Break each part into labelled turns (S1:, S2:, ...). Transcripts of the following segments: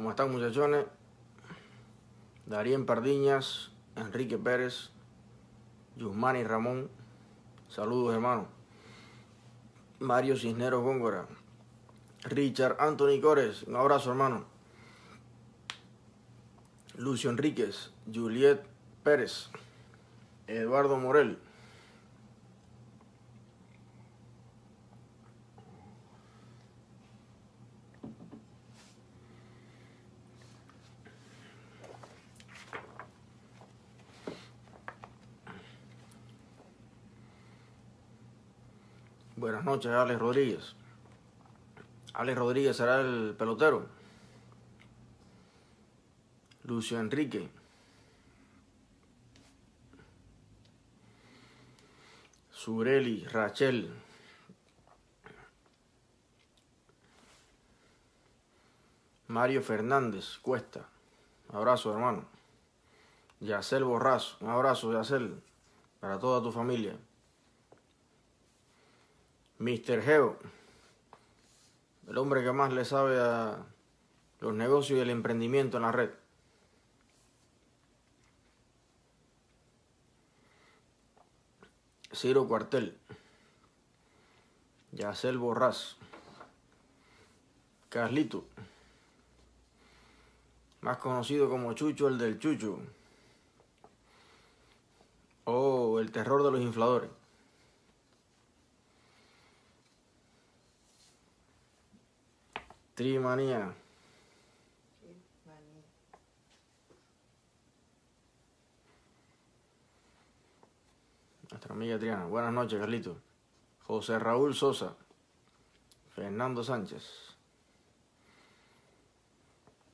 S1: ¿Cómo están muchachones? Darien Pardiñas, Enrique Pérez, Yusmani Ramón. Saludos hermano. Mario Cisneros Góngora. Richard Anthony Cores. Un abrazo hermano. Lucio Enríquez, Juliet Pérez, Eduardo Morel. noches, Alex Rodríguez. Alex Rodríguez será el pelotero. Lucio Enrique. Sureli, Rachel. Mario Fernández Cuesta. Abrazo, hermano. Yacel Borrazo. Un abrazo, Yacel. Para toda tu familia. Mr. Geo, el hombre que más le sabe a los negocios y el emprendimiento en la red. Ciro Cuartel, Yacel Borrás, Carlito, más conocido como Chucho el del Chucho, o oh, el terror de los infladores. Trimanía. Nuestra amiga Triana. Buenas noches, Carlito. José Raúl Sosa. Fernando Sánchez.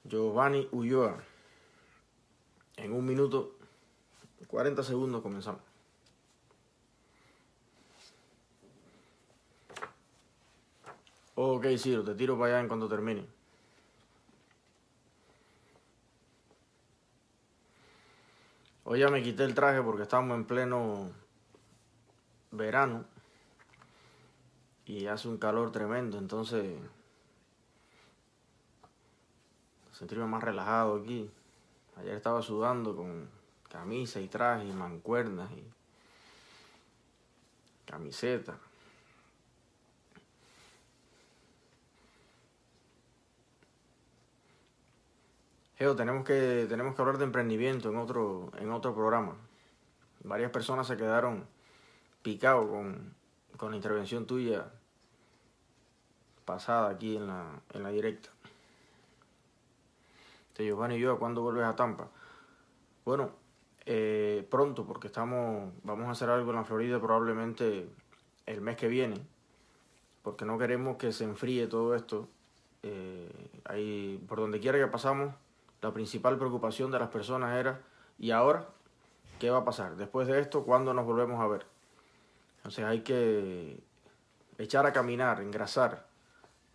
S1: Giovanni Ulloa. En un minuto, 40 segundos comenzamos. Ok, Ciro, te tiro para allá en cuanto termine. Hoy ya me quité el traje porque estamos en pleno verano y hace un calor tremendo, entonces sentí más relajado aquí. Ayer estaba sudando con camisa y traje y mancuernas y camiseta. Geo, tenemos que, tenemos que hablar de emprendimiento en otro, en otro programa. Varias personas se quedaron picados con, la intervención tuya pasada aquí en la, en la directa. Te Giovanni y yo, ¿cuándo vuelves a Tampa? Bueno, eh, pronto, porque estamos, vamos a hacer algo en la Florida probablemente el mes que viene, porque no queremos que se enfríe todo esto. Eh, ahí, por donde quiera que pasamos, la principal preocupación de las personas era, ¿y ahora qué va a pasar? Después de esto, ¿cuándo nos volvemos a ver? Entonces hay que echar a caminar, engrasar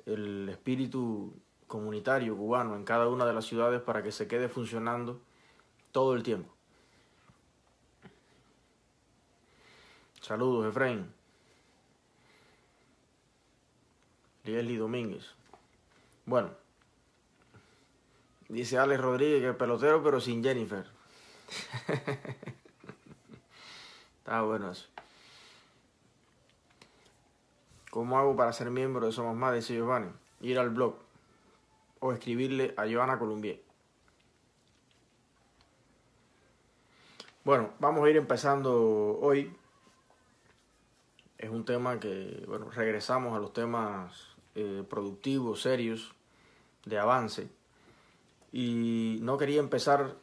S1: el espíritu comunitario cubano en cada una de las ciudades para que se quede funcionando todo el tiempo. Saludos, Efraín. Lieli Domínguez. Bueno, Dice Alex Rodríguez que es pelotero, pero sin Jennifer. Está bueno eso. ¿Cómo hago para ser miembro de Somos Más? Dice Giovanni. Ir al blog o escribirle a Joana Columbier. Bueno, vamos a ir empezando hoy. Es un tema que, bueno, regresamos a los temas eh, productivos, serios, de avance y no quería empezar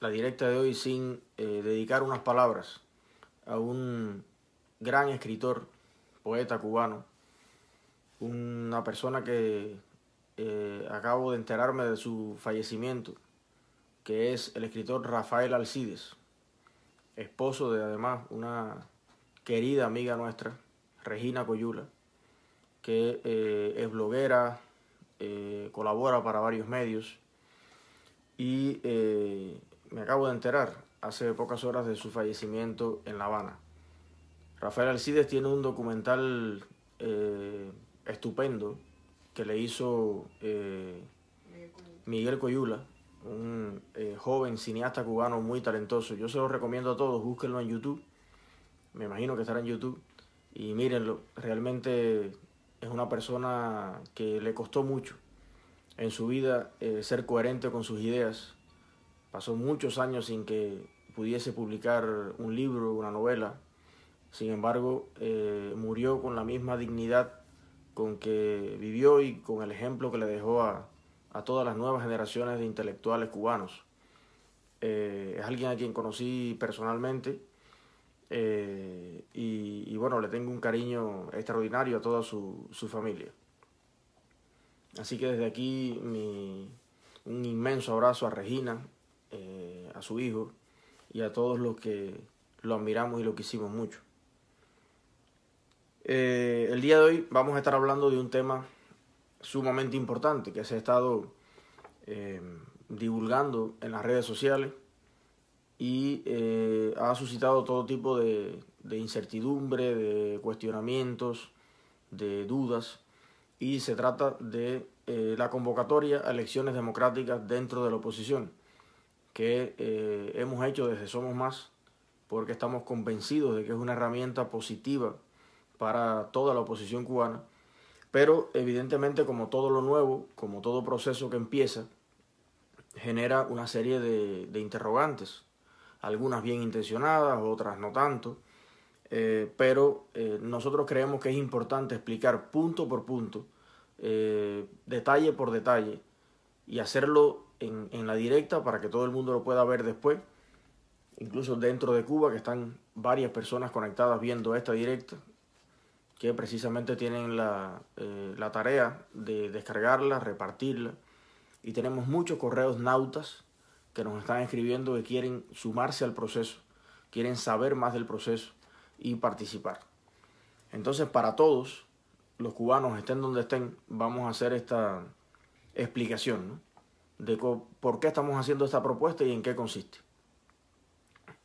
S1: la directa de hoy sin eh, dedicar unas palabras a un gran escritor, poeta cubano, una persona que eh, acabo de enterarme de su fallecimiento, que es el escritor Rafael Alcides, esposo de además una querida amiga nuestra, Regina Coyula, que eh, es bloguera, colabora para varios medios y eh, me acabo de enterar hace pocas horas de su fallecimiento en La Habana. Rafael Alcides tiene un documental eh, estupendo que le hizo eh, Miguel Coyula, un joven cineasta cubano muy talentoso. Yo se lo recomiendo a todos, búsquenlo en YouTube. Me imagino que estará en YouTube. Y mírenlo, realmente es una persona que le costó mucho en su vida eh, ser coherente con sus ideas. Pasó muchos años sin que pudiese publicar un libro, una novela. Sin embargo, eh, murió con la misma dignidad con que vivió y con el ejemplo que le dejó a, todas las nuevas generaciones de intelectuales cubanos. Eh, es alguien a quien conocí personalmente y, bueno, le tengo un cariño extraordinario a toda su familia. Así que desde aquí un inmenso abrazo a Regina, eh, a su hijo y a todos los que lo admiramos y lo quisimos mucho. Eh, el día de hoy vamos a estar hablando de un tema sumamente importante que se ha estado eh, divulgando en las redes sociales y ha suscitado todo tipo de, incertidumbre, de cuestionamientos, de dudas y se trata de eh, la convocatoria a elecciones democráticas dentro de la oposición, que eh, hemos hecho desde Somos Más, porque estamos convencidos de que es una herramienta positiva para toda la oposición cubana, pero evidentemente como todo lo nuevo, como todo proceso que empieza, genera una serie de interrogantes, algunas bien intencionadas, otras no tanto, eh, pero eh, nosotros creemos que es importante explicar punto por punto, eh, detalle por detalle, y hacerlo en, la directa para que todo el mundo lo pueda ver después, incluso dentro de Cuba, que están varias personas conectadas viendo esta directa, que precisamente tienen la, la tarea de descargarla, repartirla, y tenemos muchos correos nautas que nos están escribiendo que quieren sumarse al proceso, quieren saber más del proceso y participar. Entonces, para todos los cubanos, estén donde estén, vamos a hacer esta explicación de por qué estamos haciendo esta propuesta y en qué consiste.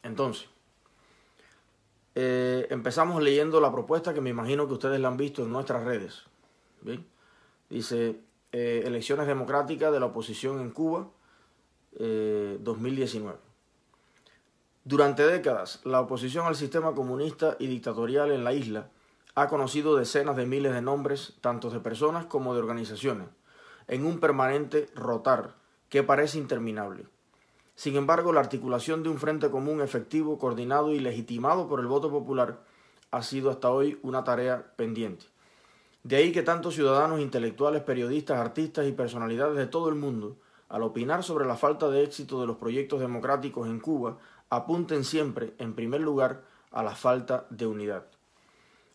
S1: Entonces, eh, empezamos leyendo la propuesta que me imagino que ustedes la han visto en nuestras redes. Dice, eh, elecciones democráticas de la oposición en Cuba 2019. Eh, durante décadas, la oposición al sistema comunista y dictatorial en la isla ha conocido decenas de miles de nombres, tanto de personas como de organizaciones, en un permanente rotar que parece interminable. Sin embargo, la articulación de un frente común efectivo, coordinado y legitimado por el voto popular ha sido hasta hoy una tarea pendiente. De ahí que tantos ciudadanos, intelectuales, periodistas, artistas y personalidades de todo el mundo, al opinar sobre la falta de éxito de los proyectos democráticos en Cuba, apunten siempre, en primer lugar, a la falta de unidad.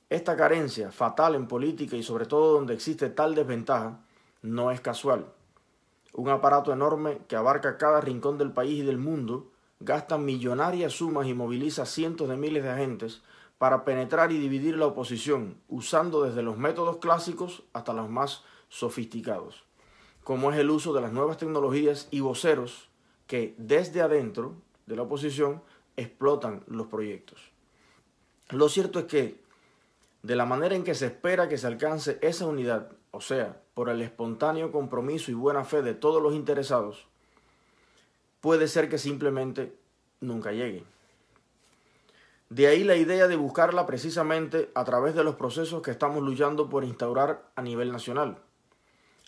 S1: Esta carencia, fatal en política y sobre todo donde existe tal desventaja, no es casual. Un aparato enorme que abarca cada rincón del país y del mundo, gasta millonarias sumas y moviliza cientos de miles de agentes para penetrar y dividir la oposición, usando desde los métodos clásicos hasta los más sofisticados, como es el uso de las nuevas tecnologías y voceros que desde adentro de la oposición explotan los proyectos. Lo cierto es que de la manera en que se espera que se alcance esa unidad, o sea, por el espontáneo compromiso y buena fe de todos los interesados, puede ser que simplemente nunca llegue. De ahí la idea de buscarla precisamente a través de los procesos que estamos luchando por instaurar a nivel nacional,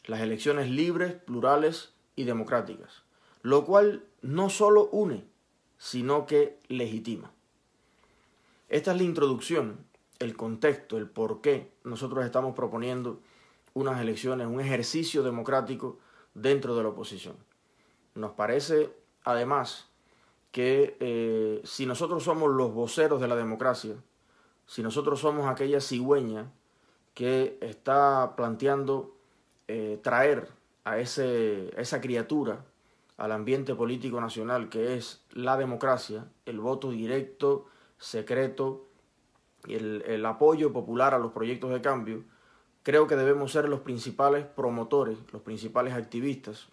S1: las elecciones libres, plurales y democráticas, lo cual no solo une, sino que legitima. Esta es la introducción, el contexto, el por qué nosotros estamos proponiendo unas elecciones, un ejercicio democrático dentro de la oposición. Nos parece, además, que eh, si nosotros somos los voceros de la democracia, si nosotros somos aquella cigüeña que está planteando eh, traer a esa criatura al ambiente político nacional que es la democracia, el voto directo, secreto, y el apoyo popular a los proyectos de cambio, creo que debemos ser los principales promotores, los principales activistas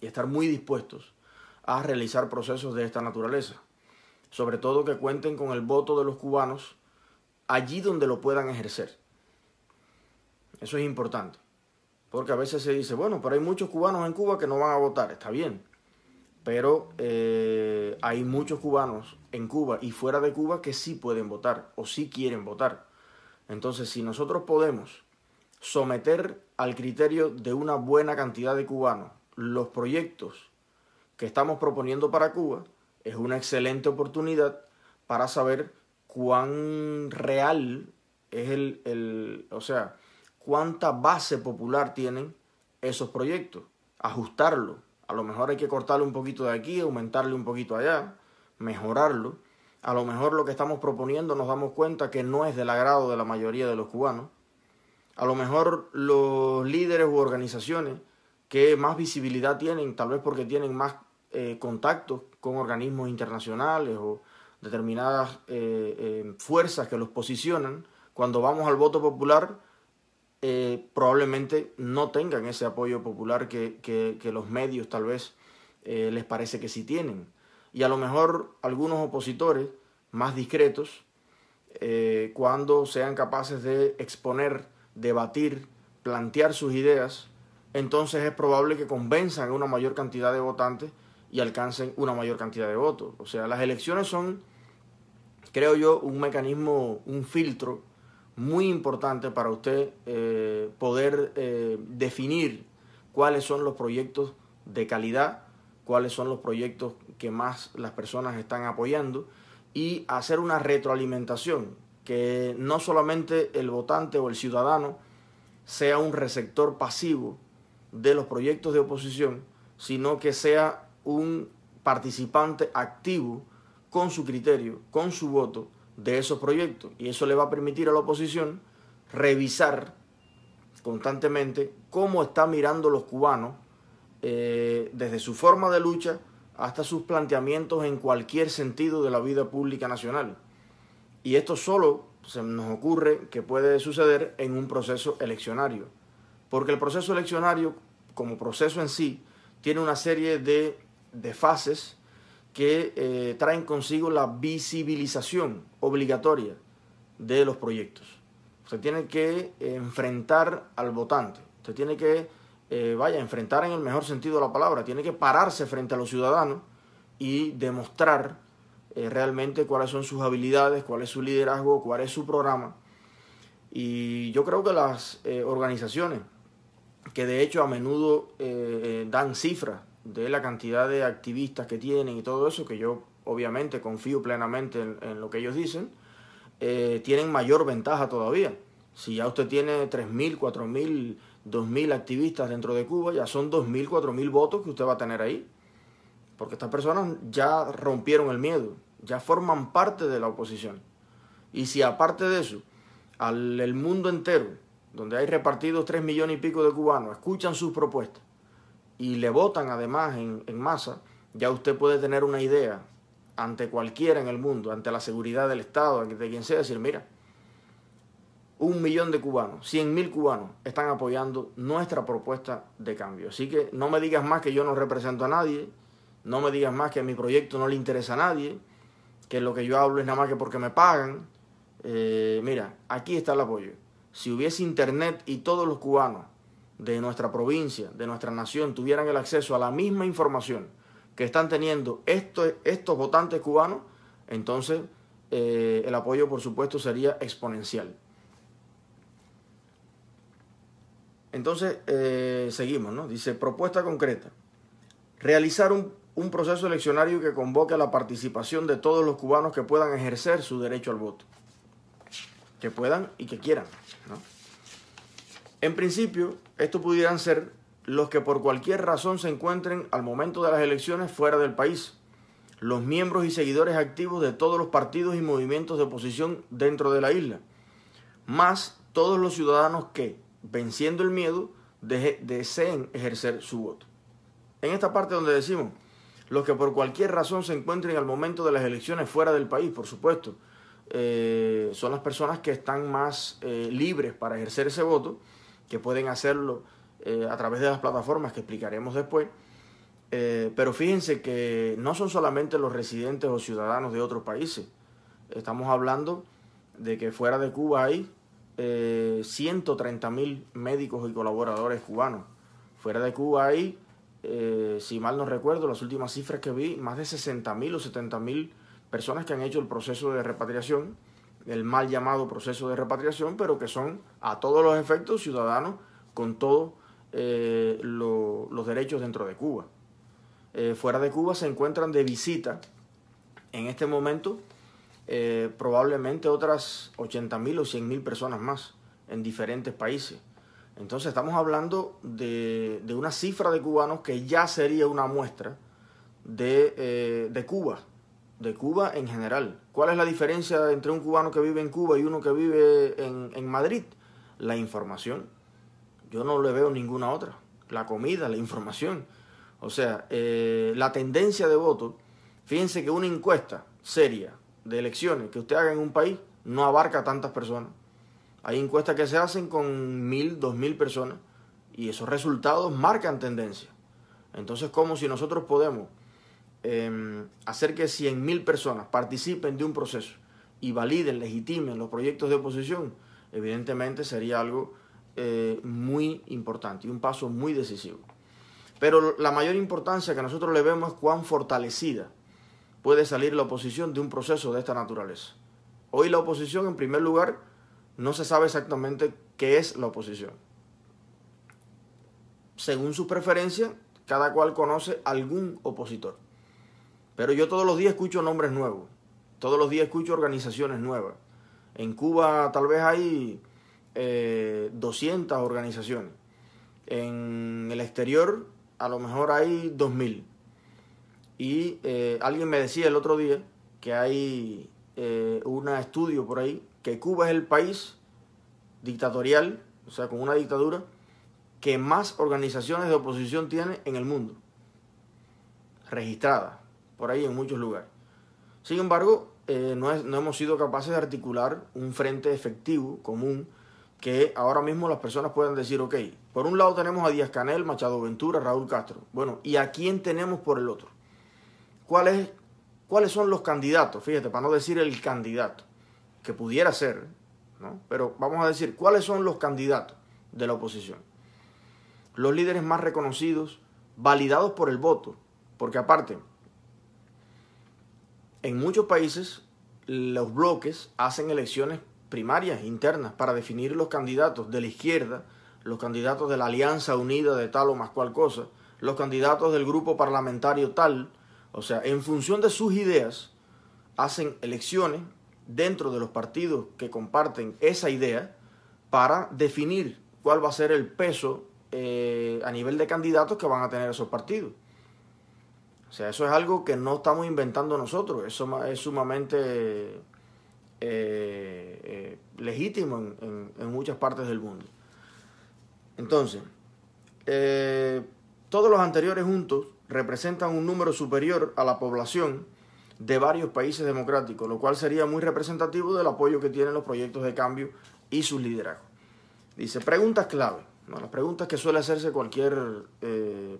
S1: y estar muy dispuestos a realizar procesos de esta naturaleza. Sobre todo que cuenten con el voto de los cubanos allí donde lo puedan ejercer. Eso es importante. Porque a veces se dice, bueno, pero hay muchos cubanos en Cuba que no van a votar, está bien. Pero eh, hay muchos cubanos en Cuba y fuera de Cuba que sí pueden votar o sí quieren votar. Entonces, si nosotros podemos someter al criterio de una buena cantidad de cubanos los proyectos que estamos proponiendo para Cuba, es una excelente oportunidad para saber cuán real es el, el o sea, cuánta base popular tienen esos proyectos, ajustarlo. A lo mejor hay que cortarle un poquito de aquí, aumentarle un poquito allá, mejorarlo. A lo mejor lo que estamos proponiendo nos damos cuenta que no es del agrado de la mayoría de los cubanos. A lo mejor los líderes u organizaciones que más visibilidad tienen, tal vez porque tienen más eh, contactos con organismos internacionales o determinadas eh, eh, fuerzas que los posicionan, cuando vamos al voto popular eh, probablemente no tengan ese apoyo popular que, los medios tal vez eh, les parece que sí tienen. Y a lo mejor algunos opositores más discretos, eh, cuando sean capaces de exponer, debatir, plantear sus ideas, entonces es probable que convenzan a una mayor cantidad de votantes y alcancen una mayor cantidad de votos. O sea, las elecciones son, creo yo, un mecanismo, un filtro muy importante para usted eh, poder eh, definir cuáles son los proyectos de calidad, cuáles son los proyectos que más las personas están apoyando y hacer una retroalimentación, que no solamente el votante o el ciudadano sea un receptor pasivo de los proyectos de oposición, sino que sea un participante activo con su criterio, con su voto, de esos proyectos y eso le va a permitir a la oposición revisar constantemente cómo están mirando los cubanos eh, desde su forma de lucha hasta sus planteamientos en cualquier sentido de la vida pública nacional. Y esto solo se nos ocurre que puede suceder en un proceso eleccionario, porque el proceso eleccionario como proceso en sí tiene una serie de, de fases que eh, traen consigo la visibilización obligatoria de los proyectos. Usted tiene que enfrentar al votante, usted tiene que, eh, vaya, enfrentar en el mejor sentido de la palabra, tiene que pararse frente a los ciudadanos y demostrar eh, realmente cuáles son sus habilidades, cuál es su liderazgo, cuál es su programa. Y yo creo que las organizaciones, que de hecho a menudo dan cifras de la cantidad de activistas que tienen y todo eso, que yo obviamente confío plenamente en, lo que ellos dicen, eh, tienen mayor ventaja todavía. Si ya usted tiene 3.000, 4.000, 2.000 activistas dentro de Cuba, ya son 2.000, 4.000 votos que usted va a tener ahí. Porque estas personas ya rompieron el miedo, ya forman parte de la oposición. Y si aparte de eso, al el mundo entero, donde hay repartidos 3 millones y pico de cubanos, escuchan sus propuestas, y le votan además en, masa, ya usted puede tener una idea ante cualquiera en el mundo, ante la seguridad del Estado, ante quien sea, decir, mira, un millón de cubanos, cien mil cubanos están apoyando nuestra propuesta de cambio. Así que no me digas más que yo no represento a nadie, no me digas más que mi proyecto no le interesa a nadie, que lo que yo hablo es nada más que porque me pagan. Eh, mira, aquí está el apoyo. Si hubiese internet y todos los cubanos de nuestra provincia, de nuestra nación, tuvieran el acceso a la misma información que están teniendo estos, estos votantes cubanos, entonces eh, el apoyo, por supuesto, sería exponencial. Entonces, eh, seguimos, ¿no? Dice, propuesta concreta. Realizar un, un proceso eleccionario que convoque a la participación de todos los cubanos que puedan ejercer su derecho al voto. Que puedan y que quieran, ¿no? En principio, esto pudieran ser los que por cualquier razón se encuentren al momento de las elecciones fuera del país, los miembros y seguidores activos de todos los partidos y movimientos de oposición dentro de la isla, más todos los ciudadanos que, venciendo el miedo, deseen ejercer su voto. En esta parte donde decimos, los que por cualquier razón se encuentren al momento de las elecciones fuera del país, por supuesto, eh, son las personas que están más eh, libres para ejercer ese voto que pueden hacerlo eh, a través de las plataformas que explicaremos después. Eh, pero fíjense que no son solamente los residentes o ciudadanos de otros países. Estamos hablando de que fuera de Cuba hay eh, 130 mil médicos y colaboradores cubanos. Fuera de Cuba hay, eh, si mal no recuerdo, las últimas cifras que vi, más de 60.000 mil o 70.000 mil personas que han hecho el proceso de repatriación el mal llamado proceso de repatriación, pero que son a todos los efectos ciudadanos con todos eh, los derechos dentro de Cuba. Eh, fuera de Cuba se encuentran de visita en este momento eh, probablemente otras 80.000 o 100.000 personas más en diferentes países. Entonces estamos hablando de, una cifra de cubanos que ya sería una muestra de Cuba de Cuba en general. ¿Cuál es la diferencia entre un cubano que vive en Cuba y uno que vive en, Madrid? La información. Yo no le veo ninguna otra. La comida, la información. O sea, eh, la tendencia de voto, fíjense que una encuesta seria de elecciones que usted haga en un país no abarca a tantas personas. Hay encuestas que se hacen con mil, dos mil personas y esos resultados marcan tendencia. Entonces, ¿cómo si nosotros podemos Em, hacer que 100.000 personas participen de un proceso y validen, legitimen los proyectos de oposición, evidentemente sería algo eh, muy importante y un paso muy decisivo. Pero la mayor importancia que nosotros le vemos es cuán fortalecida puede salir la oposición de un proceso de esta naturaleza. Hoy la oposición, en primer lugar, no se sabe exactamente qué es la oposición. Según su preferencia cada cual conoce algún opositor. Pero yo todos los días escucho nombres nuevos, todos los días escucho organizaciones nuevas. En Cuba tal vez hay 200 eh, organizaciones, en el exterior a lo mejor hay 2000. Y eh, alguien me decía el otro día que hay eh, un estudio por ahí que Cuba es el país dictatorial, o sea, con una dictadura, que más organizaciones de oposición tiene en el mundo, registradas por ahí en muchos lugares. Sin embargo, eh, no, hemos sido capaces de articular un frente efectivo, común, que ahora mismo las personas puedan decir, ok, por un lado tenemos a Díaz Canel, Machado Ventura, Raúl Castro. Bueno, ¿y a quién tenemos por el otro? ¿Cuáles son los candidatos? Fíjate, para no decir el candidato, que pudiera ser, Pero vamos a decir, ¿cuáles son los candidatos de la oposición? Los líderes más reconocidos, validados por el voto, porque aparte, en muchos países los bloques hacen elecciones primarias internas para definir los candidatos de la izquierda, los candidatos de la Alianza Unida de tal o más cual cosa, los candidatos del grupo parlamentario tal, o sea, en función de sus ideas, hacen elecciones dentro de los partidos que comparten esa idea para definir cuál va a ser el peso eh, a nivel de candidatos que van a tener esos partidos. O sea, eso es algo que no estamos inventando nosotros, eso es sumamente eh, eh, legítimo en, muchas partes del mundo. Entonces, eh, todos los anteriores juntos representan un número superior a la población de varios países democráticos, lo cual sería muy representativo del apoyo que tienen los proyectos de cambio y sus liderazgos. Dice, preguntas clave, las preguntas que suele hacerse cualquier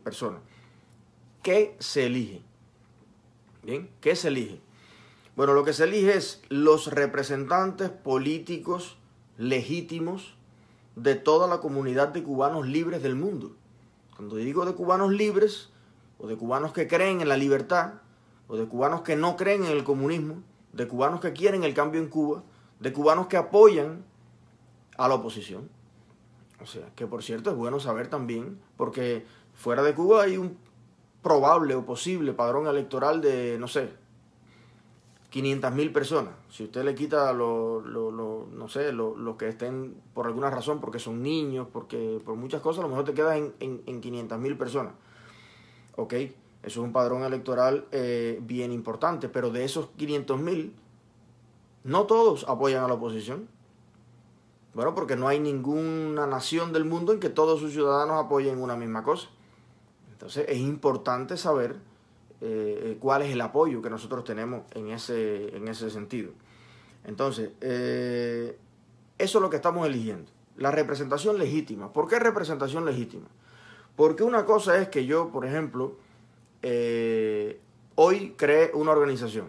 S1: persona. ¿Qué se elige? ¿Bien? ¿Qué se elige? Bueno, lo que se elige es los representantes políticos legítimos de toda la comunidad de cubanos libres del mundo. Cuando digo de cubanos libres, o de cubanos que creen en la libertad, o de cubanos que no creen en el comunismo, de cubanos que quieren el cambio en Cuba, de cubanos que apoyan a la oposición. O sea, que por cierto es bueno saber también, porque fuera de Cuba hay un probable o posible padrón electoral de, no sé, 500 mil personas. Si usted le quita los, lo, no sé, que estén por alguna razón, porque son niños, porque por muchas cosas, a lo mejor te quedas en, en, mil personas. ¿Ok? Eso es un padrón electoral eh, bien importante, pero de esos 500 mil, no todos apoyan a la oposición. Bueno, porque no hay ninguna nación del mundo en que todos sus ciudadanos apoyen una misma cosa. Entonces es importante saber eh, eh, cuál es el apoyo que nosotros tenemos en ese, en ese sentido. Entonces, eh, eso es lo que estamos eligiendo. La representación legítima. ¿Por qué representación legítima? Porque una cosa es que yo, por ejemplo, hoy creé una organización.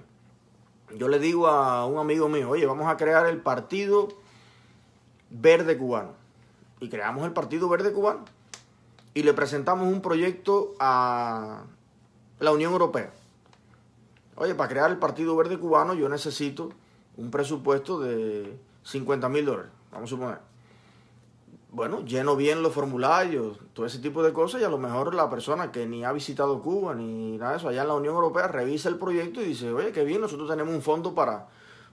S1: Yo le digo a un amigo mío, oye, vamos a crear el Partido Verde Cubano. Y creamos el Partido Verde Cubano y le presentamos un proyecto a la Unión Europea. Oye, para crear el Partido Verde Cubano yo necesito un presupuesto de 50 mil dólares, vamos a suponer. Bueno, lleno bien los formularios, todo ese tipo de cosas y a lo mejor la persona que ni ha visitado Cuba ni nada de eso allá en la Unión Europea revisa el proyecto y dice, oye, qué bien, nosotros tenemos un fondo para,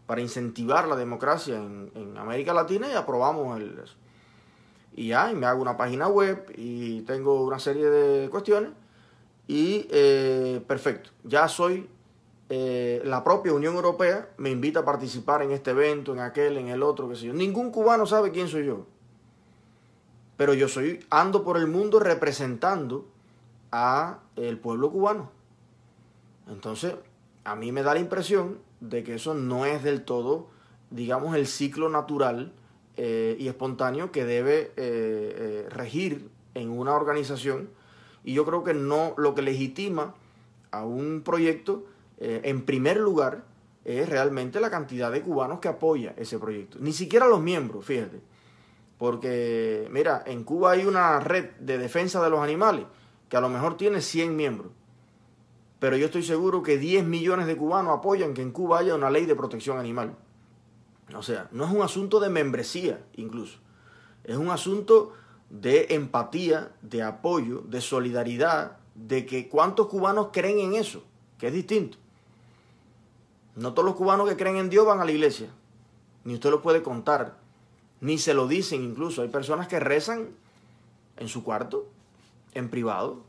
S1: para incentivar la democracia en, América Latina y aprobamos el... Eso y ya, me hago una página web y tengo una serie de cuestiones y eh, perfecto, ya soy, eh, la propia Unión Europea me invita a participar en este evento, en aquel, en el otro, qué sé yo. Ningún cubano sabe quién soy yo, pero yo soy, ando por el mundo representando a el pueblo cubano. Entonces, a mí me da la impresión de que eso no es del todo, digamos, el ciclo natural eh, y espontáneo que debe eh, eh, regir en una organización. Y yo creo que no lo que legitima a un proyecto, en primer lugar, es realmente la cantidad de cubanos que apoya ese proyecto. Ni siquiera los miembros, fíjate. Porque, mira, en Cuba hay una red de defensa de los animales que a lo mejor tiene 100 miembros. Pero yo estoy seguro que 10 millones de cubanos apoyan que en Cuba haya una ley de protección animal. O sea, no es un asunto de membresía incluso. Es un asunto de empatía, de apoyo, de solidaridad, de que cuántos cubanos creen en eso, que es distinto. No todos los cubanos que creen en Dios van a la iglesia. Ni usted lo puede contar. Ni se lo dicen incluso. Hay personas que rezan en su cuarto, en privado.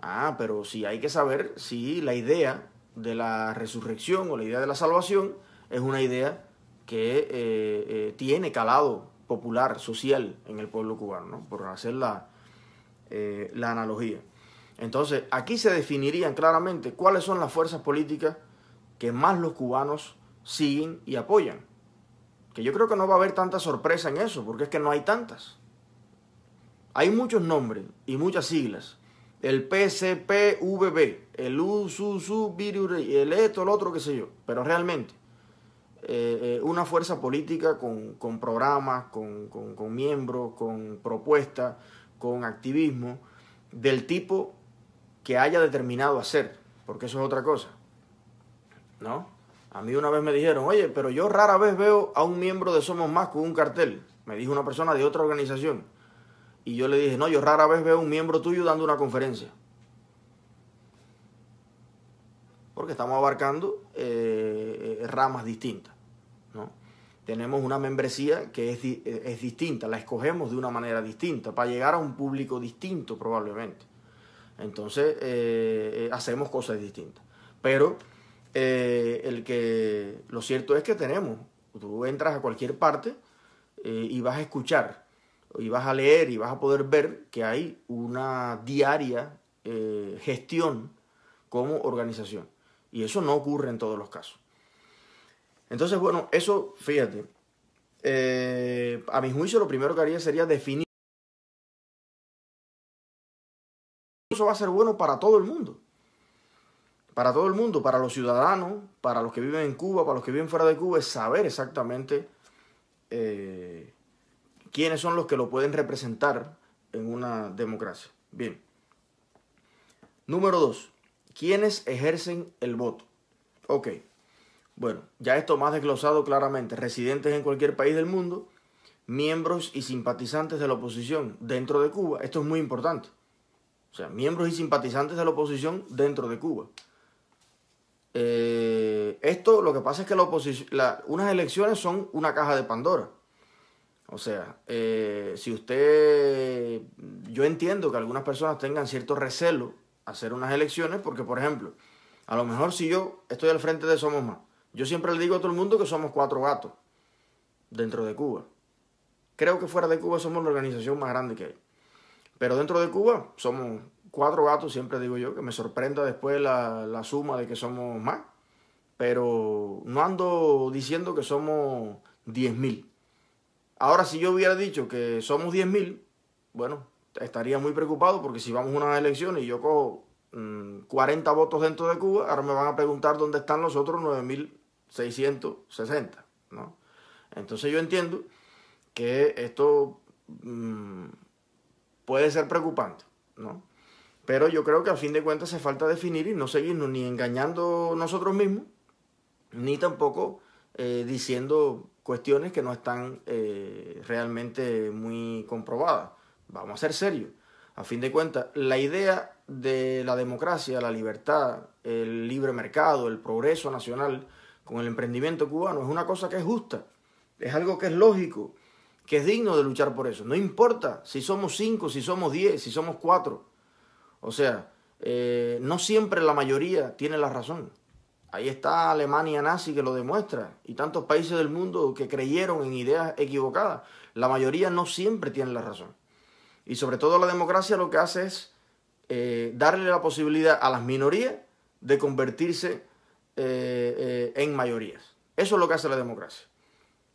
S1: Ah, pero sí hay que saber si la idea de la resurrección o la idea de la salvación es una idea que eh, eh, tiene calado popular, social en el pueblo cubano, por hacer eh, la, analogía. Entonces, aquí se definirían claramente cuáles son las fuerzas políticas que más los cubanos siguen y apoyan. Que yo creo que no va a haber tanta sorpresa en eso, porque es que no hay tantas. Hay muchos nombres y muchas siglas. El PCPVB, el USUSU, el esto, el otro, qué sé yo. Pero realmente, eh, eh, una fuerza política con, programas, con, miembros, con propuestas, con activismo, del tipo que haya determinado hacer, porque eso es otra cosa. ¿No? A mí una vez me dijeron, oye, pero yo rara vez veo a un miembro de Somos Más con un cartel, me dijo una persona de otra organización. Y yo le dije, no, yo rara vez veo a un miembro tuyo dando una conferencia. Porque estamos abarcando eh, ramas distintas. Tenemos una membresía que eh, es, distinta, la escogemos de una manera distinta, para llegar a un público distinto probablemente. Entonces, eh, eh, hacemos cosas distintas. Pero el que, lo cierto es que tenemos, tú entras a cualquier parte y vas a escuchar, y vas a leer, y vas a poder ver que hay una diaria gestión como organización. Y eso no ocurre en todos los casos. Entonces, bueno, eso, fíjate, eh, a mi juicio lo primero que haría sería definir. Eso va a ser bueno para todo el mundo. Para todo el mundo, para los ciudadanos, para los que viven en Cuba, para los que viven fuera de Cuba, es saber exactamente eh, quiénes son los que lo pueden representar en una democracia. Bien. Número dos, ¿quiénes ejercen el voto? Ok. Bueno, ya esto más desglosado claramente, residentes en cualquier país del mundo, miembros y simpatizantes de la oposición dentro de Cuba, esto es muy importante. O sea, miembros y simpatizantes de la oposición dentro de Cuba. Eh, esto lo que pasa es que la unas elecciones son una caja de Pandora. O sea, eh, si usted, yo entiendo que algunas personas tengan cierto recelo hacer unas elecciones, porque por ejemplo, a lo mejor si yo estoy al frente de Somos Más, yo siempre le digo a todo el mundo que somos cuatro gatos dentro de Cuba. Creo que fuera de Cuba somos la organización más grande que hay. Pero dentro de Cuba somos cuatro gatos, siempre digo yo, que me sorprenda después la, suma de que somos más. Pero no ando diciendo que somos 10.000. Ahora, si yo hubiera dicho que somos 10.000, bueno, estaría muy preocupado porque si vamos a unas elecciones y yo cojo 40 mm, votos dentro de Cuba, ahora me van a preguntar dónde están los otros 9.000 660, ¿no? Entonces yo entiendo que esto mm, puede ser preocupante, ¿no? Pero yo creo que a fin de cuentas hace falta definir y no seguirnos ni engañando nosotros mismos, ni tampoco eh, diciendo cuestiones que no están eh, realmente muy comprobadas. Vamos a ser serios. A fin de cuentas, la idea de la democracia, la libertad, el libre mercado, el progreso nacional, con el emprendimiento cubano. Es una cosa que es justa, es algo que es lógico, que es digno de luchar por eso. No importa si somos cinco, si somos diez, si somos cuatro. O sea, eh, no siempre la mayoría tiene la razón. Ahí está Alemania nazi que lo demuestra y tantos países del mundo que creyeron en ideas equivocadas. La mayoría no siempre tiene la razón. Y sobre todo la democracia lo que hace es eh, darle la posibilidad a las minorías de convertirse eh, eh, en mayorías. Eso es lo que hace la democracia.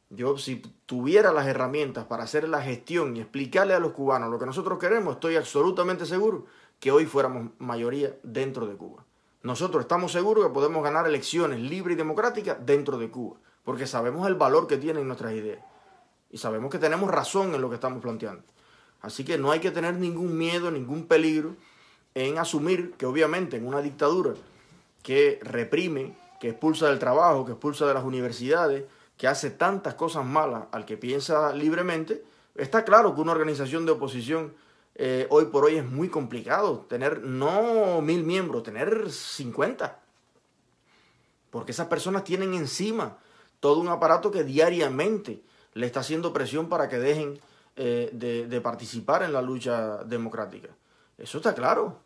S1: Yo, si tuviera las herramientas para hacer la gestión y explicarle a los cubanos lo que nosotros queremos, estoy absolutamente seguro que hoy fuéramos mayoría dentro de Cuba. Nosotros estamos seguros que podemos ganar elecciones libres y democráticas dentro de Cuba, porque sabemos el valor que tienen nuestras ideas y sabemos que tenemos razón en lo que estamos planteando. Así que no hay que tener ningún miedo, ningún peligro en asumir que obviamente en una dictadura que reprime, que expulsa del trabajo, que expulsa de las universidades, que hace tantas cosas malas al que piensa libremente, está claro que una organización de oposición eh, hoy por hoy es muy complicado tener no mil miembros, tener 50. Porque esas personas tienen encima todo un aparato que diariamente le está haciendo presión para que dejen eh, de participar en la lucha democrática. Eso está claro.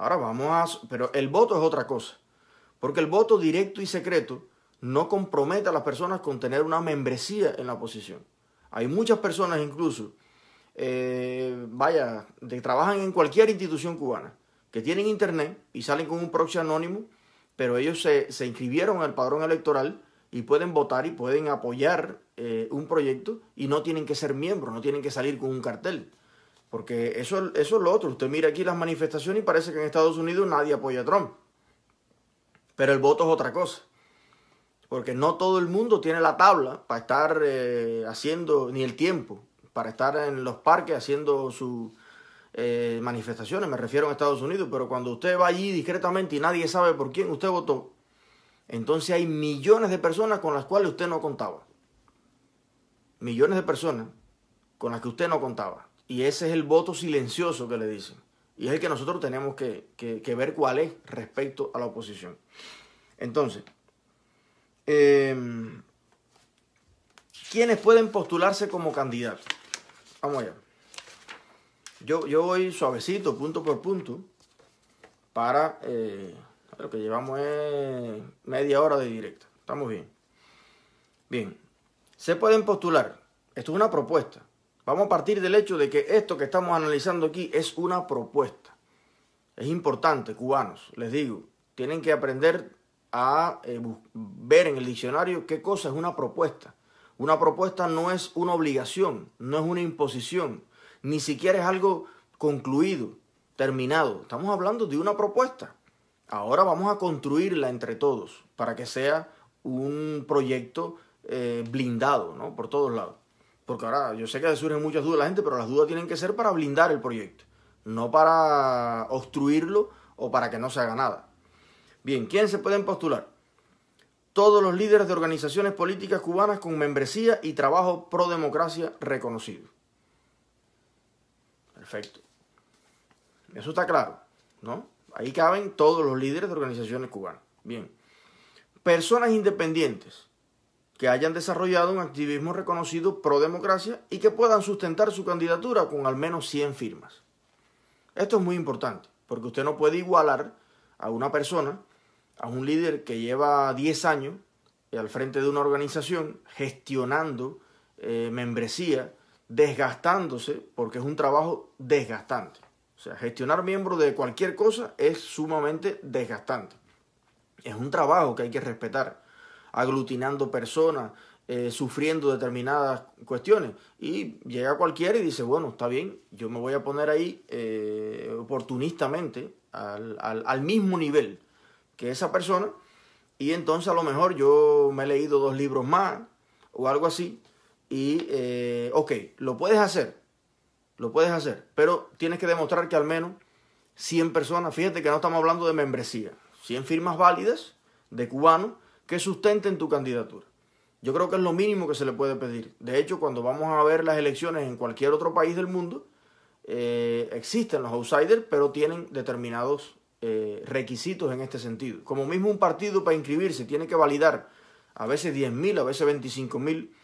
S1: Ahora vamos a... Pero el voto es otra cosa, porque el voto directo y secreto no compromete a las personas con tener una membresía en la oposición. Hay muchas personas incluso, eh, vaya, que trabajan en cualquier institución cubana, que tienen internet y salen con un proxy anónimo, pero ellos se, se inscribieron al padrón electoral y pueden votar y pueden apoyar eh, un proyecto y no tienen que ser miembros, no tienen que salir con un cartel. Porque eso, eso es lo otro. Usted mira aquí las manifestaciones y parece que en Estados Unidos nadie apoya a Trump. Pero el voto es otra cosa. Porque no todo el mundo tiene la tabla para estar eh, haciendo, ni el tiempo, para estar en los parques haciendo sus eh, manifestaciones. Me refiero a Estados Unidos. Pero cuando usted va allí discretamente y nadie sabe por quién usted votó, entonces hay millones de personas con las cuales usted no contaba. Millones de personas con las que usted no contaba. Y ese es el voto silencioso que le dicen. Y es el que nosotros tenemos que, ver cuál es respecto a la oposición. Entonces, em, ¿quiénes pueden postularse como candidatos? Vamos allá. Yo, yo voy suavecito, punto por punto, para... Eh, lo que llevamos es media hora de directo. Estamos bien. Bien. Se pueden postular. Esto es una propuesta Vamos a partir del hecho de que esto que estamos analizando aquí es una propuesta. Es importante, cubanos, les digo, tienen que aprender a eh, ver en el diccionario qué cosa es una propuesta. Una propuesta no es una obligación, no es una imposición, ni siquiera es algo concluido, terminado. Estamos hablando de una propuesta. Ahora vamos a construirla entre todos para que sea un proyecto eh, blindado ¿no? por todos lados. Porque ahora yo sé que surgen muchas dudas la gente, pero las dudas tienen que ser para blindar el proyecto, no para obstruirlo o para que no se haga nada. Bien, ¿quién se pueden postular? Todos los líderes de organizaciones políticas cubanas con membresía y trabajo pro democracia reconocido. Perfecto. Eso está claro, ¿no? Ahí caben todos los líderes de organizaciones cubanas. Bien. Personas independientes que hayan desarrollado un activismo reconocido pro democracia y que puedan sustentar su candidatura con al menos 100 firmas. Esto es muy importante, porque usted no puede igualar a una persona, a un líder que lleva 10 años eh, al frente de una organización, gestionando eh, membresía, desgastándose, porque es un trabajo desgastante. O sea, gestionar miembros de cualquier cosa es sumamente desgastante. Es un trabajo que hay que respetar aglutinando personas, eh, sufriendo determinadas cuestiones. Y llega cualquiera y dice, bueno, está bien, yo me voy a poner ahí eh, oportunistamente al, mismo nivel que esa persona. Y entonces a lo mejor yo me he leído dos libros más o algo así. Y, eh, ok, lo puedes hacer, lo puedes hacer, pero tienes que demostrar que al menos 100 personas, fíjate que no estamos hablando de membresía, 100 firmas válidas de cubanos que sustenten tu candidatura. Yo creo que es lo mínimo que se le puede pedir. De hecho, cuando vamos a ver las elecciones en cualquier otro país del mundo, eh, existen los outsiders, pero tienen determinados eh, requisitos en este sentido. Como mismo un partido para inscribirse tiene que validar a veces 10.000, a veces 25.000 mil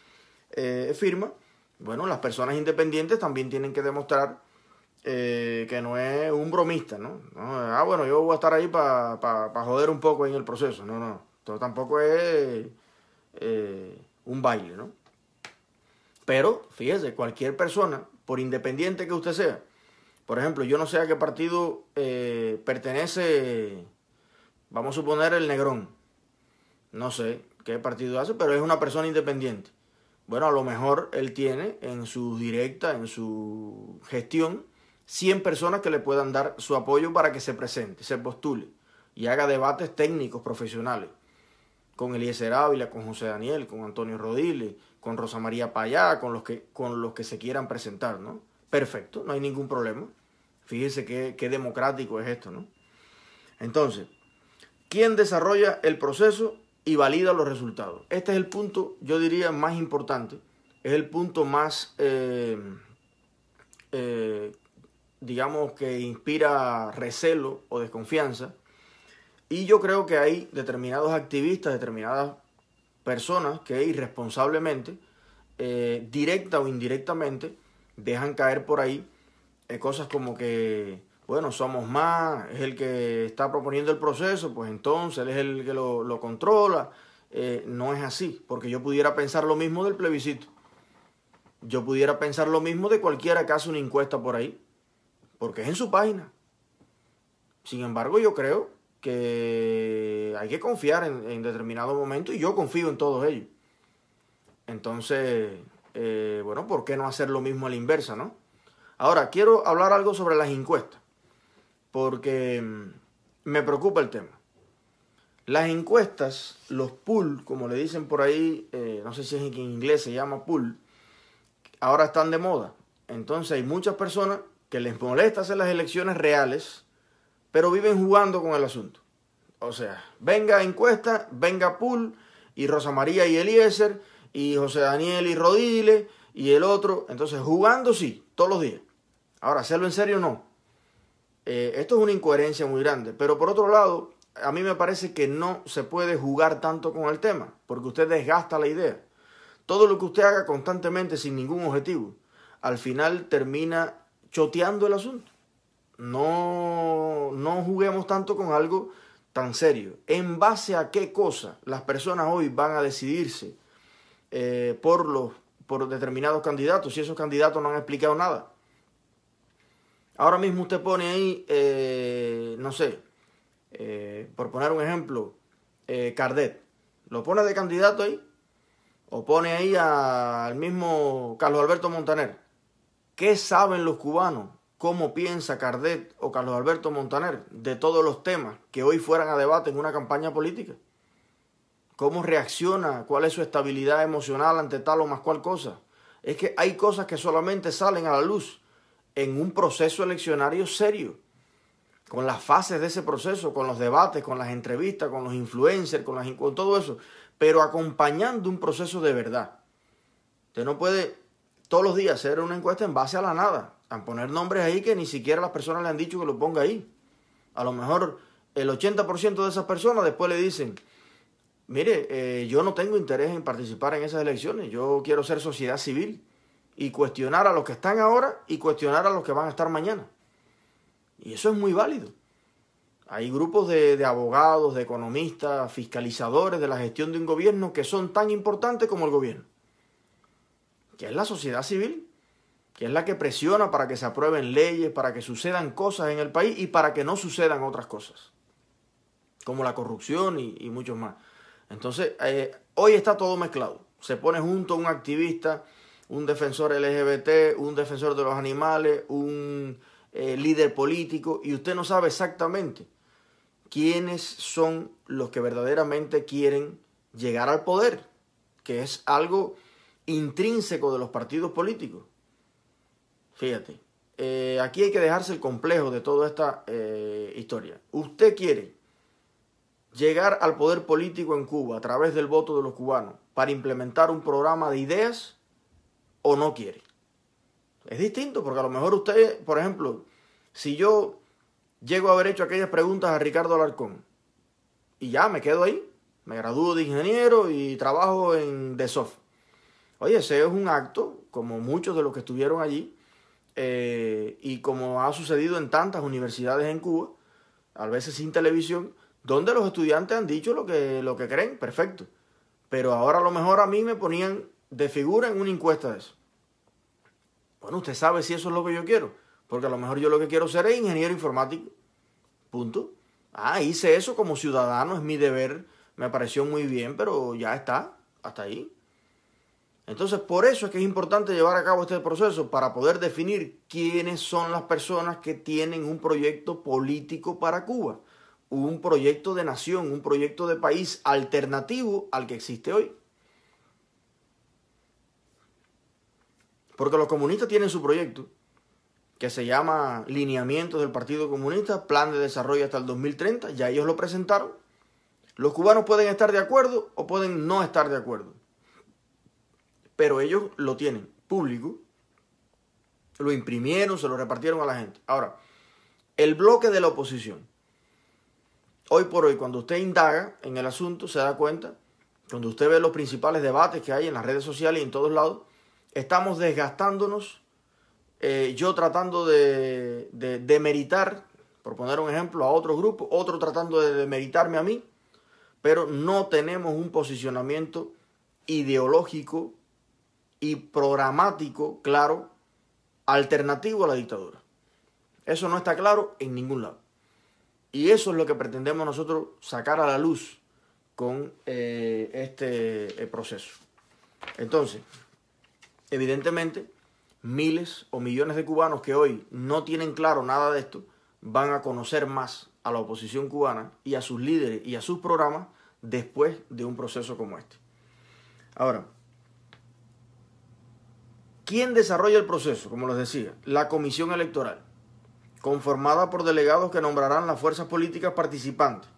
S1: eh, firmas, bueno, las personas independientes también tienen que demostrar que no es un bromista, ¿no? Ah, bueno, yo voy a estar ahí para joder un poco en el proceso, no, no. Esto tampoco es eh, un baile, ¿no? Pero, fíjese, cualquier persona, por independiente que usted sea, por ejemplo, yo no sé a qué partido eh, pertenece, vamos a suponer, el Negrón. No sé qué partido hace, pero es una persona independiente. Bueno, a lo mejor él tiene en su directa, en su gestión, 100 personas que le puedan dar su apoyo para que se presente, se postule y haga debates técnicos, profesionales con Eliezer Ávila, con José Daniel, con Antonio Rodiles, con Rosa María Payá, con los que, con los que se quieran presentar, ¿no? Perfecto, no hay ningún problema. Fíjense qué, qué democrático es esto, ¿no? Entonces, ¿quién desarrolla el proceso y valida los resultados? Este es el punto, yo diría, más importante. Es el punto más, eh, eh, digamos, que inspira recelo o desconfianza y yo creo que hay determinados activistas, determinadas personas que irresponsablemente, eh, directa o indirectamente, dejan caer por ahí eh, cosas como que, bueno, somos más, es el que está proponiendo el proceso, pues entonces él es el que lo, controla. Eh, no es así, porque yo pudiera pensar lo mismo del plebiscito. Yo pudiera pensar lo mismo de cualquiera que hace una encuesta por ahí, porque es en su página. Sin embargo, yo creo que hay que confiar en, determinado momento y yo confío en todos ellos. Entonces, eh, bueno, ¿por qué no hacer lo mismo a la inversa, no? Ahora, quiero hablar algo sobre las encuestas, porque mm, me preocupa el tema. Las encuestas, los pool, como le dicen por ahí, eh, no sé si es en inglés se llama pool, ahora están de moda. Entonces hay muchas personas que les molesta hacer las elecciones reales pero viven jugando con el asunto. O sea, venga encuesta, venga Pool y Rosa María y Eliezer y José Daniel y Rodile y el otro. Entonces, jugando sí, todos los días. Ahora, hacerlo en serio no. Eh, esto es una incoherencia muy grande. Pero por otro lado, a mí me parece que no se puede jugar tanto con el tema, porque usted desgasta la idea. Todo lo que usted haga constantemente sin ningún objetivo, al final termina choteando el asunto no, no juguemos tanto con algo tan serio. ¿En base a qué cosa las personas hoy van a decidirse eh, por, los, por determinados candidatos si esos candidatos no han explicado nada? Ahora mismo usted pone ahí, eh, no sé, eh, por poner un ejemplo, Cardet. ¿Lo pone de candidato ahí? ¿O pone ahí al mismo Carlos Alberto Montaner? ¿Qué saben los cubanos cómo piensa Cardet o Carlos Alberto Montaner de todos los temas que hoy fueran a debate en una campaña política. ¿Cómo reacciona? ¿Cuál es su estabilidad emocional ante tal o más cual cosa? Es que hay cosas que solamente salen a la luz en un proceso eleccionario serio, con las fases de ese proceso, con los debates, con las entrevistas, con los influencers, con, las, todo eso, pero acompañando un proceso de verdad. Usted no puede todos los días hacer una encuesta en base a la nada a poner nombres ahí que ni siquiera las personas le han dicho que lo ponga ahí. A lo mejor el 80% de esas personas después le dicen, mire, eh, yo no tengo interés en participar en esas elecciones, yo quiero ser sociedad civil y cuestionar a los que están ahora y cuestionar a los que van a estar mañana. Y eso es muy válido. Hay grupos de, de abogados, de economistas, fiscalizadores de la gestión de un gobierno que son tan importantes como el gobierno, que es la sociedad civil que es la que presiona para que se aprueben leyes, para que sucedan cosas en el país y para que no sucedan otras cosas, como la corrupción y, muchos más. Entonces, eh, hoy está todo mezclado. Se pone junto un activista, un defensor LGBT, un defensor de los animales, un eh, líder político, y usted no sabe exactamente quiénes son los que verdaderamente quieren llegar al poder, que es algo intrínseco de los partidos políticos. Fíjate, eh, aquí hay que dejarse el complejo de toda esta eh, historia. Usted quiere llegar al poder político en Cuba a través del voto de los cubanos para implementar un programa de ideas o no quiere. Es distinto porque a lo mejor usted, por ejemplo, si yo llego a haber hecho aquellas preguntas a Ricardo Alarcón y ya me quedo ahí, me gradúo de ingeniero y trabajo en Soft. Oye, ese es un acto, como muchos de los que estuvieron allí, eh, y como ha sucedido en tantas universidades en Cuba, a veces sin televisión, donde los estudiantes han dicho lo que, lo que creen, perfecto. Pero ahora a lo mejor a mí me ponían de figura en una encuesta de eso. Bueno, usted sabe si eso es lo que yo quiero, porque a lo mejor yo lo que quiero ser es ingeniero informático. Punto. Ah, hice eso como ciudadano, es mi deber, me pareció muy bien, pero ya está, hasta ahí. Entonces, por eso es que es importante llevar a cabo este proceso para poder definir quiénes son las personas que tienen un proyecto político para Cuba, un proyecto de nación, un proyecto de país alternativo al que existe hoy. Porque los comunistas tienen su proyecto, que se llama Lineamientos del Partido Comunista, Plan de Desarrollo hasta el 2030, ya ellos lo presentaron. Los cubanos pueden estar de acuerdo o pueden no estar de acuerdo pero ellos lo tienen público, lo imprimieron, se lo repartieron a la gente. Ahora, el bloque de la oposición. Hoy por hoy, cuando usted indaga en el asunto, se da cuenta, cuando usted ve los principales debates que hay en las redes sociales y en todos lados, estamos desgastándonos, eh, yo tratando de, de demeritar, por poner un ejemplo, a otro grupo, otro tratando de demeritarme a mí, pero no tenemos un posicionamiento ideológico y programático, claro, alternativo a la dictadura. Eso no está claro en ningún lado. Y eso es lo que pretendemos nosotros sacar a la luz con eh, este eh, proceso. Entonces, evidentemente, miles o millones de cubanos que hoy no tienen claro nada de esto, van a conocer más a la oposición cubana y a sus líderes y a sus programas después de un proceso como este. Ahora, ¿Quién desarrolla el proceso? Como les decía, la comisión electoral, conformada por delegados que nombrarán las fuerzas políticas participantes,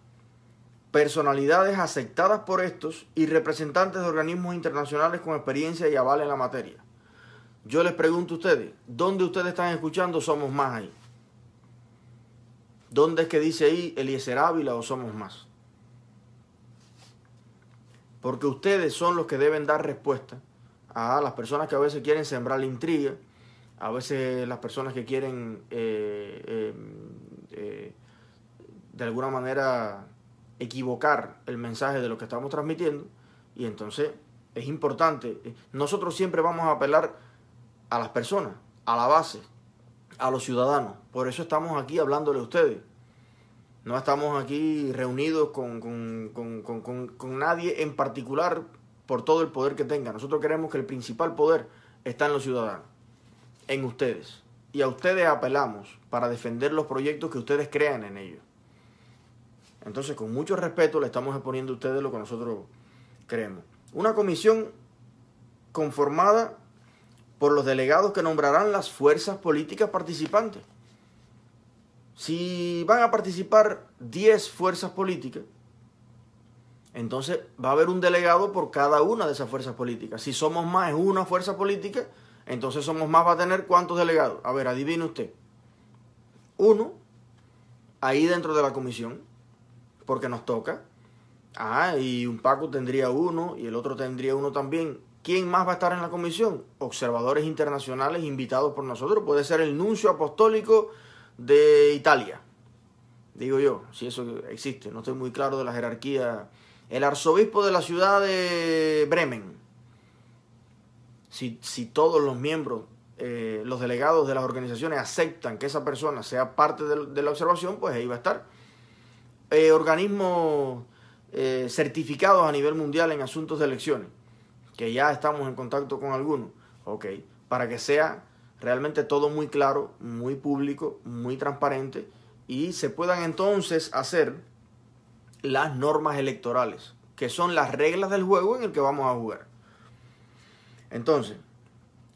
S1: personalidades aceptadas por estos y representantes de organismos internacionales con experiencia y aval en la materia. Yo les pregunto a ustedes, ¿dónde ustedes están escuchando Somos Más ahí? ¿Dónde es que dice ahí Eliezer Ávila o Somos Más? Porque ustedes son los que deben dar respuesta a las personas que a veces quieren sembrar la intriga, a veces las personas que quieren eh, eh, eh, de alguna manera equivocar el mensaje de lo que estamos transmitiendo y entonces es importante. Nosotros siempre vamos a apelar a las personas, a la base, a los ciudadanos. Por eso estamos aquí hablándole a ustedes. No estamos aquí reunidos con, con nadie en particular por todo el poder que tenga. Nosotros queremos que el principal poder está en los ciudadanos, en ustedes. Y a ustedes apelamos para defender los proyectos que ustedes crean en ellos. Entonces, con mucho respeto, le estamos exponiendo a ustedes lo que nosotros creemos. Una comisión conformada por los delegados que nombrarán las fuerzas políticas participantes. Si van a participar 10 fuerzas políticas, entonces va a haber un delegado por cada una de esas fuerzas políticas. Si somos más, es una fuerza política, entonces somos más, va a tener cuántos delegados. A ver, adivine usted. Uno, ahí dentro de la comisión, porque nos toca. Ah, y un Paco tendría uno y el otro tendría uno también. ¿Quién más va a estar en la comisión? Observadores internacionales invitados por nosotros. Puede ser el nuncio apostólico de Italia. Digo yo, si eso existe. No estoy muy claro de la jerarquía el arzobispo de la ciudad de Bremen, si, todos los miembros, eh, los delegados de las organizaciones aceptan que esa persona sea parte de, la observación, pues ahí va a estar. Eh, organismos eh, certificados a nivel mundial en asuntos de elecciones, que ya estamos en contacto con algunos, ok, para que sea realmente todo muy claro, muy público, muy transparente y se puedan entonces hacer las normas electorales, que son las reglas del juego en el que vamos a jugar. Entonces,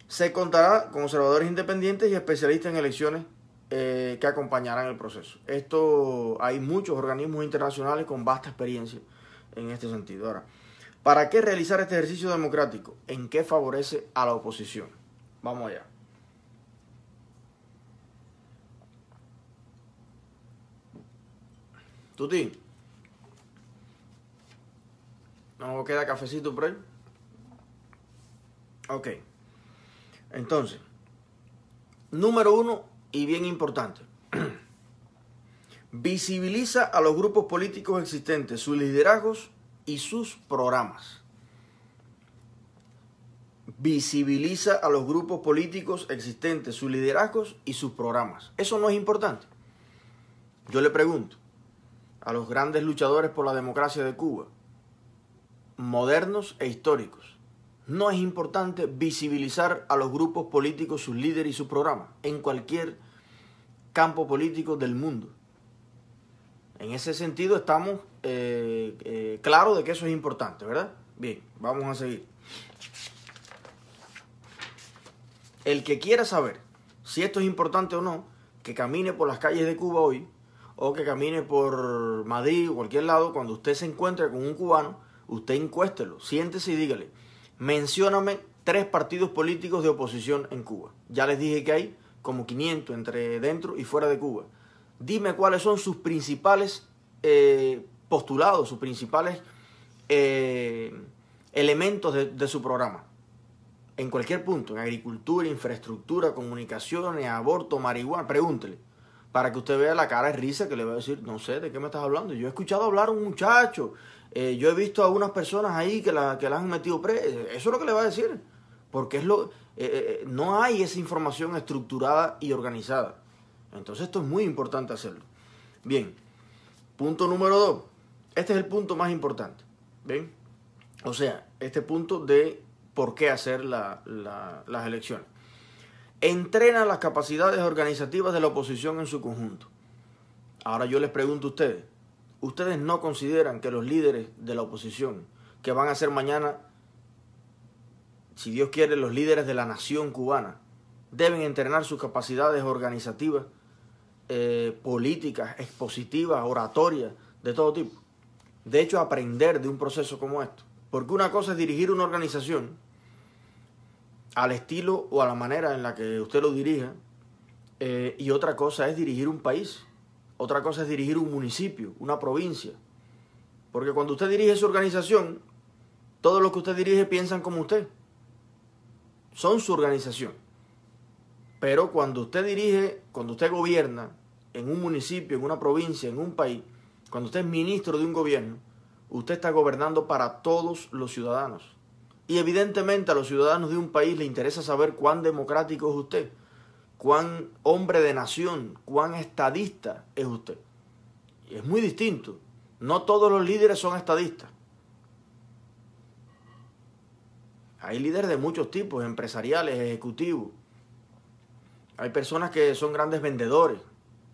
S1: se contará con observadores independientes y especialistas en elecciones eh, que acompañarán el proceso. Esto hay muchos organismos internacionales con vasta experiencia en este sentido. Ahora, ¿para qué realizar este ejercicio democrático? ¿En qué favorece a la oposición? Vamos allá. Tuti. No queda cafecito por ahí. Ok. Entonces, número uno y bien importante. visibiliza a los grupos políticos existentes, sus liderazgos y sus programas. Visibiliza a los grupos políticos existentes, sus liderazgos y sus programas. Eso no es importante. Yo le pregunto a los grandes luchadores por la democracia de Cuba, modernos e históricos. No es importante visibilizar a los grupos políticos, sus líderes y sus programas en cualquier campo político del mundo. En ese sentido estamos eh, eh, claros de que eso es importante, ¿verdad? Bien, vamos a seguir. El que quiera saber si esto es importante o no, que camine por las calles de Cuba hoy o que camine por Madrid o cualquier lado, cuando usted se encuentre con un cubano, Usted encuéstelo, siéntese y dígale, mencióname tres partidos políticos de oposición en Cuba. Ya les dije que hay como 500 entre dentro y fuera de Cuba. Dime cuáles son sus principales eh, postulados, sus principales eh, elementos de, de su programa. En cualquier punto, en agricultura, infraestructura, comunicaciones, aborto, marihuana, pregúntele para que usted vea la cara de risa que le va a decir, no sé de qué me estás hablando. Yo he escuchado hablar a un muchacho eh, yo he visto a unas personas ahí que la, que han metido presa. Eh, eso es lo que le va a decir. Porque es lo, eh, no hay esa información estructurada y organizada. Entonces esto es muy importante hacerlo. Bien, punto número dos. Este es el punto más importante. O sea, este punto de por qué hacer las elecciones. Entrena las capacidades organizativas de la oposición en su conjunto. Ahora yo les pregunto a ustedes, ¿Ustedes no consideran que los líderes de la oposición, que van a ser mañana, si Dios quiere, los líderes de la nación cubana, deben entrenar sus capacidades organizativas, eh, políticas, expositivas, oratorias, de todo tipo? De hecho, aprender de un proceso como esto. Porque una cosa es dirigir una organización al estilo o a la manera en la que usted lo dirija, eh, y otra cosa es dirigir un país otra cosa es dirigir un municipio, una provincia. Porque cuando usted dirige su organización, todos los que usted dirige piensan como usted. Son su organización. Pero cuando usted dirige, cuando usted gobierna en un municipio, en una provincia, en un país, cuando usted es ministro de un gobierno, usted está gobernando para todos los ciudadanos. Y evidentemente a los ciudadanos de un país le interesa saber cuán democrático es usted cuán hombre de nación, cuán estadista es usted. Es muy distinto. No todos los líderes son estadistas. Hay líderes de muchos tipos, empresariales, ejecutivos. Hay personas que son grandes vendedores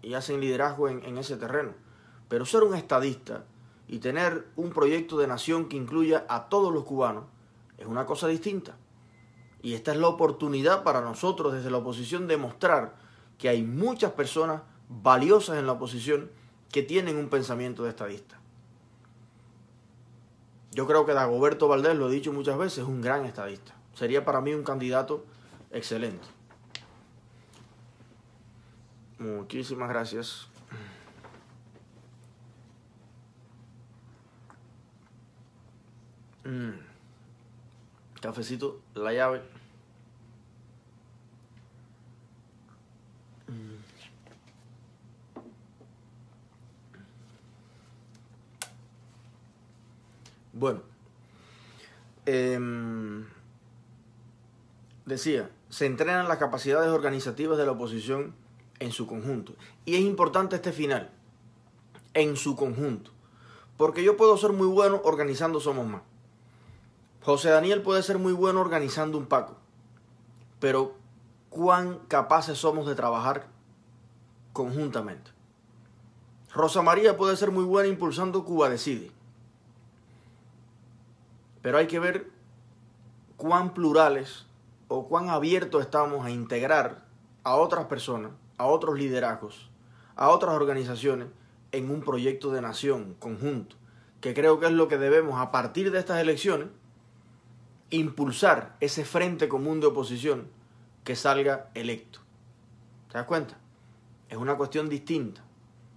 S1: y hacen liderazgo en, en ese terreno. Pero ser un estadista y tener un proyecto de nación que incluya a todos los cubanos es una cosa distinta. Y esta es la oportunidad para nosotros desde la oposición de mostrar que hay muchas personas valiosas en la oposición que tienen un pensamiento de estadista. Yo creo que Dagoberto Valdés, lo he dicho muchas veces, es un gran estadista. Sería para mí un candidato excelente. Muchísimas gracias. Mm. Cafecito, la llave. Bueno, em, decía, se entrenan las capacidades organizativas de la oposición en su conjunto. Y es importante este final, en su conjunto. Porque yo puedo ser muy bueno organizando Somos Más. José Daniel puede ser muy bueno organizando un paco, pero ¿cuán capaces somos de trabajar conjuntamente? Rosa María puede ser muy buena impulsando Cuba Decide, pero hay que ver cuán plurales o cuán abiertos estamos a integrar a otras personas, a otros liderazgos, a otras organizaciones en un proyecto de nación conjunto, que creo que es lo que debemos a partir de estas elecciones impulsar ese frente común de oposición que salga electo. ¿Te das cuenta? Es una cuestión distinta,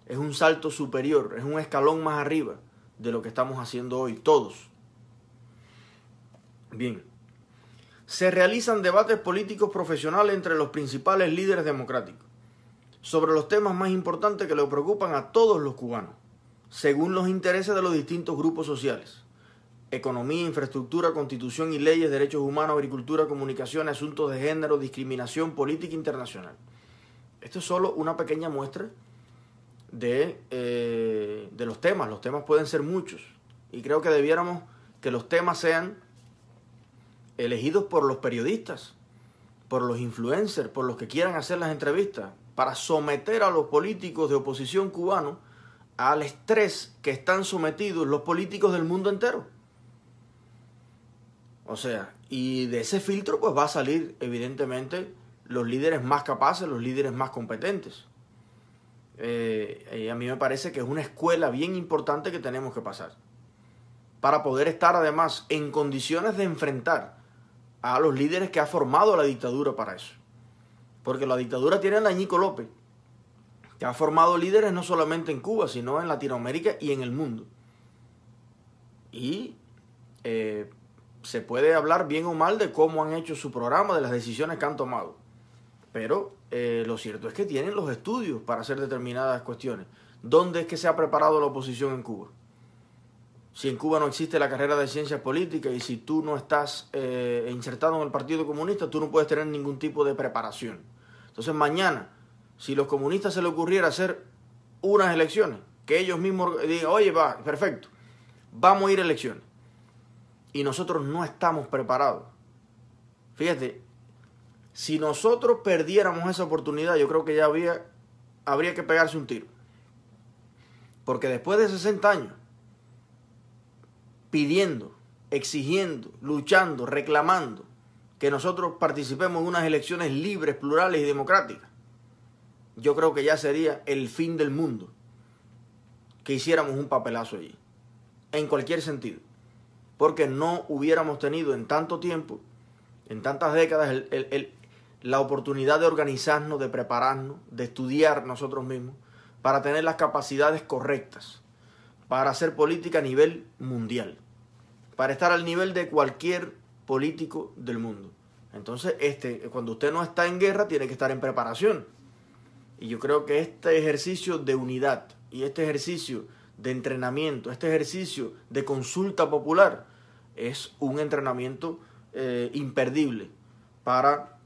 S1: es un salto superior, es un escalón más arriba de lo que estamos haciendo hoy todos. Bien, se realizan debates políticos profesionales entre los principales líderes democráticos sobre los temas más importantes que le preocupan a todos los cubanos, según los intereses de los distintos grupos sociales economía, infraestructura, constitución y leyes, derechos humanos, agricultura, comunicaciones, asuntos de género, discriminación, política internacional. Esto es solo una pequeña muestra eh, de, los temas. Los temas pueden ser muchos. Y creo que debiéramos que los temas sean elegidos por los periodistas, por los influencers, por los que quieran hacer las entrevistas, para someter a los políticos de oposición cubanos al estrés que están sometidos los políticos del mundo entero. O sea, y de ese filtro pues va a salir evidentemente los líderes más capaces, los líderes más competentes. Eh, a mí me parece que es una escuela bien importante que tenemos que pasar para poder estar además en condiciones de enfrentar a los líderes que ha formado la dictadura para eso. Porque la dictadura tiene a Ñico López, que ha formado líderes no solamente en Cuba, sino en Latinoamérica y en el mundo. Y eh, se puede hablar bien o mal de cómo han hecho su programa, de las decisiones que han tomado. Pero eh, lo cierto es que tienen los estudios para hacer determinadas cuestiones. ¿Dónde es que se ha preparado la oposición en Cuba? Si en Cuba no existe la carrera de ciencias políticas y si tú no estás eh, insertado en el Partido Comunista, tú no puedes tener ningún tipo de preparación. Entonces mañana, si los comunistas se les ocurriera hacer unas elecciones, que ellos mismos digan, oye, va, perfecto, vamos a ir a elecciones y nosotros no estamos preparados. Fíjate, si nosotros perdiéramos esa oportunidad, yo creo que ya había, habría que pegarse un tiro. Porque después de 60 años, pidiendo, exigiendo, luchando, reclamando que nosotros participemos en unas elecciones libres, plurales y democráticas, yo creo que ya sería el fin del mundo que hiciéramos un papelazo allí, en cualquier sentido porque no hubiéramos tenido en tanto tiempo, en tantas décadas, la oportunidad de organizarnos, de prepararnos, de estudiar nosotros mismos, para tener las capacidades correctas, para hacer política a nivel mundial, para estar al nivel de cualquier político del mundo. Entonces, este, cuando usted no está en guerra, tiene que estar en preparación. Y yo creo que este ejercicio de unidad y este ejercicio de entrenamiento, este ejercicio de consulta popular, es un entrenamiento eh, imperdible para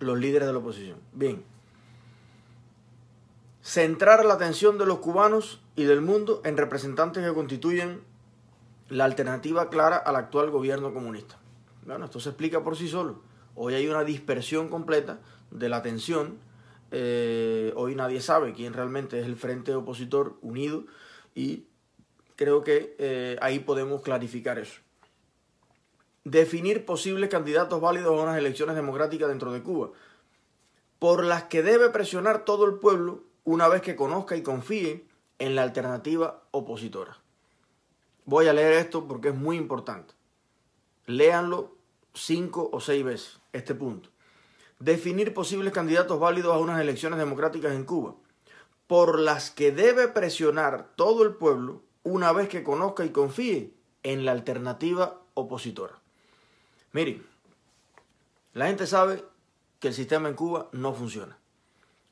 S1: los líderes de la oposición. Bien, centrar la atención de los cubanos y del mundo en representantes que constituyen la alternativa clara al actual gobierno comunista. Bueno, esto se explica por sí solo. Hoy hay una dispersión completa de la atención. Eh, hoy nadie sabe quién realmente es el frente opositor unido y creo que eh, ahí podemos clarificar eso definir posibles candidatos válidos a unas elecciones democráticas dentro de Cuba, por las que debe presionar todo el pueblo una vez que conozca y confíe en la alternativa opositora. Voy a leer esto porque es muy importante. Léanlo cinco o seis veces, este punto. Definir posibles candidatos válidos a unas elecciones democráticas en Cuba, por las que debe presionar todo el pueblo una vez que conozca y confíe en la alternativa opositora. Miren, la gente sabe que el sistema en Cuba no funciona.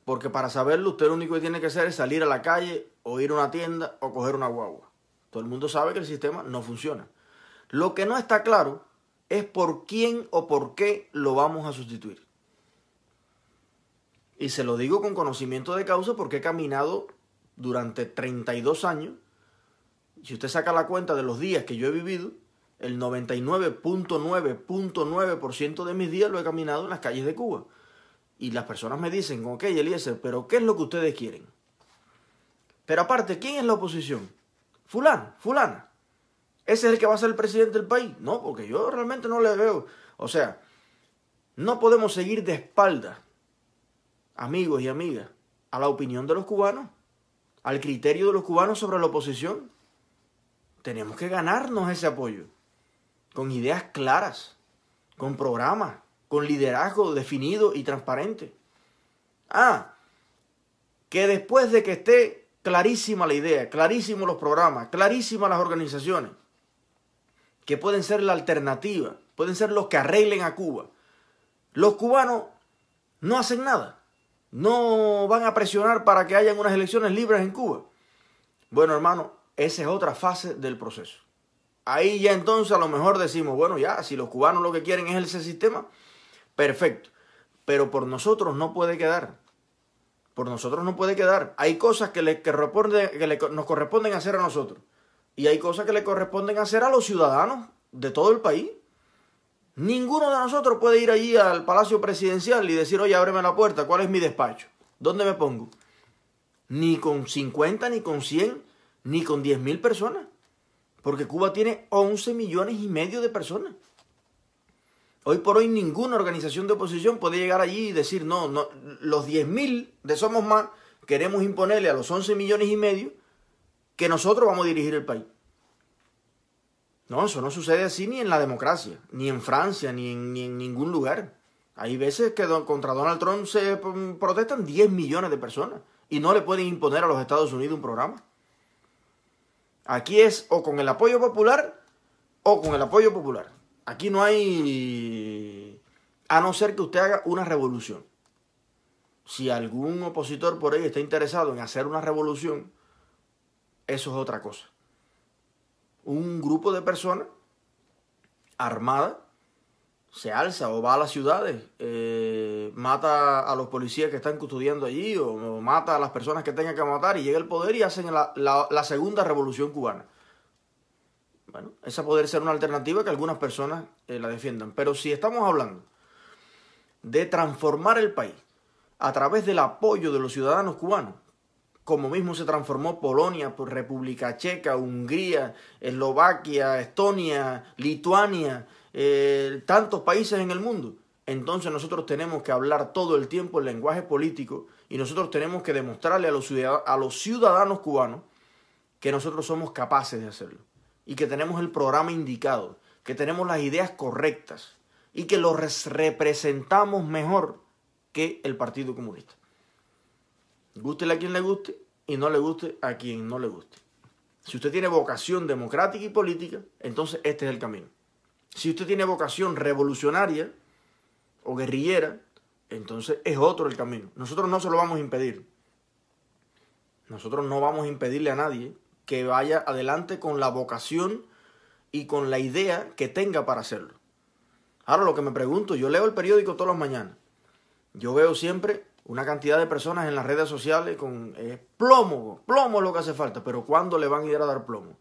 S1: Porque para saberlo, usted lo único que tiene que hacer es salir a la calle o ir a una tienda o coger una guagua. Todo el mundo sabe que el sistema no funciona. Lo que no está claro es por quién o por qué lo vamos a sustituir. Y se lo digo con conocimiento de causa porque he caminado durante 32 años. Si usted saca la cuenta de los días que yo he vivido, el 99.9.9% de mis días lo he caminado en las calles de Cuba. Y las personas me dicen, ok, Eliezer, pero ¿qué es lo que ustedes quieren? Pero aparte, ¿quién es la oposición? Fulán, fulana. ¿Ese es el que va a ser el presidente del país? No, porque yo realmente no le veo. O sea, no podemos seguir de espaldas, amigos y amigas, a la opinión de los cubanos, al criterio de los cubanos sobre la oposición. Tenemos que ganarnos ese apoyo con ideas claras, con programas, con liderazgo definido y transparente. Ah, que después de que esté clarísima la idea, clarísimos los programas, clarísimas las organizaciones, que pueden ser la alternativa, pueden ser los que arreglen a Cuba, los cubanos no hacen nada. No van a presionar para que hayan unas elecciones libres en Cuba. Bueno, hermano, esa es otra fase del proceso. Ahí ya entonces a lo mejor decimos, bueno, ya, si los cubanos lo que quieren es ese sistema, perfecto. Pero por nosotros no puede quedar. Por nosotros no puede quedar. Hay cosas que, le, que, nos corresponden hacer a nosotros. Y hay cosas que le corresponden hacer a los ciudadanos de todo el país. Ninguno de nosotros puede ir allí al Palacio Presidencial y decir, oye, ábreme la puerta, ¿cuál es mi despacho? ¿Dónde me pongo? Ni con 50, ni con 100, ni con diez mil personas. Porque Cuba tiene 11 millones y medio de personas. Hoy por hoy ninguna organización de oposición puede llegar allí y decir, no, no los 10.000 de Somos Más queremos imponerle a los 11 millones y medio que nosotros vamos a dirigir el país. No, eso no sucede así ni en la democracia, ni en Francia, ni en, ningún lugar. Hay veces que contra Donald Trump se mm, protestan 10 millones de personas y no le pueden imponer a los Estados Unidos un programa. Aquí es o con el apoyo popular o con el apoyo popular. Aquí no hay, a no ser que usted haga una revolución. Si algún opositor por ahí está interesado en hacer una revolución, eso es otra cosa. Un grupo de personas armadas se alza o va a las ciudades, eh, mata a los policías que están custodiando allí o, mata a las personas que tengan que matar y llega el poder y hacen la, segunda revolución cubana. Bueno, esa puede ser una alternativa que algunas personas eh, la defiendan. Pero si estamos hablando de transformar el país a través del apoyo de los ciudadanos cubanos, como mismo se transformó Polonia, pues, República Checa, Hungría, Eslovaquia, Estonia, Lituania, eh, tantos países en el mundo. Entonces nosotros tenemos que hablar todo el tiempo el lenguaje político y nosotros tenemos que demostrarle a los, ciudadanos, a los ciudadanos cubanos que nosotros somos capaces de hacerlo y que tenemos el programa indicado, que tenemos las ideas correctas y que los representamos mejor que el Partido Comunista. guste a quien le guste y no le guste a quien no le guste. Si usted tiene vocación democrática y política, entonces este es el camino. Si usted tiene vocación revolucionaria o guerrillera, entonces es otro el camino. Nosotros no se lo vamos a impedir. Nosotros no vamos a impedirle a nadie que vaya adelante con la vocación y con la idea que tenga para hacerlo. Ahora lo que me pregunto, yo leo el periódico todas las mañanas. Yo veo siempre una cantidad de personas en las redes sociales con eh, plomo, plomo es lo que hace falta, pero ¿cuándo le van a ir a dar plomo?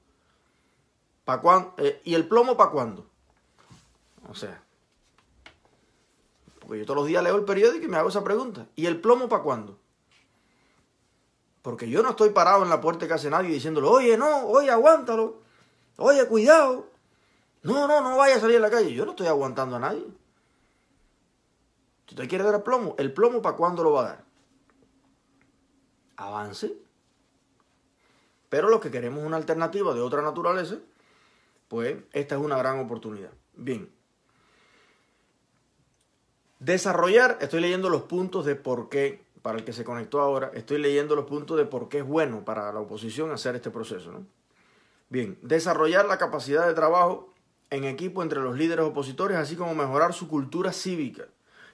S1: Eh, ¿Y el plomo para cuándo? O sea, porque yo todos los días leo el periódico y me hago esa pregunta. ¿Y el plomo para cuándo? Porque yo no estoy parado en la puerta de hace nadie diciéndole, oye, no, oye, aguántalo, oye, cuidado, no, no, no vaya a salir a la calle. Yo no estoy aguantando a nadie. Si usted quiere dar plomo, ¿el plomo para cuándo lo va a dar? Avance. Pero los que queremos una alternativa de otra naturaleza, pues esta es una gran oportunidad. Bien. Desarrollar, estoy leyendo los puntos de por qué, para el que se conectó ahora, estoy leyendo los puntos de por qué es bueno para la oposición hacer este proceso. Bien, desarrollar la capacidad de trabajo en equipo entre los líderes opositores, así como mejorar su cultura cívica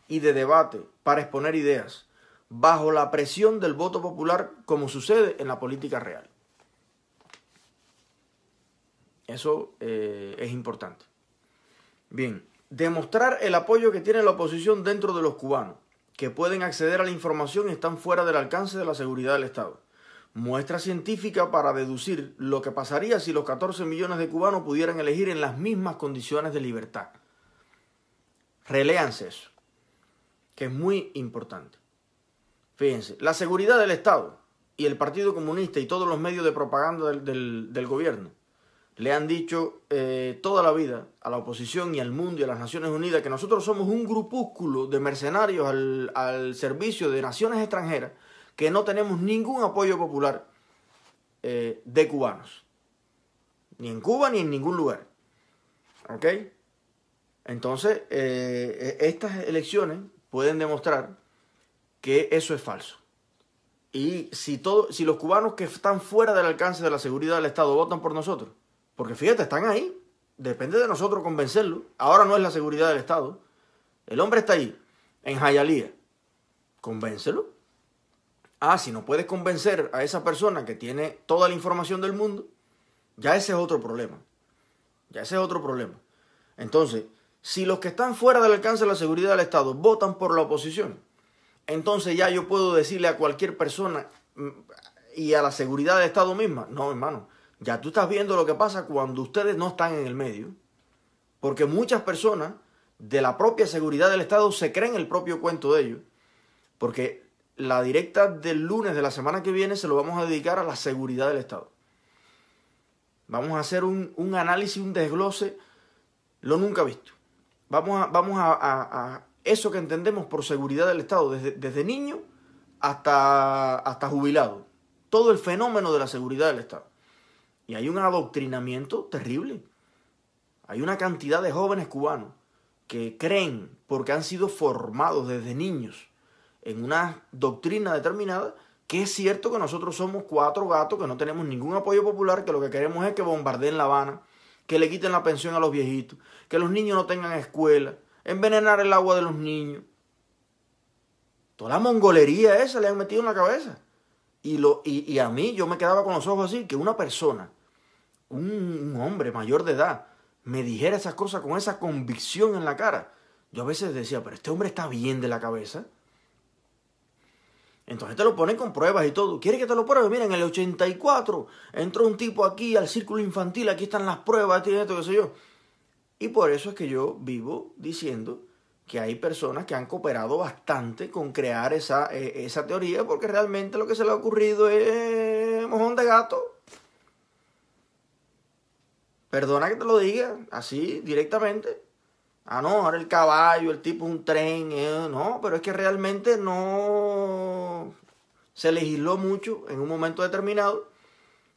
S1: y de debate para exponer ideas, bajo la presión del voto popular, como sucede en la política real. Eso eh, es importante. Bien, demostrar el apoyo que tiene la oposición dentro de los cubanos, que pueden acceder a la información y están fuera del alcance de la seguridad del Estado. Muestra científica para deducir lo que pasaría si los 14 millones de cubanos pudieran elegir en las mismas condiciones de libertad. Reléanse eso, que es muy importante. Fíjense, la seguridad del Estado y el Partido Comunista y todos los medios de propaganda del, del gobierno le han dicho eh, toda la vida a la oposición y al mundo y a las Naciones Unidas que nosotros somos un grupúsculo de mercenarios al, servicio de naciones extranjeras que no tenemos ningún apoyo popular eh, de cubanos. Ni en Cuba ni en ningún lugar. ¿Ok? Entonces, eh, e-, estas elecciones pueden demostrar que eso es falso. Y si, todo, si los cubanos que están fuera del alcance de la seguridad del Estado votan por nosotros, porque fíjate, están ahí. Depende de nosotros convencerlo. Ahora no es la seguridad del Estado. El hombre está ahí, en Jayalía. Convéncelo. Ah, si no puedes convencer a esa persona que tiene toda la información del mundo, ya ese es otro problema. Ya ese es otro problema. Entonces, si los que están fuera del alcance de la seguridad del Estado votan por la oposición, entonces ya yo puedo decirle a cualquier persona mm, y a la seguridad del Estado misma, no, hermano, ya tú estás viendo lo que pasa cuando ustedes no están en el medio, porque muchas personas de la propia seguridad del Estado se creen el propio cuento de ellos, porque la directa del lunes de la semana que viene se lo vamos a dedicar a la seguridad del Estado. Vamos a hacer un, análisis, un desglose, lo nunca visto. Vamos a, vamos eso que entendemos por seguridad del Estado, desde, desde niño hasta, hasta jubilado. Todo el fenómeno de la seguridad del Estado. Y hay un adoctrinamiento terrible. Hay una cantidad de jóvenes cubanos que creen, porque han sido formados desde niños en una doctrina determinada, que es cierto que nosotros somos cuatro gatos, que no tenemos ningún apoyo popular, que lo que queremos es que bombardeen La Habana, que le quiten la pensión a los viejitos, que los niños no tengan escuela, envenenar el agua de los niños. Toda la mongolería esa le han metido en la cabeza. Y, lo, y a mí yo me quedaba con los ojos así, que una persona un, hombre mayor de edad me dijera esas cosas con esa convicción en la cara, yo a veces decía, pero este hombre está bien de la cabeza. Entonces te lo ponen con pruebas y todo. ¿Quieres que te lo pruebe? miren en el 84 entró un tipo aquí al círculo infantil, aquí están las pruebas, tiene esto, qué sé yo. Y por eso es que yo vivo diciendo que hay personas que han cooperado bastante con crear esa, eh, esa teoría, porque realmente lo que se le ha ocurrido es mojón de gato. Perdona que te lo diga así directamente. Ah, no, ahora el caballo, el tipo un tren. Eh, no, pero es que realmente no se legisló mucho en un momento determinado.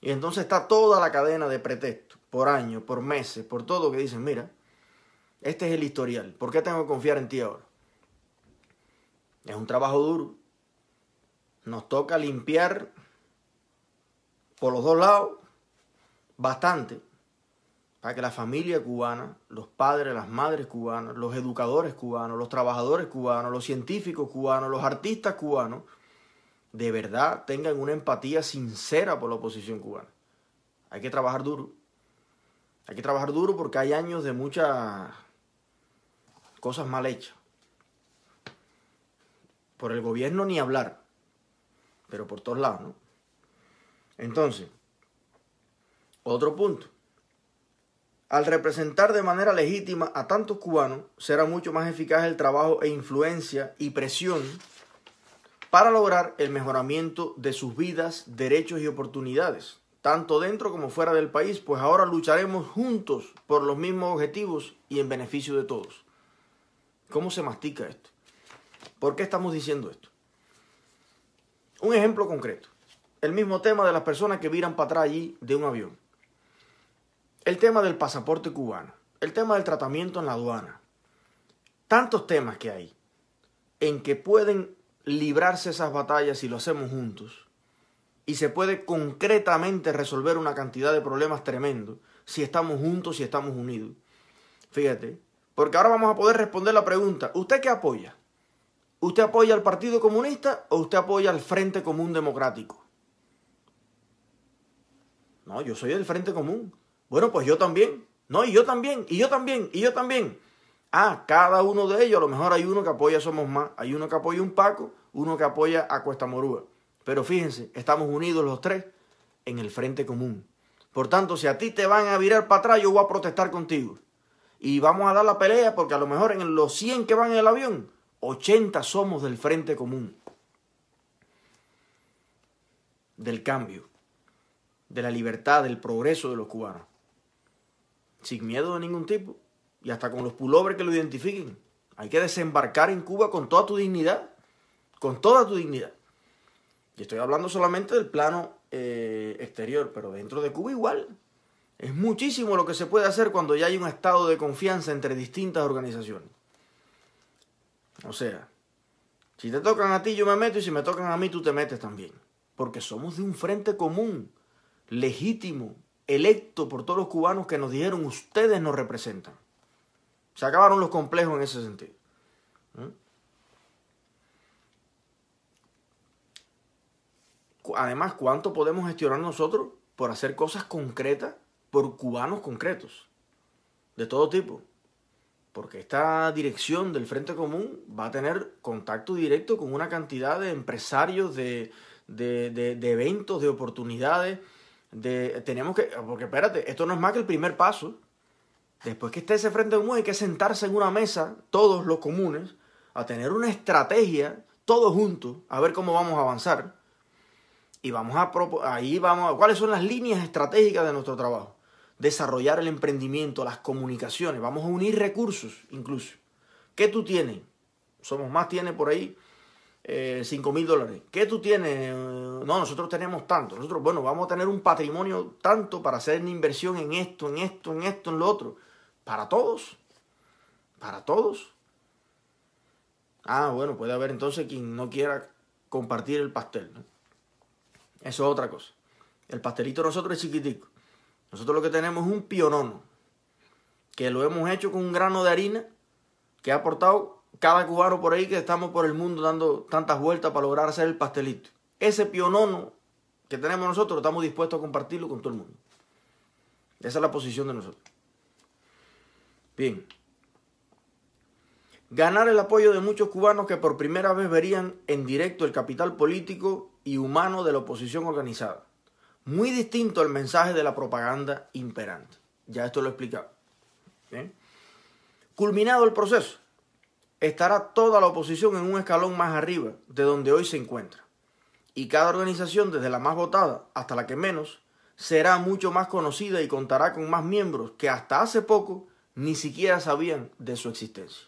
S1: Y entonces está toda la cadena de pretextos, por años, por meses, por todo, que dicen, mira, este es el historial. ¿Por qué tengo que confiar en ti ahora? Es un trabajo duro. Nos toca limpiar por los dos lados bastante para que la familia cubana, los padres, las madres cubanas, los educadores cubanos, los trabajadores cubanos, los científicos cubanos, los artistas cubanos, de verdad tengan una empatía sincera por la oposición cubana. Hay que trabajar duro. Hay que trabajar duro porque hay años de muchas cosas mal hechas. Por el gobierno ni hablar, pero por todos lados, ¿no? Entonces, otro punto. Al representar de manera legítima a tantos cubanos, será mucho más eficaz el trabajo e influencia y presión para lograr el mejoramiento de sus vidas, derechos y oportunidades, tanto dentro como fuera del país, pues ahora lucharemos juntos por los mismos objetivos y en beneficio de todos. ¿Cómo se mastica esto? ¿Por qué estamos diciendo esto? Un ejemplo concreto. El mismo tema de las personas que viran para atrás allí de un avión el tema del pasaporte cubano, el tema del tratamiento en la aduana, tantos temas que hay en que pueden librarse esas batallas si lo hacemos juntos y se puede concretamente resolver una cantidad de problemas tremendos si estamos juntos, si estamos unidos. Fíjate, porque ahora vamos a poder responder la pregunta, ¿usted qué apoya? ¿Usted apoya al Partido Comunista o usted apoya al Frente Común Democrático? No, yo soy del Frente Común. Bueno, pues yo también. No, y yo también, y yo también, y yo también. Ah, cada uno de ellos, a lo mejor hay uno que apoya Somos Más, hay uno que apoya un Paco, uno que apoya a Cuesta Morúa. Pero fíjense, estamos unidos los tres en el frente común. Por tanto, si a ti te van a virar para atrás, yo voy a protestar contigo. Y vamos a dar la pelea porque a lo mejor en los 100 que van en el avión, 80 somos del frente común. Del cambio, de la libertad, del progreso de los cubanos sin miedo de ningún tipo, y hasta con los pulobres que lo identifiquen. Hay que desembarcar en Cuba con toda tu dignidad, con toda tu dignidad. Y estoy hablando solamente del plano eh, exterior, pero dentro de Cuba igual. Es muchísimo lo que se puede hacer cuando ya hay un estado de confianza entre distintas organizaciones. O sea, si te tocan a ti yo me meto y si me tocan a mí tú te metes también. Porque somos de un frente común, legítimo, electo por todos los cubanos que nos dijeron ustedes nos representan. Se acabaron los complejos en ese sentido. ¿eh? Además, ¿cuánto podemos gestionar nosotros por hacer cosas concretas por cubanos concretos? De todo tipo. Porque esta dirección del Frente Común va a tener contacto directo con una cantidad de empresarios, de, de eventos, de oportunidades tenemos que, porque espérate, esto no es más que el primer paso. Después que esté ese frente común hay que sentarse en una mesa, todos los comunes, a tener una estrategia, todos juntos, a ver cómo vamos a avanzar. Y vamos a ahí vamos a cuáles son las líneas estratégicas de nuestro trabajo. Desarrollar el emprendimiento, las comunicaciones, vamos a unir recursos incluso. ¿Qué tú tienes? Somos más tiene por ahí eh, cinco mil dólares. ¿Qué tú tienes? Eh, no, nosotros tenemos tanto. Nosotros, bueno, vamos a tener un patrimonio tanto para hacer una inversión en esto, en esto, en esto, en lo otro. Para todos. Para todos. Ah, bueno, puede haber entonces quien no quiera compartir el pastel. Eso es otra cosa. El pastelito nosotros es chiquitico. Nosotros lo que tenemos es un pionono, que lo hemos hecho con un grano de harina que ha aportado cada cubano por ahí que estamos por el mundo dando tantas vueltas para lograr hacer el pastelito. Ese pionono que tenemos nosotros estamos dispuestos a compartirlo con todo el mundo. Esa es la posición de nosotros. Bien. Ganar el apoyo de muchos cubanos que por primera vez verían en directo el capital político y humano de la oposición organizada. Muy distinto al mensaje de la propaganda imperante. Ya esto lo he explicado. Culminado el proceso, estará toda la oposición en un escalón más arriba de donde hoy se encuentra. Y cada organización, desde la más votada hasta la que menos, será mucho más conocida y contará con más miembros que hasta hace poco ni siquiera sabían de su existencia.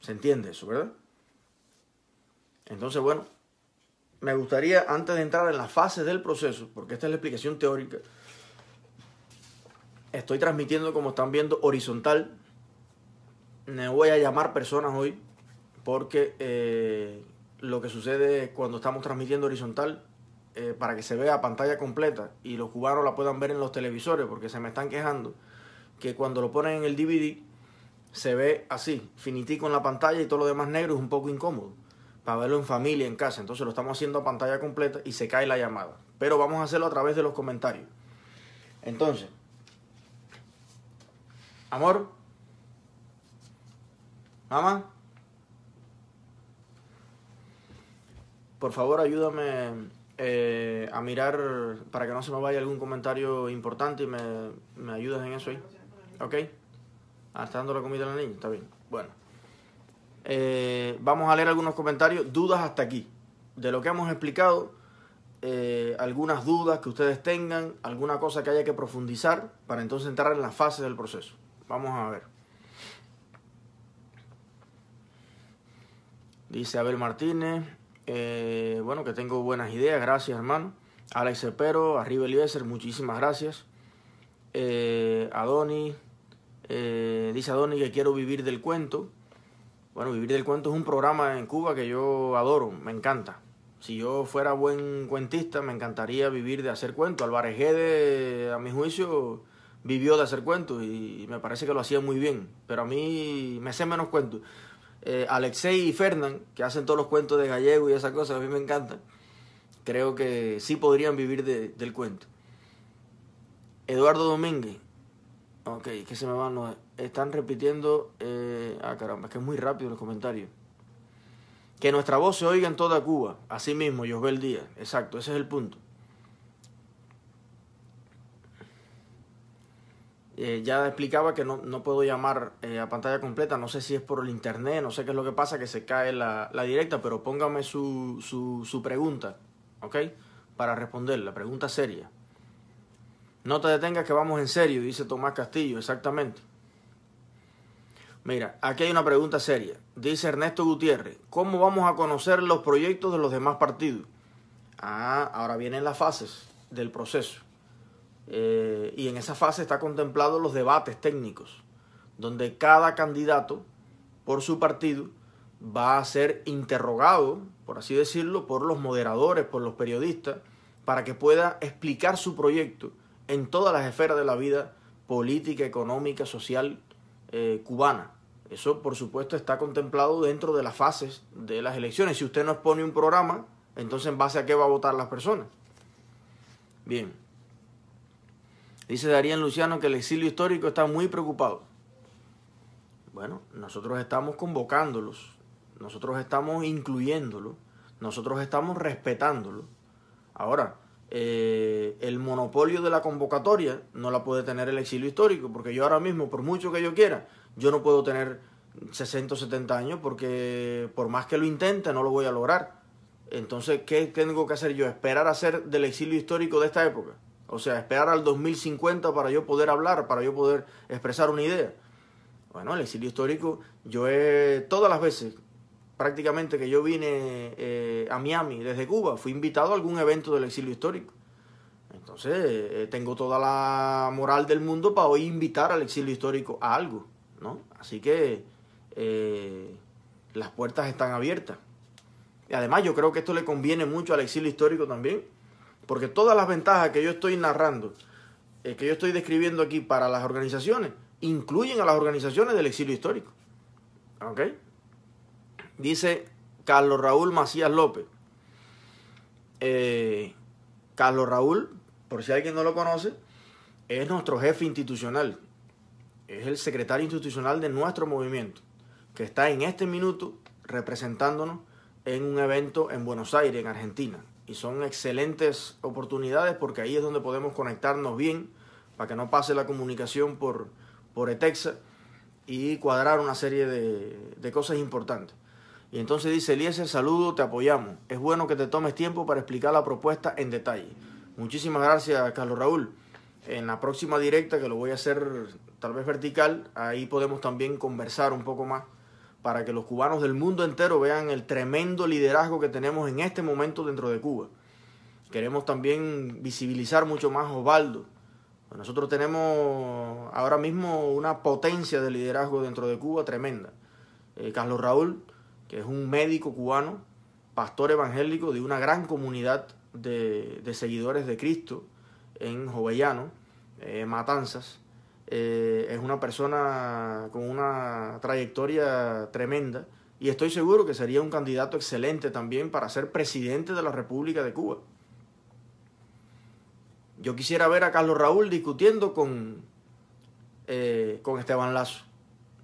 S1: ¿Se entiende eso, verdad? Entonces, bueno, me gustaría, antes de entrar en las fases del proceso, porque esta es la explicación teórica, estoy transmitiendo, como están viendo, horizontal me voy a llamar personas hoy porque eh, lo que sucede cuando estamos transmitiendo horizontal eh, para que se vea a pantalla completa y los cubanos la puedan ver en los televisores porque se me están quejando que cuando lo ponen en el DVD se ve así, finitico en la pantalla y todo lo demás negro es un poco incómodo para verlo en familia, en casa. Entonces lo estamos haciendo a pantalla completa y se cae la llamada. Pero vamos a hacerlo a través de los comentarios. Entonces, amor, Mamá. Por favor, ayúdame eh, a mirar para que no se me vaya algún comentario importante y me, me ayudas en eso ahí. ¿Ok? Ah, está dando la comida a la niña. Está bien. Bueno. Eh, vamos a leer algunos comentarios. Dudas hasta aquí. De lo que hemos explicado, eh, algunas dudas que ustedes tengan, alguna cosa que haya que profundizar para entonces entrar en la fase del proceso. Vamos a ver. Dice Abel Martínez, eh, bueno, que tengo buenas ideas, gracias hermano. Alex Cepero, Arriba Eliezer, muchísimas gracias. Eh, Adoni, eh, dice Adoni que quiero vivir del cuento. Bueno, Vivir del Cuento es un programa en Cuba que yo adoro, me encanta. Si yo fuera buen cuentista, me encantaría vivir de hacer cuentos. Álvarez Gede, a mi juicio, vivió de hacer cuentos y me parece que lo hacía muy bien. Pero a mí me sé menos cuentos. Eh, Alexei y Fernán, que hacen todos los cuentos de gallego y esas cosas, a mí me encantan, creo que sí podrían vivir del cuento. Eduardo Domínguez, ok, que se me van, están repitiendo, eh, ah caramba, es que es muy rápido los comentarios. Que nuestra voz se oiga en toda Cuba, así mismo, el día, exacto, ese es el punto. Eh, ya explicaba que no, puedo llamar eh, a pantalla completa, no sé si es por el internet, no sé qué es lo que pasa, que se cae la, directa, pero póngame su, su, su pregunta, ¿ok? Para responder la pregunta seria. No te detengas que vamos en serio, dice Tomás Castillo, exactamente. Mira, aquí hay una pregunta seria. Dice Ernesto Gutiérrez, ¿cómo vamos a conocer los proyectos de los demás partidos? Ah, ahora vienen las fases del proceso. Eh, y en esa fase está contemplado los debates técnicos, donde cada candidato por su partido va a ser interrogado, por así decirlo, por los moderadores, por los periodistas, para que pueda explicar su proyecto en todas las esferas de la vida política, económica, social eh, cubana. Eso, por supuesto, está contemplado dentro de las fases de las elecciones. Si usted no expone un programa, entonces en base a qué va a votar las personas. Bien. Dice Darían Luciano que el exilio histórico está muy preocupado. Bueno, nosotros estamos convocándolos, nosotros estamos incluyéndolos, nosotros estamos respetándolos. Ahora, eh, el monopolio de la convocatoria no la puede tener el exilio histórico, porque yo ahora mismo, por mucho que yo quiera, yo no puedo tener 60 o 70 años porque por más que lo intente no lo voy a lograr. Entonces, ¿qué tengo que hacer yo? ¿Esperar a ser del exilio histórico de esta época? O sea, esperar al 2050 para yo poder hablar, para yo poder expresar una idea. Bueno, el exilio histórico, yo he, todas las veces, prácticamente que yo vine eh, a Miami desde Cuba, fui invitado a algún evento del exilio histórico. Entonces, eh, tengo toda la moral del mundo para hoy invitar al exilio histórico a algo, ¿no? Así que eh, las puertas están abiertas. Y además yo creo que esto le conviene mucho al exilio histórico también porque todas las ventajas que yo estoy narrando, eh, que yo estoy describiendo aquí para las organizaciones, incluyen a las organizaciones del exilio histórico. Dice Carlos Raúl Macías López. Eh, Carlos Raúl, por si alguien no lo conoce, es nuestro jefe institucional. Es el secretario institucional de nuestro movimiento, que está en este minuto representándonos en un evento en Buenos Aires, en Argentina, y son excelentes oportunidades porque ahí es donde podemos conectarnos bien para que no pase la comunicación por, por ETEXA y cuadrar una serie de, de cosas importantes. Y entonces dice, Eliezer, saludo, te apoyamos. Es bueno que te tomes tiempo para explicar la propuesta en detalle. Muchísimas gracias, Carlos Raúl. En la próxima directa, que lo voy a hacer tal vez vertical, ahí podemos también conversar un poco más para que los cubanos del mundo entero vean el tremendo liderazgo que tenemos en este momento dentro de Cuba. Queremos también visibilizar mucho más Osvaldo. Nosotros tenemos ahora mismo una potencia de liderazgo dentro de Cuba tremenda. Eh, Carlos Raúl, que es un médico cubano, pastor evangélico de una gran comunidad de, seguidores de Cristo en Jovellano, eh, Matanzas. Eh, es una persona con una trayectoria tremenda y estoy seguro que sería un candidato excelente también para ser presidente de la República de Cuba. Yo quisiera ver a Carlos Raúl discutiendo con, eh, con Esteban Lazo,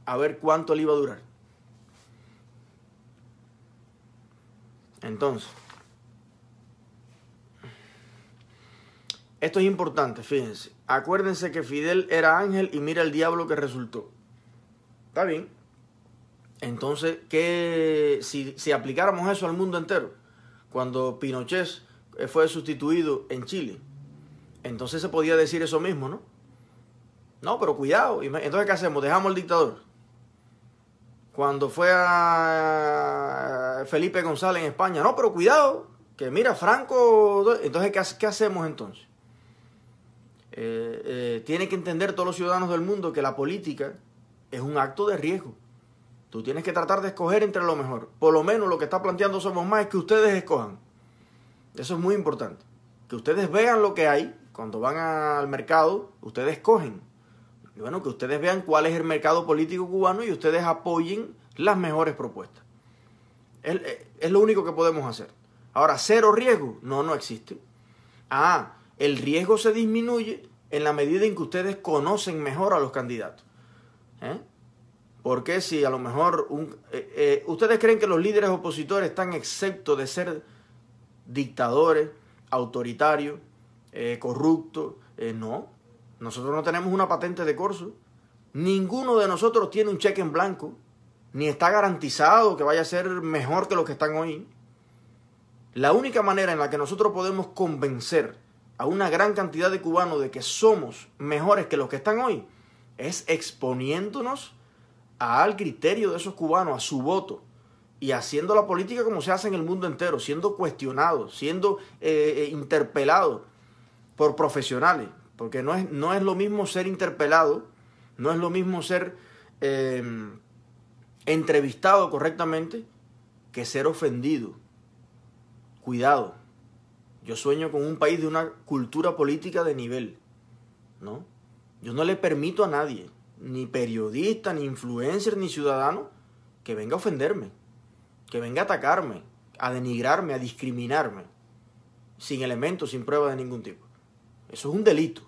S1: a ver cuánto le iba a durar. Entonces, esto es importante, fíjense. Acuérdense que Fidel era ángel y mira el diablo que resultó. Está bien. Entonces, si, aplicáramos eso al mundo entero, cuando Pinochet eh, fue sustituido en Chile, entonces se podía decir eso mismo, ¿no? No, pero cuidado. Entonces, ¿qué hacemos? Dejamos al dictador. Cuando fue a Felipe González en España, no, pero cuidado, que mira, Franco. Entonces, qué hacemos entonces? Eh, eh, tiene que entender todos los ciudadanos del mundo que la política es un acto de riesgo. Tú tienes que tratar de escoger entre lo mejor. Por lo menos lo que está planteando Somos Más es que ustedes escojan. Eso es muy importante. Que ustedes vean lo que hay cuando van al mercado, ustedes escogen. Y bueno, que ustedes vean cuál es el mercado político cubano y ustedes apoyen las mejores propuestas. Es, es lo único que podemos hacer. Ahora, cero riesgo, no, no existe. Ah, el riesgo se disminuye en la medida en que ustedes conocen mejor a los candidatos. ¿Por ¿eh? Porque si a lo mejor eh, eh, ustedes creen que los líderes opositores están exceptos de ser dictadores, autoritarios, corruptos, no. Nosotros no tenemos una patente de corso. Ninguno de nosotros tiene un cheque en blanco, ni está garantizado que vaya a ser mejor que los que están hoy. La única manera en la que nosotros podemos convencer a una gran cantidad de cubanos de que somos mejores que los que están hoy es exponiéndonos al criterio de esos cubanos, a su voto, y haciendo la política como se hace en el mundo entero, siendo cuestionados, siendo eh, eh, interpelados por profesionales, porque no es, no es lo mismo ser interpelado, no es lo mismo ser em, entrevistado correctamente que ser ofendido. Cuidado. Yo sueño con un país de una cultura política de nivel, ¿no? Yo no le permito a nadie, ni periodista, ni influencer, ni ciudadano, que venga a ofenderme, que venga a atacarme, a denigrarme, a discriminarme, sin elementos, sin pruebas de ningún tipo. Eso es un delito.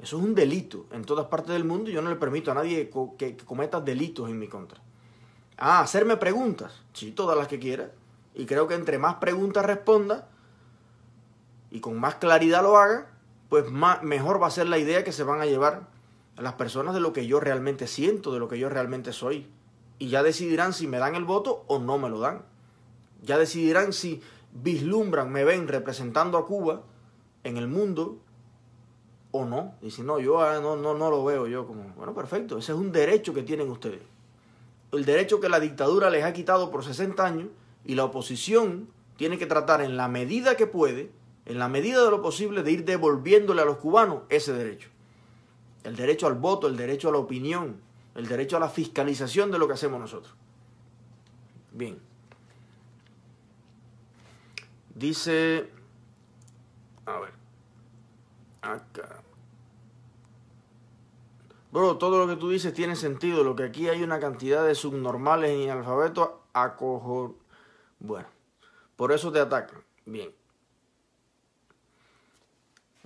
S1: Eso es un delito en todas partes del mundo y yo no le permito a nadie que, cometa delitos en mi contra. Ah, hacerme preguntas, sí, todas las que quiera. Y creo que entre más preguntas responda, y con más claridad lo haga, pues más, mejor va a ser la idea que se van a llevar las personas de lo que yo realmente siento, de lo que yo realmente soy. Y ya decidirán si me dan el voto o no me lo dan. Ya decidirán si vislumbran, me ven representando a Cuba en el mundo o no. Y si no, yo ah, no, no, no lo veo yo como, bueno, perfecto, ese es un derecho que tienen ustedes. El derecho que la dictadura les ha quitado por 60 años y la oposición tiene que tratar en la medida que puede en la medida de lo posible, de ir devolviéndole a los cubanos ese derecho. El derecho al voto, el derecho a la opinión, el derecho a la fiscalización de lo que hacemos nosotros. Bien. Dice, a ver, acá. Bro, todo lo que tú dices tiene sentido. Lo que aquí hay una cantidad de subnormales en el alfabeto acojo Bueno, por eso te atacan. Bien.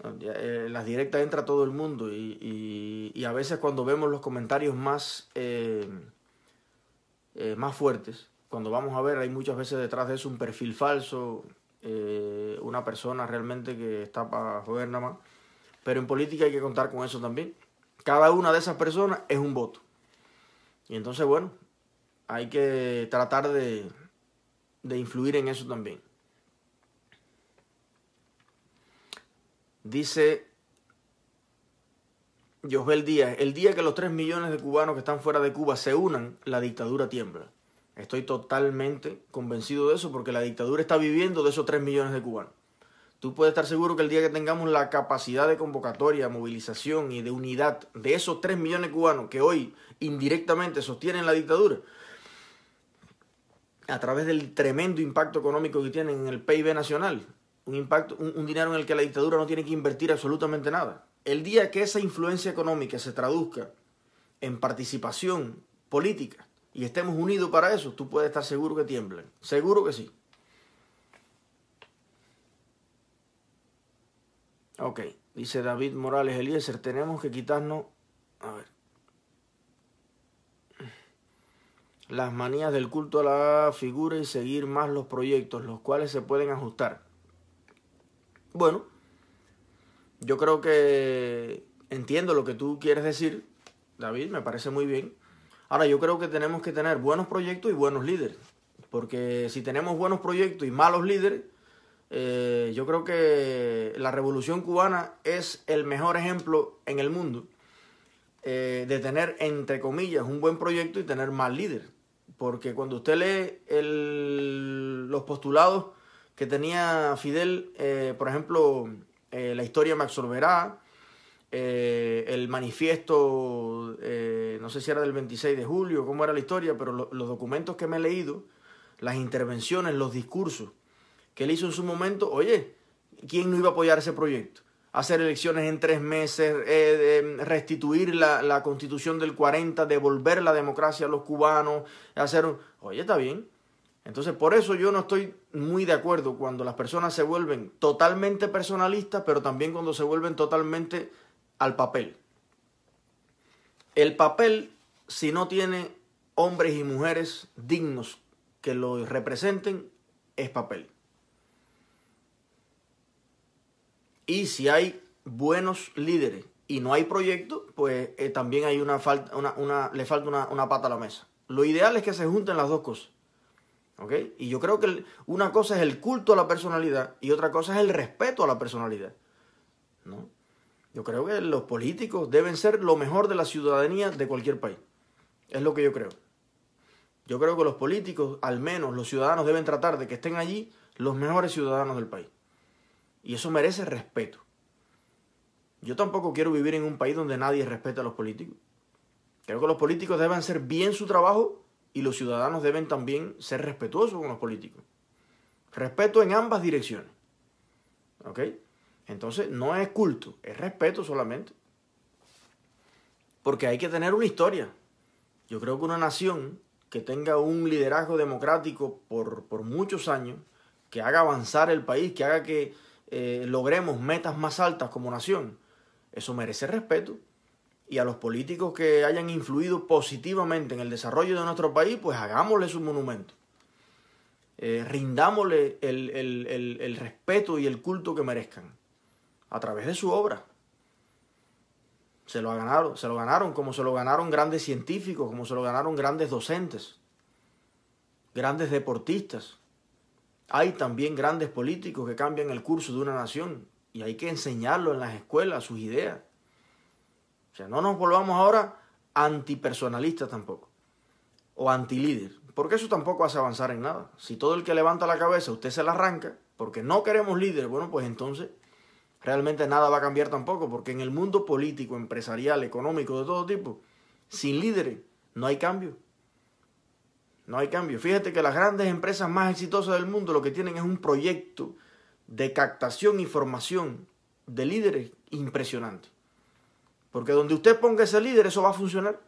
S1: En eh, las directas entra todo el mundo y, a veces cuando vemos los comentarios más, eh, eh, más fuertes, cuando vamos a ver hay muchas veces detrás de eso un perfil falso, una persona realmente que está para joder nada más. Pero en política hay que contar con eso también. Cada una de esas personas es un voto. Y entonces, bueno, hay que tratar de, de influir en eso también. Dice Joel Díaz, el día que los 3 millones de cubanos que están fuera de Cuba se unan, la dictadura tiembla. Estoy totalmente convencido de eso porque la dictadura está viviendo de esos 3 millones de cubanos. Tú puedes estar seguro que el día que tengamos la capacidad de convocatoria, movilización y de unidad de esos 3 millones de cubanos que hoy indirectamente sostienen la dictadura, a través del tremendo impacto económico que tienen en el PIB nacional, un impacto, un, dinero en el que la dictadura no tiene que invertir absolutamente nada. El día que esa influencia económica se traduzca en participación política y estemos unidos para eso, tú puedes estar seguro que tiemblen. Seguro que sí. Ok, dice David Morales Eliezer, tenemos que quitarnos... A ver. Las manías del culto a la figura y seguir más los proyectos, los cuales se pueden ajustar. Bueno, yo creo que entiendo lo que tú quieres decir, David, me parece muy bien. Ahora, yo creo que tenemos que tener buenos proyectos y buenos líderes. Porque si tenemos buenos proyectos y malos líderes, eh, yo creo que la revolución cubana es el mejor ejemplo en el mundo eh, de tener, entre comillas, un buen proyecto y tener mal líder. Porque cuando usted lee los postulados que tenía Fidel, eh, por ejemplo, eh, la historia me absorberá, eh, el manifiesto, no sé si era del 26 de julio, cómo era la historia, pero los documentos que me he leído, las intervenciones, los discursos que él hizo en su momento, oye, ¿quién no iba a apoyar ese proyecto? Hacer elecciones en tres meses, em, restituir la, la constitución del 40, devolver la democracia a los cubanos, hacer... Un... Oye, está bien, entonces, por eso yo no estoy muy de acuerdo cuando las personas se vuelven totalmente personalistas, pero también cuando se vuelven totalmente al papel. El papel, si no tiene hombres y mujeres dignos que lo representen, es papel. Y si hay buenos líderes y no hay proyecto, pues eh, también hay una falta, una, le falta una pata a la mesa. Lo ideal es que se junten las dos cosas y yo creo que una cosa es el culto a la personalidad y otra cosa es el respeto a la personalidad. Yo creo que los políticos deben ser lo mejor de la ciudadanía de cualquier país. Es lo que yo creo. Yo creo que los políticos, al menos los ciudadanos, deben tratar de que estén allí los mejores ciudadanos del país. Y eso merece respeto. Yo tampoco quiero vivir en un país donde nadie respeta a los políticos. Creo que los políticos deben hacer bien su trabajo y los ciudadanos deben también ser respetuosos con los políticos. Respeto en ambas direcciones. ¿Ok? Entonces no es culto, es respeto solamente. Porque hay que tener una historia. Yo creo que una nación que tenga un liderazgo democrático por, muchos años, que haga avanzar el país, que haga que eh, logremos metas más altas como nación, eso merece respeto y a los políticos que hayan influido positivamente en el desarrollo de nuestro país, pues hagámosle su monumento. Eh, rindámosle el, respeto y el culto que merezcan a través de su obra. Se lo ganaron, se lo ganaron como se lo ganaron grandes científicos, como se lo ganaron grandes docentes, grandes deportistas. Hay también grandes políticos que cambian el curso de una nación y hay que enseñarlo en las escuelas, sus ideas. O sea, no nos volvamos ahora antipersonalistas tampoco. O antilíder. Porque eso tampoco hace avanzar en nada. Si todo el que levanta la cabeza usted se la arranca, porque no queremos líderes, bueno, pues entonces realmente nada va a cambiar tampoco. Porque en el mundo político, empresarial, económico, de todo tipo, sin líderes no hay cambio. No hay cambio. Fíjate que las grandes empresas más exitosas del mundo lo que tienen es un proyecto de captación y formación de líderes impresionante. Porque donde usted ponga ese líder, eso va a funcionar.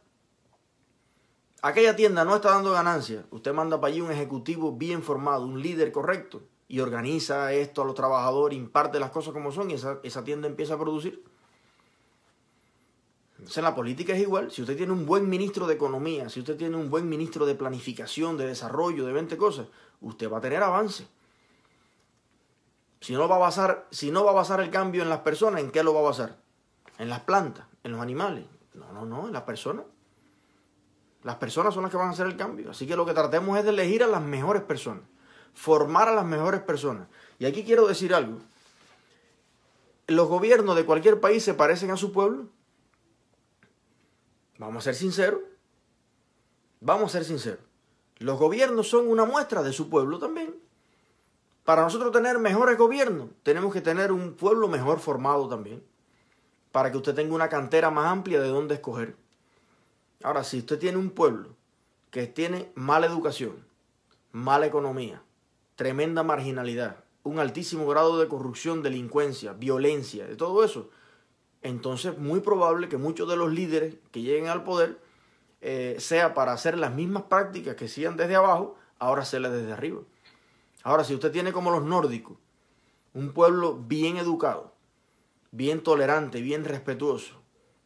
S1: Aquella tienda no está dando ganancias. Usted manda para allí un ejecutivo bien formado, un líder correcto, y organiza esto a los trabajadores, imparte las cosas como son, y esa, tienda empieza a producir. Entonces, en la política es igual. Si usted tiene un buen ministro de Economía, si usted tiene un buen ministro de Planificación, de Desarrollo, de 20 cosas, usted va a tener avance. Si no va a basar, si no va a basar el cambio en las personas, ¿en qué lo va a basar? En las plantas, los animales. No, no, no, en las personas. Las personas son las que van a hacer el cambio. Así que lo que tratemos es de elegir a las mejores personas, formar a las mejores personas. Y aquí quiero decir algo. Los gobiernos de cualquier país se parecen a su pueblo. Vamos a ser sinceros. Vamos a ser sinceros. Los gobiernos son una muestra de su pueblo también. Para nosotros tener mejores gobiernos, tenemos que tener un pueblo mejor formado también para que usted tenga una cantera más amplia de dónde escoger. Ahora, si usted tiene un pueblo que tiene mala educación, mala economía, tremenda marginalidad, un altísimo grado de corrupción, delincuencia, violencia, de todo eso, entonces muy probable que muchos de los líderes que lleguen al poder eh, sea para hacer las mismas prácticas que hacían desde abajo, ahora hacerlas desde arriba. Ahora, si usted tiene como los nórdicos, un pueblo bien educado, bien tolerante, bien respetuoso,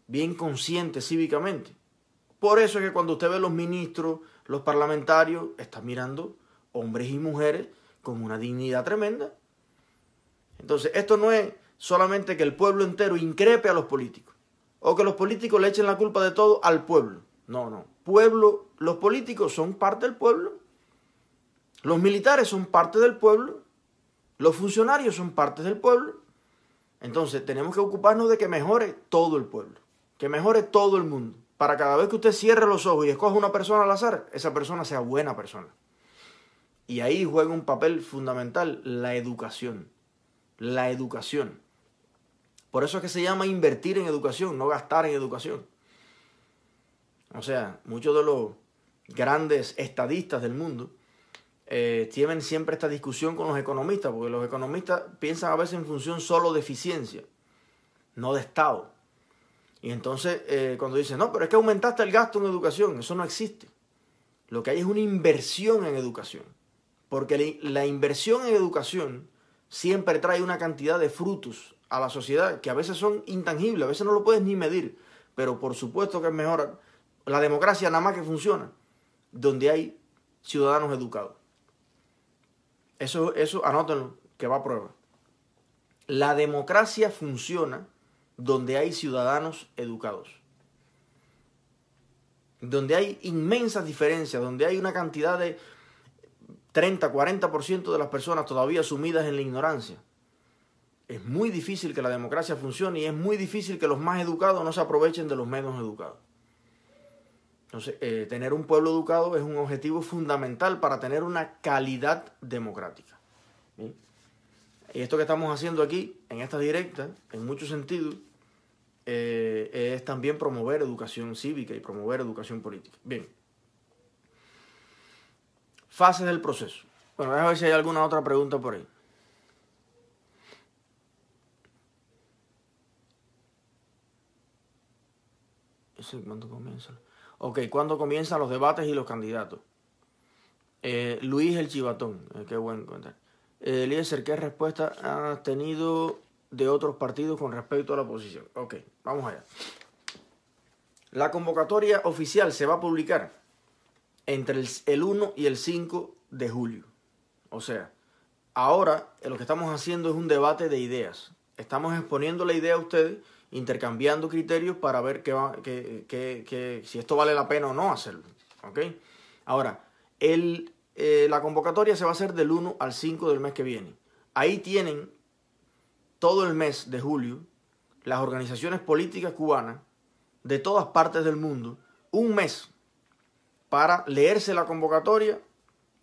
S1: bien consciente cívicamente. Por eso es que cuando usted ve los ministros, los parlamentarios, está mirando hombres y mujeres con una dignidad tremenda. Entonces, esto no es solamente que el pueblo entero increpe a los políticos o que los políticos le echen la culpa de todo al pueblo. No, no. Pueblo, los políticos son parte del pueblo. Los militares son parte del pueblo. Los funcionarios son parte del pueblo. Entonces tenemos que ocuparnos de que mejore todo el pueblo, que mejore todo el mundo, para cada vez que usted cierre los ojos y escoja una persona al azar, esa persona sea buena persona. Y ahí juega un papel fundamental la educación, la educación. Por eso es que se llama invertir en educación, no gastar en educación. O sea, muchos de los grandes estadistas del mundo eh, tienen siempre esta discusión con los economistas, porque los economistas piensan a veces en función solo de eficiencia, no de Estado. Y entonces eh, cuando dicen, no, pero es que aumentaste el gasto en educación, eso no existe. Lo que hay es una inversión en educación, porque la inversión en educación siempre trae una cantidad de frutos a la sociedad que a veces son intangibles, a veces no lo puedes ni medir, pero por supuesto que es mejor la democracia nada más que funciona, donde hay ciudadanos educados. Eso, eso anótenlo, que va a prueba. La democracia funciona donde hay ciudadanos educados. Donde hay inmensas diferencias, donde hay una cantidad de 30, 40% de las personas todavía sumidas en la ignorancia. Es muy difícil que la democracia funcione y es muy difícil que los más educados no se aprovechen de los menos educados. Entonces, eh, tener un pueblo educado es un objetivo fundamental para tener una calidad democrática. Y esto que estamos haciendo aquí, en esta directa, en muchos sentidos, eh, es también promover educación cívica y promover educación política. Bien. Fases del proceso. Bueno, a ver si hay alguna otra pregunta por ahí. ¿Ese cuándo comienza? Ok, ¿cuándo comienzan los debates y los candidatos? Eh, Luis el Chivatón, eh, qué bueno. comentario. Eh, Eliezer, ¿qué respuesta has tenido de otros partidos con respecto a la oposición? Ok, vamos allá. La convocatoria oficial se va a publicar entre el, el 1 y el 5 de julio. O sea, ahora lo que estamos haciendo es un debate de ideas. Estamos exponiendo la idea a ustedes intercambiando criterios para ver qué si esto vale la pena o no hacerlo. ¿okay? Ahora, el, eh, la convocatoria se va a hacer del 1 al 5 del mes que viene. Ahí tienen todo el mes de julio las organizaciones políticas cubanas de todas partes del mundo un mes para leerse la convocatoria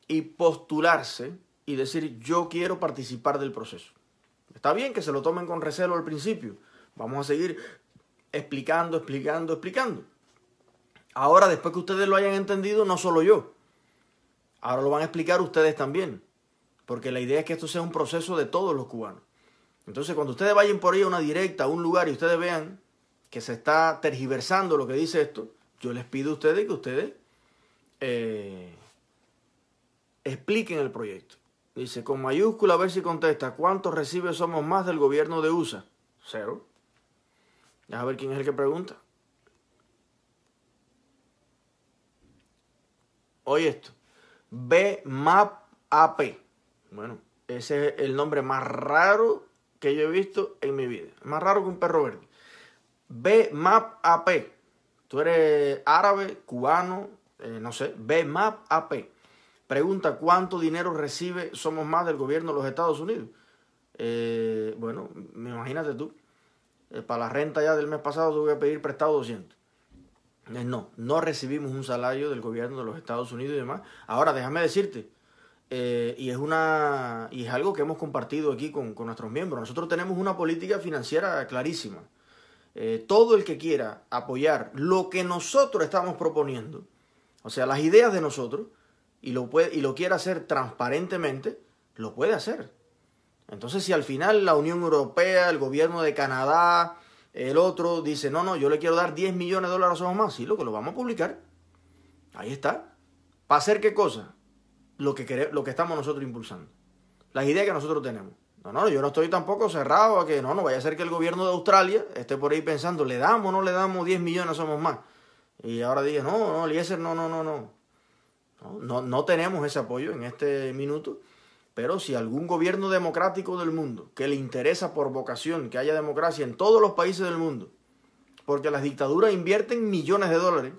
S1: y postularse y decir yo quiero participar del proceso. Está bien que se lo tomen con recelo al principio, Vamos a seguir explicando, explicando, explicando. Ahora, después que ustedes lo hayan entendido, no solo yo. Ahora lo van a explicar ustedes también. Porque la idea es que esto sea un proceso de todos los cubanos. Entonces, cuando ustedes vayan por ahí a una directa, a un lugar y ustedes vean que se está tergiversando lo que dice esto, yo les pido a ustedes que ustedes eh, expliquen el proyecto. Dice, con mayúscula, a ver si contesta, ¿cuántos recibe somos más del gobierno de USA? Cero. Deja ver quién es el que pregunta. Oye esto. map AP. Bueno, ese es el nombre más raro que yo he visto en mi vida. Más raro que un perro verde. map AP. Tú eres árabe, cubano, eh, no sé. map AP. Pregunta cuánto dinero recibe Somos Más del gobierno de los Estados Unidos. bueno eh, bueno, imagínate tú. Eh, para la renta ya del mes pasado tuve que pedir prestado 200. No, no recibimos un salario del gobierno de los Estados Unidos y demás. Ahora, déjame decirte, eh, y es una y es algo que hemos compartido aquí con, nuestros miembros. Nosotros tenemos una política financiera clarísima. Eh, todo el que quiera apoyar lo que nosotros estamos proponiendo, o sea, las ideas de nosotros, y lo, puede, y lo quiera hacer transparentemente, lo puede hacer. Entonces, si al final la Unión Europea, el gobierno de Canadá, el otro dice, no, no, yo le quiero dar 10 millones de dólares Somos más, sí, lo que lo vamos a publicar. Ahí está. ¿Para hacer qué cosa? Lo que, lo que estamos nosotros impulsando. Las ideas que nosotros tenemos. No, no, yo no estoy tampoco cerrado a que no, no vaya a ser que el gobierno de Australia esté por ahí pensando, le damos o no le damos 10 millones, somos más. Y ahora dije, no, no, Eliezer, no, no, no. No, no, no tenemos ese apoyo en este minuto. Pero si algún gobierno democrático del mundo, que le interesa por vocación que haya democracia en todos los países del mundo, porque las dictaduras invierten millones de dólares,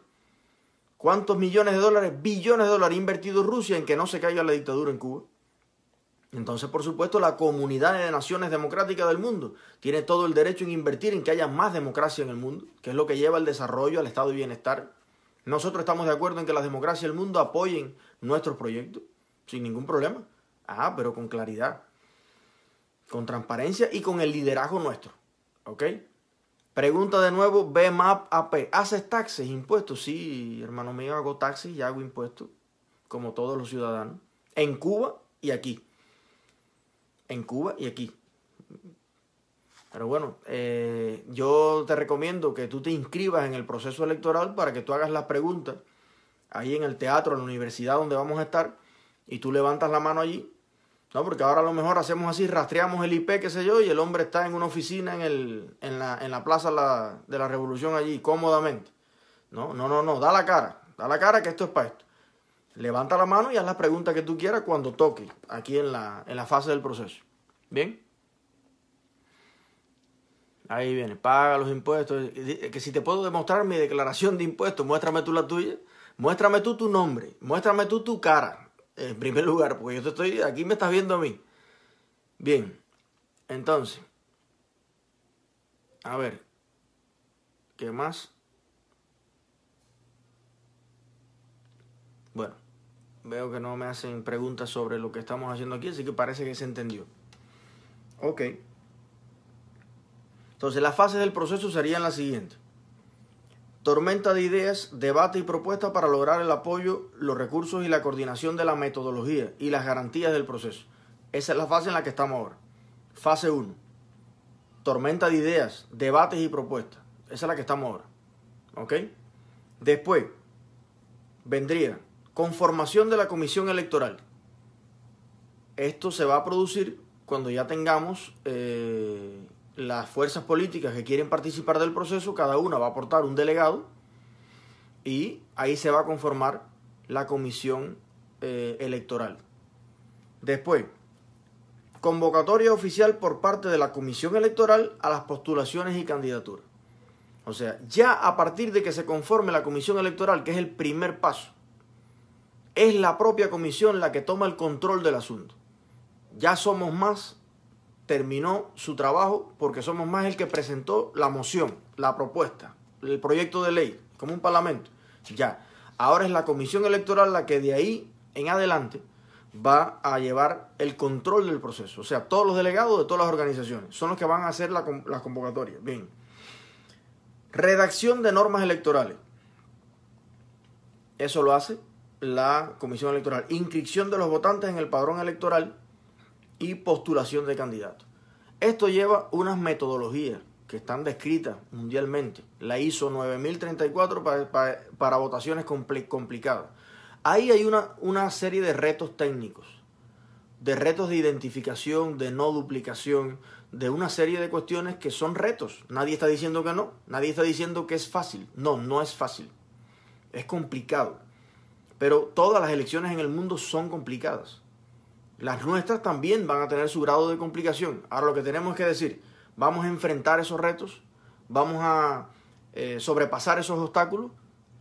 S1: ¿cuántos millones de dólares, billones de dólares ha invertido Rusia en que no se caiga la dictadura en Cuba? Entonces, por supuesto, la comunidad de naciones democráticas del mundo tiene todo el derecho en invertir en que haya más democracia en el mundo, que es lo que lleva al desarrollo, al estado de bienestar. Nosotros estamos de acuerdo en que las democracias del mundo apoyen nuestros proyectos, sin ningún problema. Ah, pero con claridad, con transparencia y con el liderazgo nuestro. ¿Ok? Pregunta de nuevo, BMAP AP. ¿Haces taxes, impuestos? Sí, hermano mío, hago taxes y hago impuestos, como todos los ciudadanos, en Cuba y aquí. En Cuba y aquí. Pero bueno, eh, yo te recomiendo que tú te inscribas en el proceso electoral para que tú hagas las preguntas ahí en el teatro, en la universidad donde vamos a estar, y tú levantas la mano allí no, porque ahora a lo mejor hacemos así, rastreamos el IP, qué sé yo, y el hombre está en una oficina en, el, en, la, en la plaza de la revolución allí, cómodamente. No, no, no, no, da la cara, da la cara que esto es para esto. Levanta la mano y haz las preguntas que tú quieras cuando toque, aquí en la, en la fase del proceso. ¿Bien? Ahí viene, paga los impuestos. Que si te puedo demostrar mi declaración de impuestos, muéstrame tú la tuya, muéstrame tú tu nombre, muéstrame tú tu cara, en primer lugar, porque yo te estoy, aquí me estás viendo a mí. Bien, entonces, a ver, ¿qué más? Bueno, veo que no me hacen preguntas sobre lo que estamos haciendo aquí, así que parece que se entendió. Ok. Entonces, las fases del proceso serían las siguientes. Tormenta de ideas, debate y propuestas para lograr el apoyo, los recursos y la coordinación de la metodología y las garantías del proceso. Esa es la fase en la que estamos ahora. Fase 1. Tormenta de ideas, debates y propuestas. Esa es la que estamos ahora. ¿Ok? Después vendría conformación de la comisión electoral. Esto se va a producir cuando ya tengamos eh, las fuerzas políticas que quieren participar del proceso, cada una va a aportar un delegado y ahí se va a conformar la comisión eh, electoral. Después, convocatoria oficial por parte de la comisión electoral a las postulaciones y candidaturas. O sea, ya a partir de que se conforme la comisión electoral, que es el primer paso, es la propia comisión la que toma el control del asunto. Ya somos más terminó su trabajo porque Somos Más el que presentó la moción, la propuesta, el proyecto de ley, como un parlamento. Ya, ahora es la comisión electoral la que de ahí en adelante va a llevar el control del proceso. O sea, todos los delegados de todas las organizaciones son los que van a hacer las convocatorias. Bien. Redacción de normas electorales. Eso lo hace la comisión electoral. Inscripción de los votantes en el padrón electoral y postulación de candidatos. Esto lleva unas metodologías que están descritas mundialmente. La ISO 9034 para, para, votaciones complicadas. Ahí hay una, una serie de retos técnicos, de retos de identificación, de no duplicación, de una serie de cuestiones que son retos. Nadie está diciendo que no, nadie está diciendo que es fácil. No, no es fácil. Es complicado. Pero todas las elecciones en el mundo son complicadas. Las nuestras también van a tener su grado de complicación. Ahora lo que tenemos que decir, vamos a enfrentar esos retos, vamos a eh, sobrepasar esos obstáculos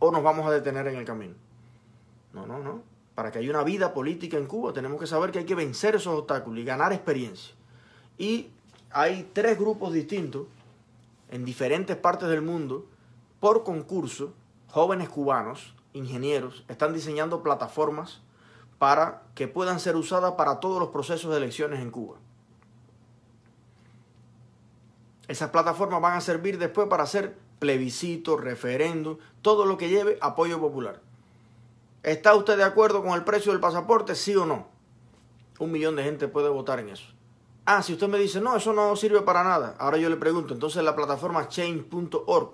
S1: o nos vamos a detener en el camino. No, no, no. Para que haya una vida política en Cuba tenemos que saber que hay que vencer esos obstáculos y ganar experiencia. Y hay tres grupos distintos en diferentes partes del mundo por concurso, jóvenes cubanos, ingenieros, están diseñando plataformas para que puedan ser usadas para todos los procesos de elecciones en Cuba. Esas plataformas van a servir después para hacer plebiscitos, referendos, todo lo que lleve apoyo popular. ¿Está usted de acuerdo con el precio del pasaporte? Sí o no. Un millón de gente puede votar en eso. Ah, si usted me dice, no, eso no sirve para nada. Ahora yo le pregunto, entonces la plataforma change.org,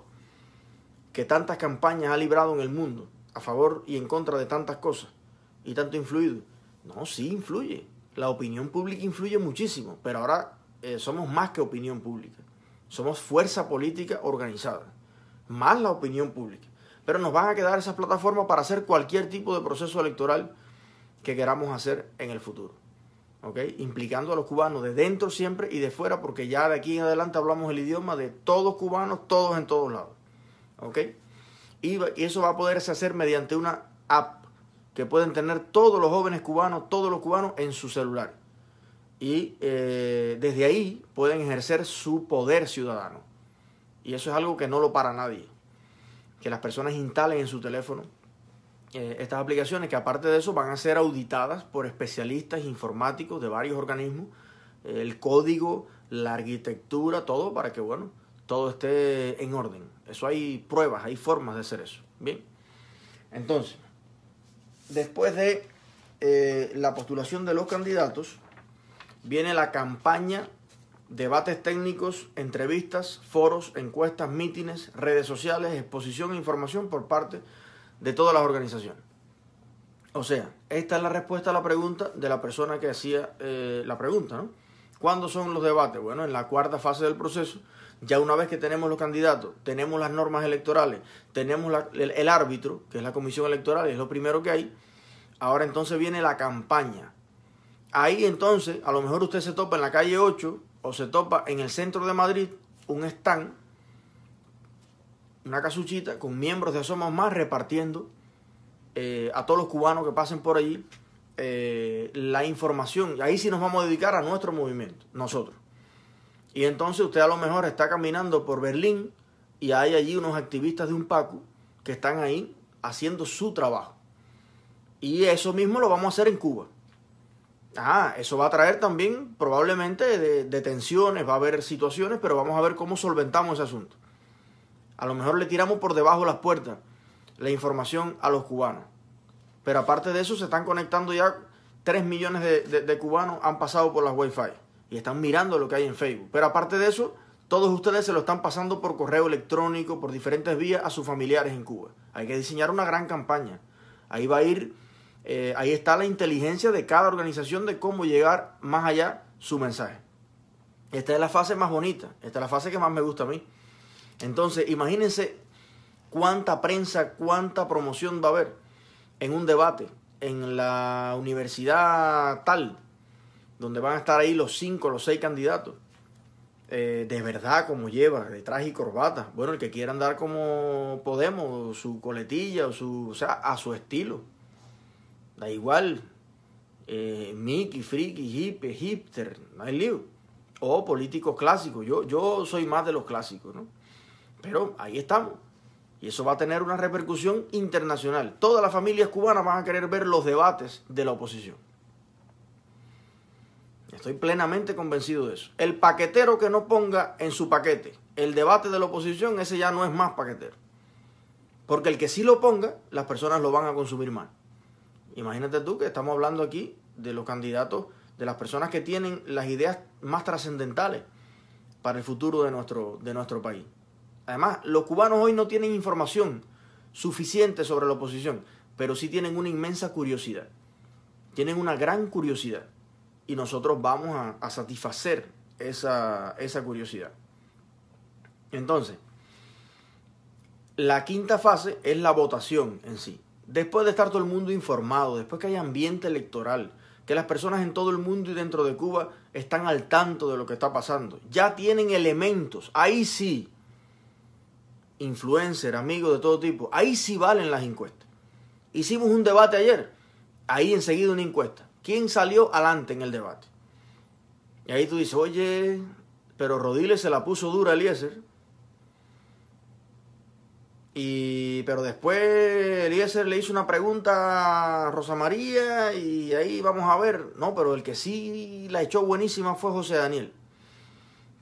S1: que tantas campañas ha librado en el mundo, a favor y en contra de tantas cosas, y tanto influido. No, sí influye. La opinión pública influye muchísimo, pero ahora eh, somos más que opinión pública. Somos fuerza política organizada, más la opinión pública. Pero nos van a quedar esas plataformas para hacer cualquier tipo de proceso electoral que queramos hacer en el futuro. ¿Ok? Implicando a los cubanos de dentro siempre y de fuera, porque ya de aquí en adelante hablamos el idioma de todos cubanos, todos en todos lados. ¿Ok? Y eso va a poderse hacer mediante una app que pueden tener todos los jóvenes cubanos, todos los cubanos en su celular. Y eh, desde ahí pueden ejercer su poder ciudadano. Y eso es algo que no lo para nadie. Que las personas instalen en su teléfono eh, estas aplicaciones, que aparte de eso van a ser auditadas por especialistas informáticos de varios organismos, el código, la arquitectura, todo para que, bueno, todo esté en orden. Eso hay pruebas, hay formas de hacer eso. Bien. Entonces, después de eh, la postulación de los candidatos, viene la campaña, debates técnicos, entrevistas, foros, encuestas, mítines, redes sociales, exposición e información por parte de todas las organizaciones. O sea, esta es la respuesta a la pregunta de la persona que hacía eh, la pregunta, ¿Cuándo son los debates? Bueno, en la cuarta fase del proceso, ya una vez que tenemos los candidatos, tenemos las normas electorales, tenemos el, árbitro, que es la comisión electoral, es lo primero que hay. Ahora entonces viene la campaña. Ahí entonces, a lo mejor usted se topa en la calle 8 o se topa en el centro de Madrid un stand, una casuchita con miembros de Somos Más repartiendo eh, a todos los cubanos que pasen por allí eh, la información. Ahí sí nos vamos a dedicar a nuestro movimiento, nosotros. Y entonces usted a lo mejor está caminando por Berlín y hay allí unos activistas de un PACU que están ahí haciendo su trabajo. Y eso mismo lo vamos a hacer en Cuba. Ah, eso va a traer también probablemente de, detenciones, va a haber situaciones, pero vamos a ver cómo solventamos ese asunto. A lo mejor le tiramos por debajo las puertas la información a los cubanos. Pero aparte de eso, se están conectando ya 3 millones de, de cubanos, han pasado por las Wi-Fi y están mirando lo que hay en Facebook. Pero aparte de eso, todos ustedes se lo están pasando por correo electrónico, por diferentes vías a sus familiares en Cuba. Hay que diseñar una gran campaña. Ahí va a ir, eh, ahí está la inteligencia de cada organización de cómo llegar más allá su mensaje. Esta es la fase más bonita, esta es la fase que más me gusta a mí. Entonces, imagínense cuánta prensa, cuánta promoción va a haber en un debate, en la universidad tal, donde van a estar ahí los cinco, los seis candidatos. Eh, de verdad, como lleva, de traje y corbata. Bueno, el que quiera andar como Podemos, su coletilla, o, su, o sea, a su estilo. Da igual. Eh, Mickey, Friki, Hippie, Hipster, no hay lío. O políticos clásicos. Yo, yo soy más de los clásicos, ¿no? Pero ahí estamos. Y eso va a tener una repercusión internacional. Todas las familias cubanas van a querer ver los debates de la oposición. Estoy plenamente convencido de eso. El paquetero que no ponga en su paquete el debate de la oposición, ese ya no es más paquetero. Porque el que sí lo ponga, las personas lo van a consumir mal. Imagínate tú que estamos hablando aquí de los candidatos, de las personas que tienen las ideas más trascendentales para el futuro de nuestro, de nuestro país. Además, los cubanos hoy no tienen información suficiente sobre la oposición, pero sí tienen una inmensa curiosidad. Tienen una gran curiosidad y nosotros vamos a, satisfacer esa, curiosidad. Entonces, la quinta fase es la votación en sí. Después de estar todo el mundo informado, después que hay ambiente electoral, que las personas en todo el mundo y dentro de Cuba están al tanto de lo que está pasando, ya tienen elementos, ahí sí, influencer, amigos de todo tipo, ahí sí valen las encuestas. Hicimos un debate ayer, ahí enseguida una encuesta. ¿Quién salió adelante en el debate? Y ahí tú dices, oye, pero Rodiles se la puso dura a Eliezer. Y, pero después Eliezer le hizo una pregunta a Rosa María y ahí vamos a ver. No, pero el que sí la echó buenísima fue José Daniel.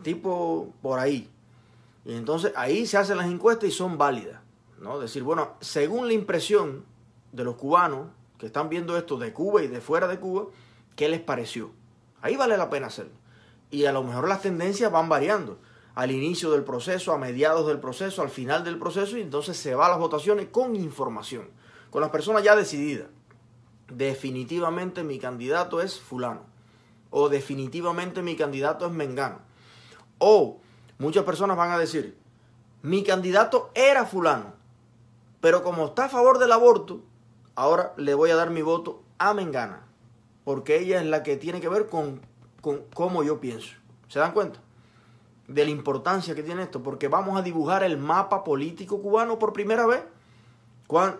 S1: Tipo por ahí. Y entonces ahí se hacen las encuestas y son válidas. ¿no? Decir, bueno, según la impresión de los cubanos que están viendo esto de Cuba y de fuera de Cuba, ¿qué les pareció? Ahí vale la pena hacerlo. Y a lo mejor las tendencias van variando al inicio del proceso, a mediados del proceso, al final del proceso, y entonces se va a las votaciones con información, con las personas ya decididas. Definitivamente mi candidato es fulano, o definitivamente mi candidato es mengano. O muchas personas van a decir, mi candidato era fulano, pero como está a favor del aborto, ahora le voy a dar mi voto a Mengana, porque ella es la que tiene que ver con, cómo yo pienso. ¿Se dan cuenta? De la importancia que tiene esto, porque vamos a dibujar el mapa político cubano por primera vez,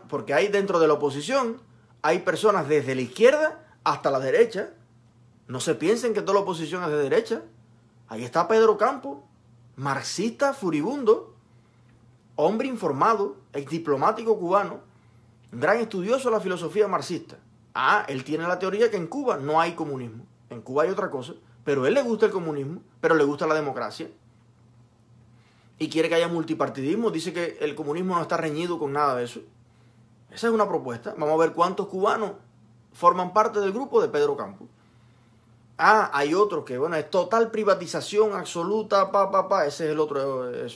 S1: porque hay dentro de la oposición, hay personas desde la izquierda hasta la derecha. No se piensen que toda la oposición es de derecha. Ahí está Pedro Campo, marxista furibundo, hombre informado, ex diplomático cubano, gran estudioso de la filosofía marxista. Ah, él tiene la teoría que en Cuba no hay comunismo, en Cuba hay otra cosa, pero a él le gusta el comunismo, pero le gusta la democracia. Y quiere que haya multipartidismo, dice que el comunismo no está reñido con nada de eso. Esa es una propuesta. Vamos a ver cuántos cubanos forman parte del grupo de Pedro Campos. Ah, hay otros que, bueno, es total privatización absoluta, pa, pa, pa, ese es el otro. Eh,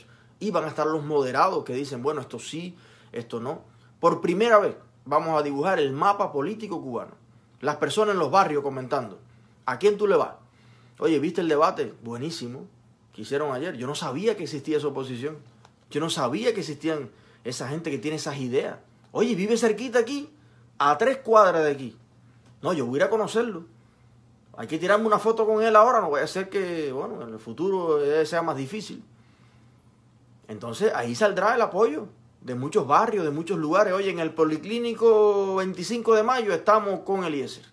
S1: y van a estar los moderados que dicen, bueno, esto sí, esto no. Por primera vez vamos a dibujar el mapa político cubano. Las personas en los barrios comentando, ¿a quién tú le vas? Oye, ¿viste el debate? Buenísimo, que hicieron ayer. Yo no sabía que existía esa oposición. Yo no sabía que existían esa gente que tiene esas ideas. Oye, vive cerquita aquí, a tres cuadras de aquí. No, yo voy a ir a conocerlo. Hay que tirarme una foto con él ahora, no voy a hacer que, bueno, en el futuro eh, sea más difícil. Entonces ahí saldrá el apoyo de muchos barrios, de muchos lugares. Oye, en el Policlínico 25 de mayo estamos con Eliezer.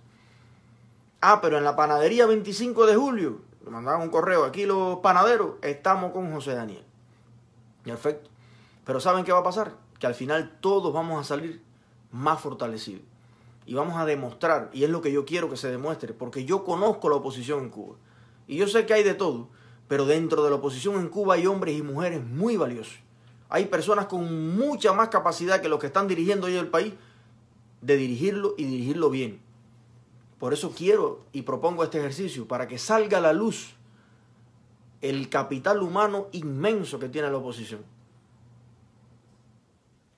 S1: Ah, pero en la panadería 25 de julio, le mandaban un correo, aquí los panaderos, estamos con José Daniel. Perfecto. Pero ¿saben qué va a pasar? Que al final todos vamos a salir más fortalecidos. Y vamos a demostrar, y es lo que yo quiero que se demuestre, porque yo conozco la oposición en Cuba. Y yo sé que hay de todo, pero dentro de la oposición en Cuba hay hombres y mujeres muy valiosos hay personas con mucha más capacidad que los que están dirigiendo hoy el país de dirigirlo y dirigirlo bien. Por eso quiero y propongo este ejercicio, para que salga a la luz el capital humano inmenso que tiene la oposición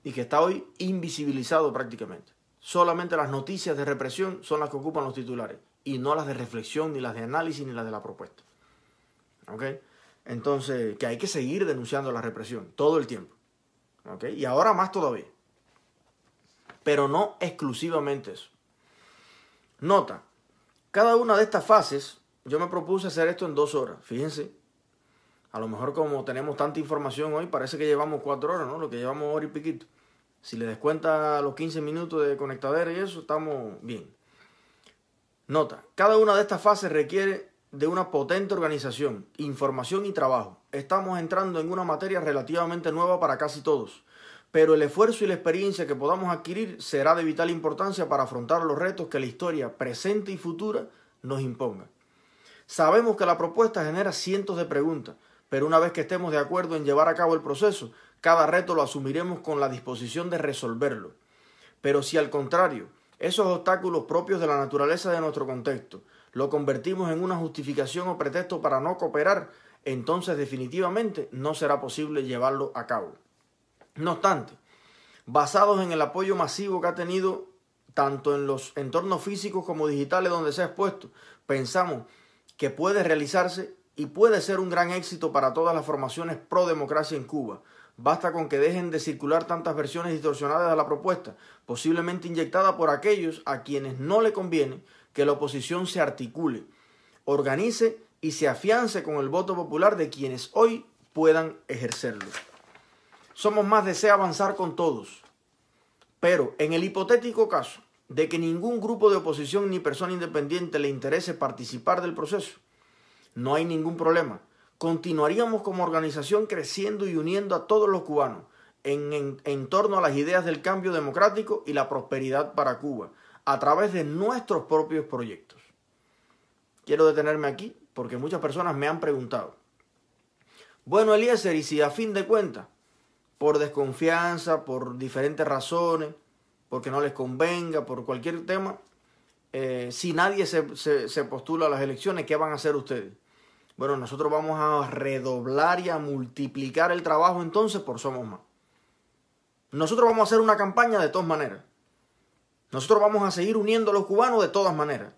S1: y que está hoy invisibilizado prácticamente. Solamente las noticias de represión son las que ocupan los titulares y no las de reflexión, ni las de análisis, ni las de la propuesta. ¿Okay? Entonces, que hay que seguir denunciando la represión todo el tiempo. Y ahora más todavía. Pero no exclusivamente eso. Nota, cada una de estas fases, yo me propuse hacer esto en dos horas. Fíjense, a lo mejor como tenemos tanta información hoy, parece que llevamos cuatro horas, ¿no? Lo que llevamos hora y piquito. Si le descuenta los 15 minutos de conectadera y eso, estamos bien. Nota, cada una de estas fases requiere de una potente organización, información y trabajo. Estamos entrando en una materia relativamente nueva para casi todos, pero el esfuerzo y la experiencia que podamos adquirir será de vital importancia para afrontar los retos que la historia presente y futura nos imponga. Sabemos que la propuesta genera cientos de preguntas, pero una vez que estemos de acuerdo en llevar a cabo el proceso, cada reto lo asumiremos con la disposición de resolverlo. Pero si al contrario, esos obstáculos propios de la naturaleza de nuestro contexto, lo convertimos en una justificación o pretexto para no cooperar, entonces definitivamente no será posible llevarlo a cabo. No obstante, basados en el apoyo masivo que ha tenido tanto en los entornos físicos como digitales donde se ha expuesto, pensamos que puede realizarse y puede ser un gran éxito para todas las formaciones pro democracia en Cuba. Basta con que dejen de circular tantas versiones distorsionadas de la propuesta, posiblemente inyectada por aquellos a quienes no le conviene que la oposición se articule, organice y se afiance con el voto popular de quienes hoy puedan ejercerlo. Somos más desea avanzar con todos, pero en el hipotético caso de que ningún grupo de oposición ni persona independiente le interese participar del proceso, no hay ningún problema. Continuaríamos como organización creciendo y uniendo a todos los cubanos en torno a las ideas del cambio democrático y la prosperidad para Cuba, a través de nuestros propios proyectos. Quiero detenerme aquí porque muchas personas me han preguntado, bueno Eliezer, y si a fin de cuentas, por desconfianza, por diferentes razones, porque no les convenga, por cualquier tema, eh, si nadie se, se, postula a las elecciones, ¿qué van a hacer ustedes? Bueno, nosotros vamos a redoblar y a multiplicar el trabajo entonces por Somos Más. Nosotros vamos a hacer una campaña de todas maneras. Nosotros vamos a seguir uniendo a los cubanos de todas maneras.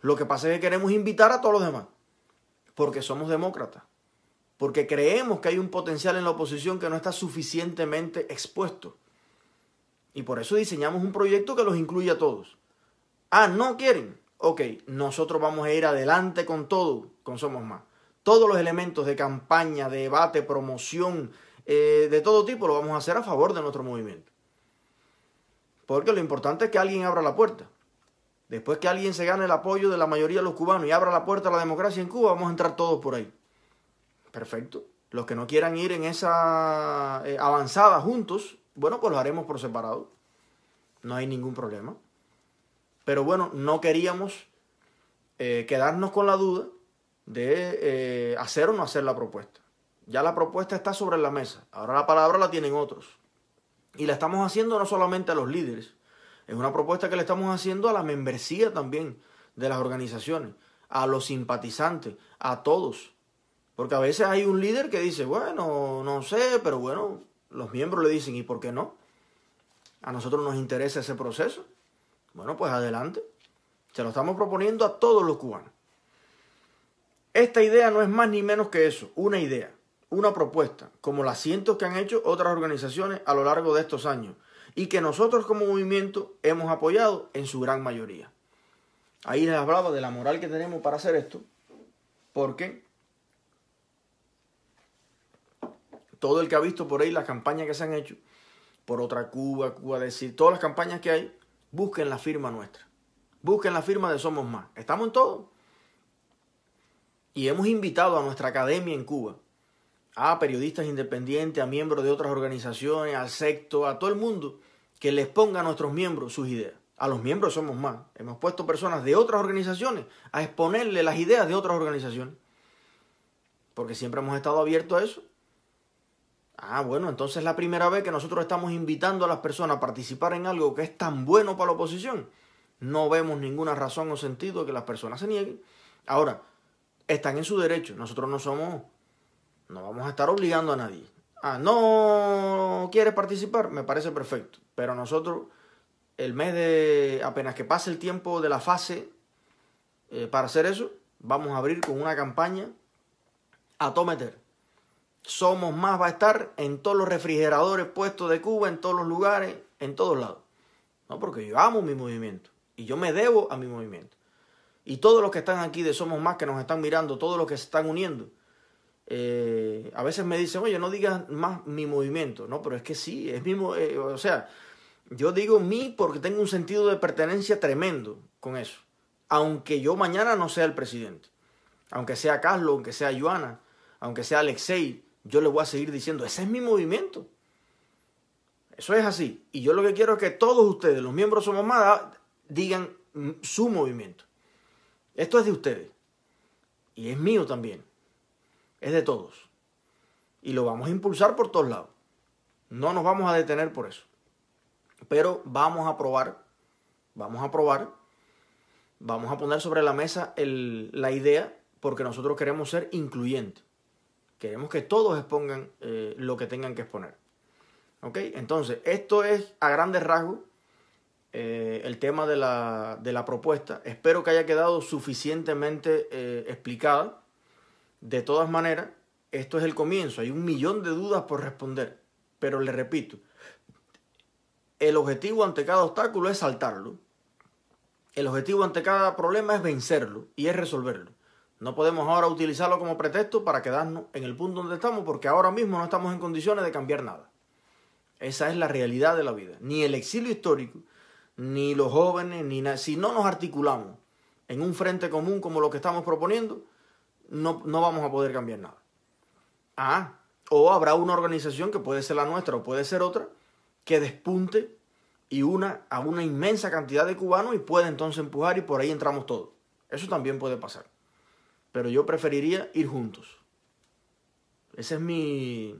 S1: Lo que pasa es que queremos invitar a todos los demás, porque somos demócratas, porque creemos que hay un potencial en la oposición que no está suficientemente expuesto. Y por eso diseñamos un proyecto que los incluya a todos. Ah, no quieren. Ok, nosotros vamos a ir adelante con todo, con Somos Más. Todos los elementos de campaña, debate, promoción, eh, de todo tipo, lo vamos a hacer a favor de nuestro movimiento. Porque lo importante es que alguien abra la puerta. Después que alguien se gane el apoyo de la mayoría de los cubanos y abra la puerta a la democracia en Cuba, vamos a entrar todos por ahí. Perfecto. Los que no quieran ir en esa eh, avanzada juntos, bueno, pues lo haremos por separado. No hay ningún problema. Pero bueno, no queríamos eh, quedarnos con la duda de eh, hacer o no hacer la propuesta. Ya la propuesta está sobre la mesa. Ahora la palabra la tienen otros. Y la estamos haciendo no solamente a los líderes, es una propuesta que le estamos haciendo a la membresía también de las organizaciones, a los simpatizantes, a todos. Porque a veces hay un líder que dice, bueno, no sé, pero bueno, los miembros le dicen, ¿y por qué no? A nosotros nos interesa ese proceso. Bueno, pues adelante. Se lo estamos proponiendo a todos los cubanos. Esta idea no es más ni menos que eso, una idea una propuesta, como las cientos que han hecho otras organizaciones a lo largo de estos años, y que nosotros como movimiento hemos apoyado en su gran mayoría. Ahí les hablaba de la moral que tenemos para hacer esto, porque todo el que ha visto por ahí las campañas que se han hecho, por otra Cuba, Cuba decir, todas las campañas que hay, busquen la firma nuestra. Busquen la firma de Somos Más. Estamos en todo. Y hemos invitado a nuestra academia en Cuba a periodistas independientes, a miembros de otras organizaciones, al secto, a todo el mundo, que les ponga a nuestros miembros sus ideas. A los miembros somos más. Hemos puesto personas de otras organizaciones a exponerle las ideas de otras organizaciones. Porque siempre hemos estado abiertos a eso. Ah, bueno, entonces la primera vez que nosotros estamos invitando a las personas a participar en algo que es tan bueno para la oposición. No vemos ninguna razón o sentido que las personas se nieguen. Ahora, están en su derecho. Nosotros no somos no vamos a estar obligando a nadie. Ah, no quieres participar, me parece perfecto. Pero nosotros, el mes de, apenas que pase el tiempo de la fase eh, para hacer eso, vamos a abrir con una campaña a Somos más va a estar en todos los refrigeradores puestos de Cuba, en todos los lugares, en todos lados. No, porque yo amo mi movimiento y yo me debo a mi movimiento. Y todos los que están aquí de Somos Más que nos están mirando, todos los que se están uniendo, eh, a veces me dicen, oye, no digas más mi movimiento. No, pero es que sí, es mismo. Eh, o sea, yo digo mi porque tengo un sentido de pertenencia tremendo con eso. Aunque yo mañana no sea el presidente, aunque sea Carlos, aunque sea Joana, aunque sea Alexei, yo le voy a seguir diciendo, ese es mi movimiento. Eso es así. Y yo lo que quiero es que todos ustedes, los miembros Somos Más, digan su movimiento. Esto es de ustedes. Y es mío también es de todos. Y lo vamos a impulsar por todos lados. No nos vamos a detener por eso. Pero vamos a probar, vamos a probar, vamos a poner sobre la mesa la idea porque nosotros queremos ser incluyentes. Queremos que todos expongan eh, lo que tengan que exponer. ¿Ok? Entonces, esto es a grandes rasgos eh, el tema de la, propuesta. Espero que haya quedado suficientemente explicado. Eh, explicada de todas maneras, esto es el comienzo. Hay un millón de dudas por responder. Pero le repito, el objetivo ante cada obstáculo es saltarlo. El objetivo ante cada problema es vencerlo y es resolverlo. No podemos ahora utilizarlo como pretexto para quedarnos en el punto donde estamos porque ahora mismo no estamos en condiciones de cambiar nada. Esa es la realidad de la vida. Ni el exilio histórico, ni los jóvenes, ni nada. Si no nos articulamos en un frente común como lo que estamos proponiendo, no, vamos a poder cambiar nada. Ah, o habrá una organización que puede ser la nuestra o puede ser otra, que despunte y una a una inmensa cantidad de cubanos y puede entonces empujar y por ahí entramos todos. Eso también puede pasar. Pero yo preferiría ir juntos. Ese es mi,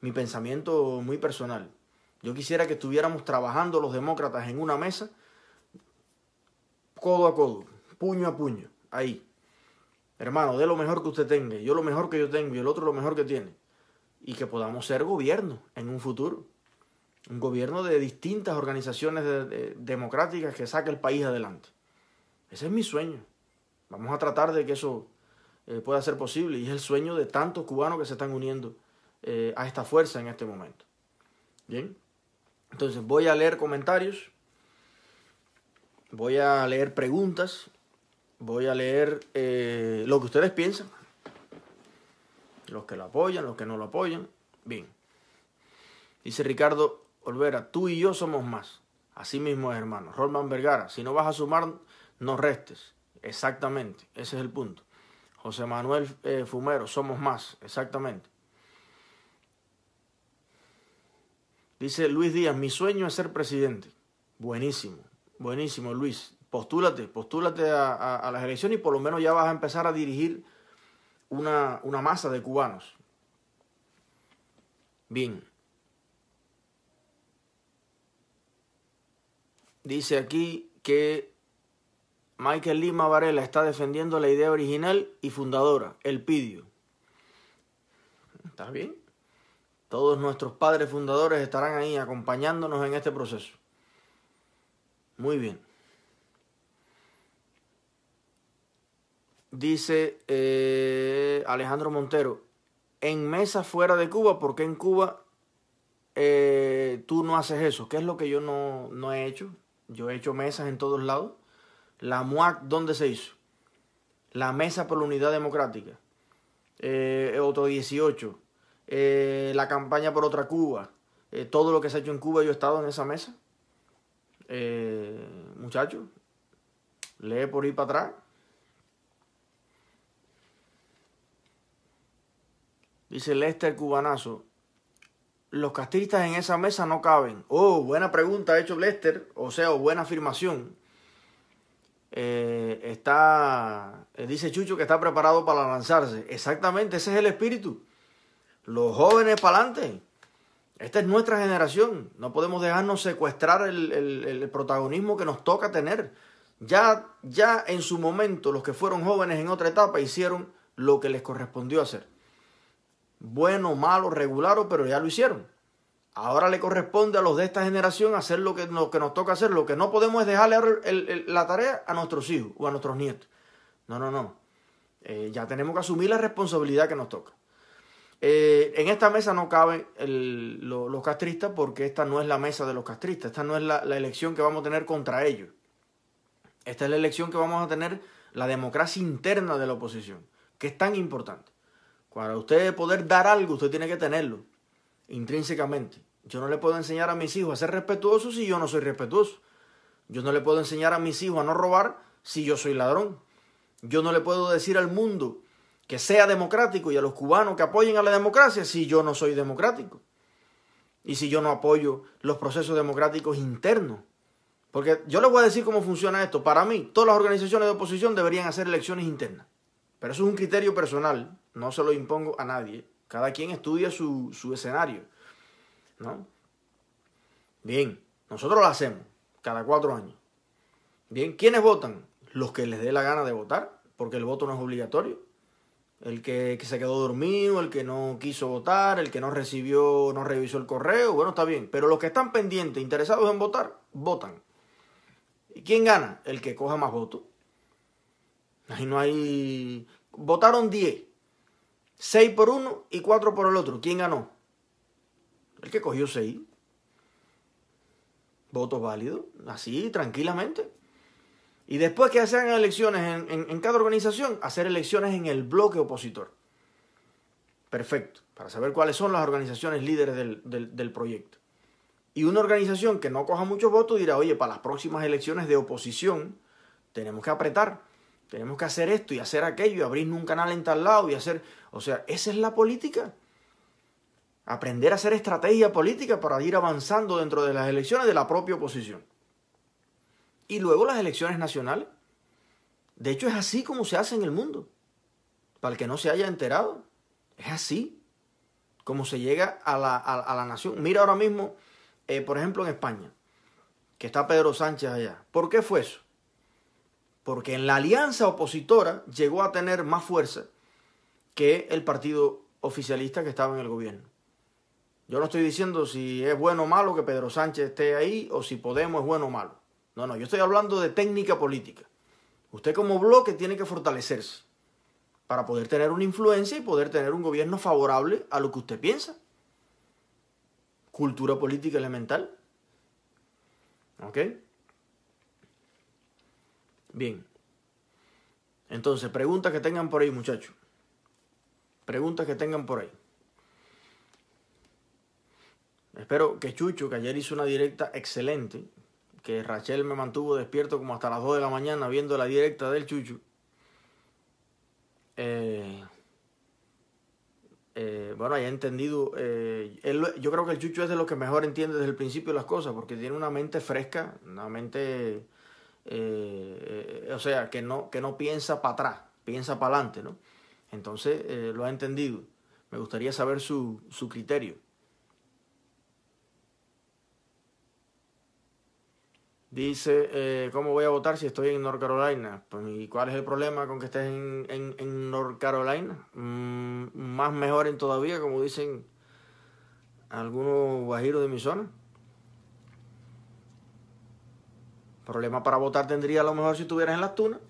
S1: mi pensamiento muy personal. Yo quisiera que estuviéramos trabajando los demócratas en una mesa, codo a codo, puño a puño, ahí hermano, de lo mejor que usted tenga, yo lo mejor que yo tengo y el otro lo mejor que tiene. Y que podamos ser gobierno en un futuro. Un gobierno de distintas organizaciones democráticas que saque el país adelante. Ese es mi sueño. Vamos a tratar de que eso eh, pueda ser posible. Y es el sueño de tantos cubanos que se están uniendo eh, a esta fuerza en este momento. Bien. Entonces voy a leer comentarios. Voy a leer preguntas voy a leer eh, lo que ustedes piensan. Los que lo apoyan, los que no lo apoyan. Bien. Dice Ricardo Olvera, tú y yo somos más. Así mismo es, hermano. Rolman Vergara, si no vas a sumar, no restes. Exactamente, ese es el punto. José Manuel eh, Fumero, somos más. Exactamente. Dice Luis Díaz, mi sueño es ser presidente. Buenísimo, buenísimo Luis postúlate, postúlate a, las elecciones y por lo menos ya vas a empezar a dirigir una, una masa de cubanos. Bien. Dice aquí que Michael Lima Varela está defendiendo la idea original y fundadora, el pidio. ¿Está bien? Todos nuestros padres fundadores estarán ahí acompañándonos en este proceso. Muy bien. dice eh, Alejandro Montero, en mesa fuera de Cuba, ¿por qué en Cuba eh, tú no haces eso? ¿Qué es lo que yo no, he hecho? Yo he hecho mesas en todos lados. La MUAC, ¿dónde se hizo? La Mesa por la Unidad Democrática. Eh, otro 18. la campaña por otra Cuba. todo lo que se ha hecho en Cuba, yo he estado en esa mesa. Muchachos, lee por ir para atrás. Dice Lester Cubanazo. Los castistas en esa mesa no caben. Oh, buena pregunta ha hecho Lester. O sea, buena afirmación. Eh, está, eh, dice Chucho que está preparado para lanzarse. Exactamente, ese es el espíritu. Los jóvenes para adelante. Esta es nuestra generación. No podemos dejarnos secuestrar el, el, protagonismo que nos toca tener. Ya, ya en su momento, los que fueron jóvenes en otra etapa hicieron lo que les correspondió hacer bueno, malo, regular, pero ya lo hicieron. Ahora le corresponde a los de esta generación hacer lo que, nos toca hacer. Lo que no podemos es dejarle la tarea a nuestros hijos o a nuestros nietos. No, no, no. Eh, ya tenemos que asumir la responsabilidad que nos toca. Eh, en esta mesa no caben los castristas porque esta no es la mesa de los castristas. Esta no es la elección que vamos a tener contra ellos. Esta es la elección que vamos a tener la democracia interna de la oposición, que es tan importante. Para usted poder dar algo, usted tiene que tenerlo intrínsecamente. Yo no le puedo enseñar a mis hijos a ser respetuosos si yo no soy respetuoso. Yo no le puedo enseñar a mis hijos a no robar si yo soy ladrón. Yo no le puedo decir al mundo que sea democrático y a los cubanos que apoyen a la democracia si yo no soy democrático. Y si yo no apoyo los procesos democráticos internos. Porque yo les voy a decir cómo funciona esto. Para mí, todas las organizaciones de oposición deberían hacer elecciones internas. Pero eso es un criterio personal, no se lo impongo a nadie. Cada quien estudia su, escenario, ¿no? Bien, nosotros lo hacemos cada cuatro años. Bien, ¿quiénes votan? Los que les dé la gana de votar, porque el voto no es obligatorio. El que, que, se quedó dormido, el que no quiso votar, el que no recibió, no revisó el correo, bueno, está bien. Pero los que están pendientes, interesados en votar, votan. ¿Y quién gana? El que coja más votos. Ahí no hay... Votaron 10. 6 por uno y 4 por el otro. ¿Quién ganó? El que cogió 6. Votos válidos, así, tranquilamente. Y después que hagan elecciones en, cada organización, hacer elecciones en el bloque opositor. Perfecto, para saber cuáles son las organizaciones líderes del, del proyecto. Y una organización que no coja muchos votos dirá, oye, para las próximas elecciones de oposición tenemos que apretar tenemos que hacer esto y hacer aquello y abrir un canal en tal lado y hacer... O sea, esa es la política. Aprender a hacer estrategia política para ir avanzando dentro de las elecciones de la propia oposición. Y luego las elecciones nacionales. De hecho, es así como se hace en el mundo. Para el que no se haya enterado, es así como se llega a la, nación. Mira ahora mismo, eh, por ejemplo, en España, que está Pedro Sánchez allá. ¿Por qué fue eso? porque en la alianza opositora llegó a tener más fuerza que el partido oficialista que estaba en el gobierno. Yo no estoy diciendo si es bueno o malo que Pedro Sánchez esté ahí o si Podemos es bueno o malo. No, no, yo estoy hablando de técnica política. Usted como bloque tiene que fortalecerse para poder tener una influencia y poder tener un gobierno favorable a lo que usted piensa. Cultura política elemental. ¿Ok? Bien. Entonces, preguntas que tengan por ahí, muchachos. Preguntas que tengan por ahí. Espero que Chucho, que ayer hizo una directa excelente, que Rachel me mantuvo despierto como hasta las 2 de la mañana viendo la directa del Chucho. Eh, eh, bueno, haya entendido. Eh, yo creo que el Chucho es de los que mejor entiende desde el principio las cosas, porque tiene una mente fresca, una mente eh, eh, o sea, que no, que no piensa para atrás, piensa para adelante, ¿no? Entonces eh, lo ha entendido. Me gustaría saber su, criterio. Dice, ¿cómo voy a votar si estoy en North Carolina? Pues, ¿Y cuál es el problema con que estés en, North Carolina? Mm, más mejoren todavía, como dicen algunos guajiros de mi zona. Problema para votar tendría a lo mejor si estuvieras en las tunas.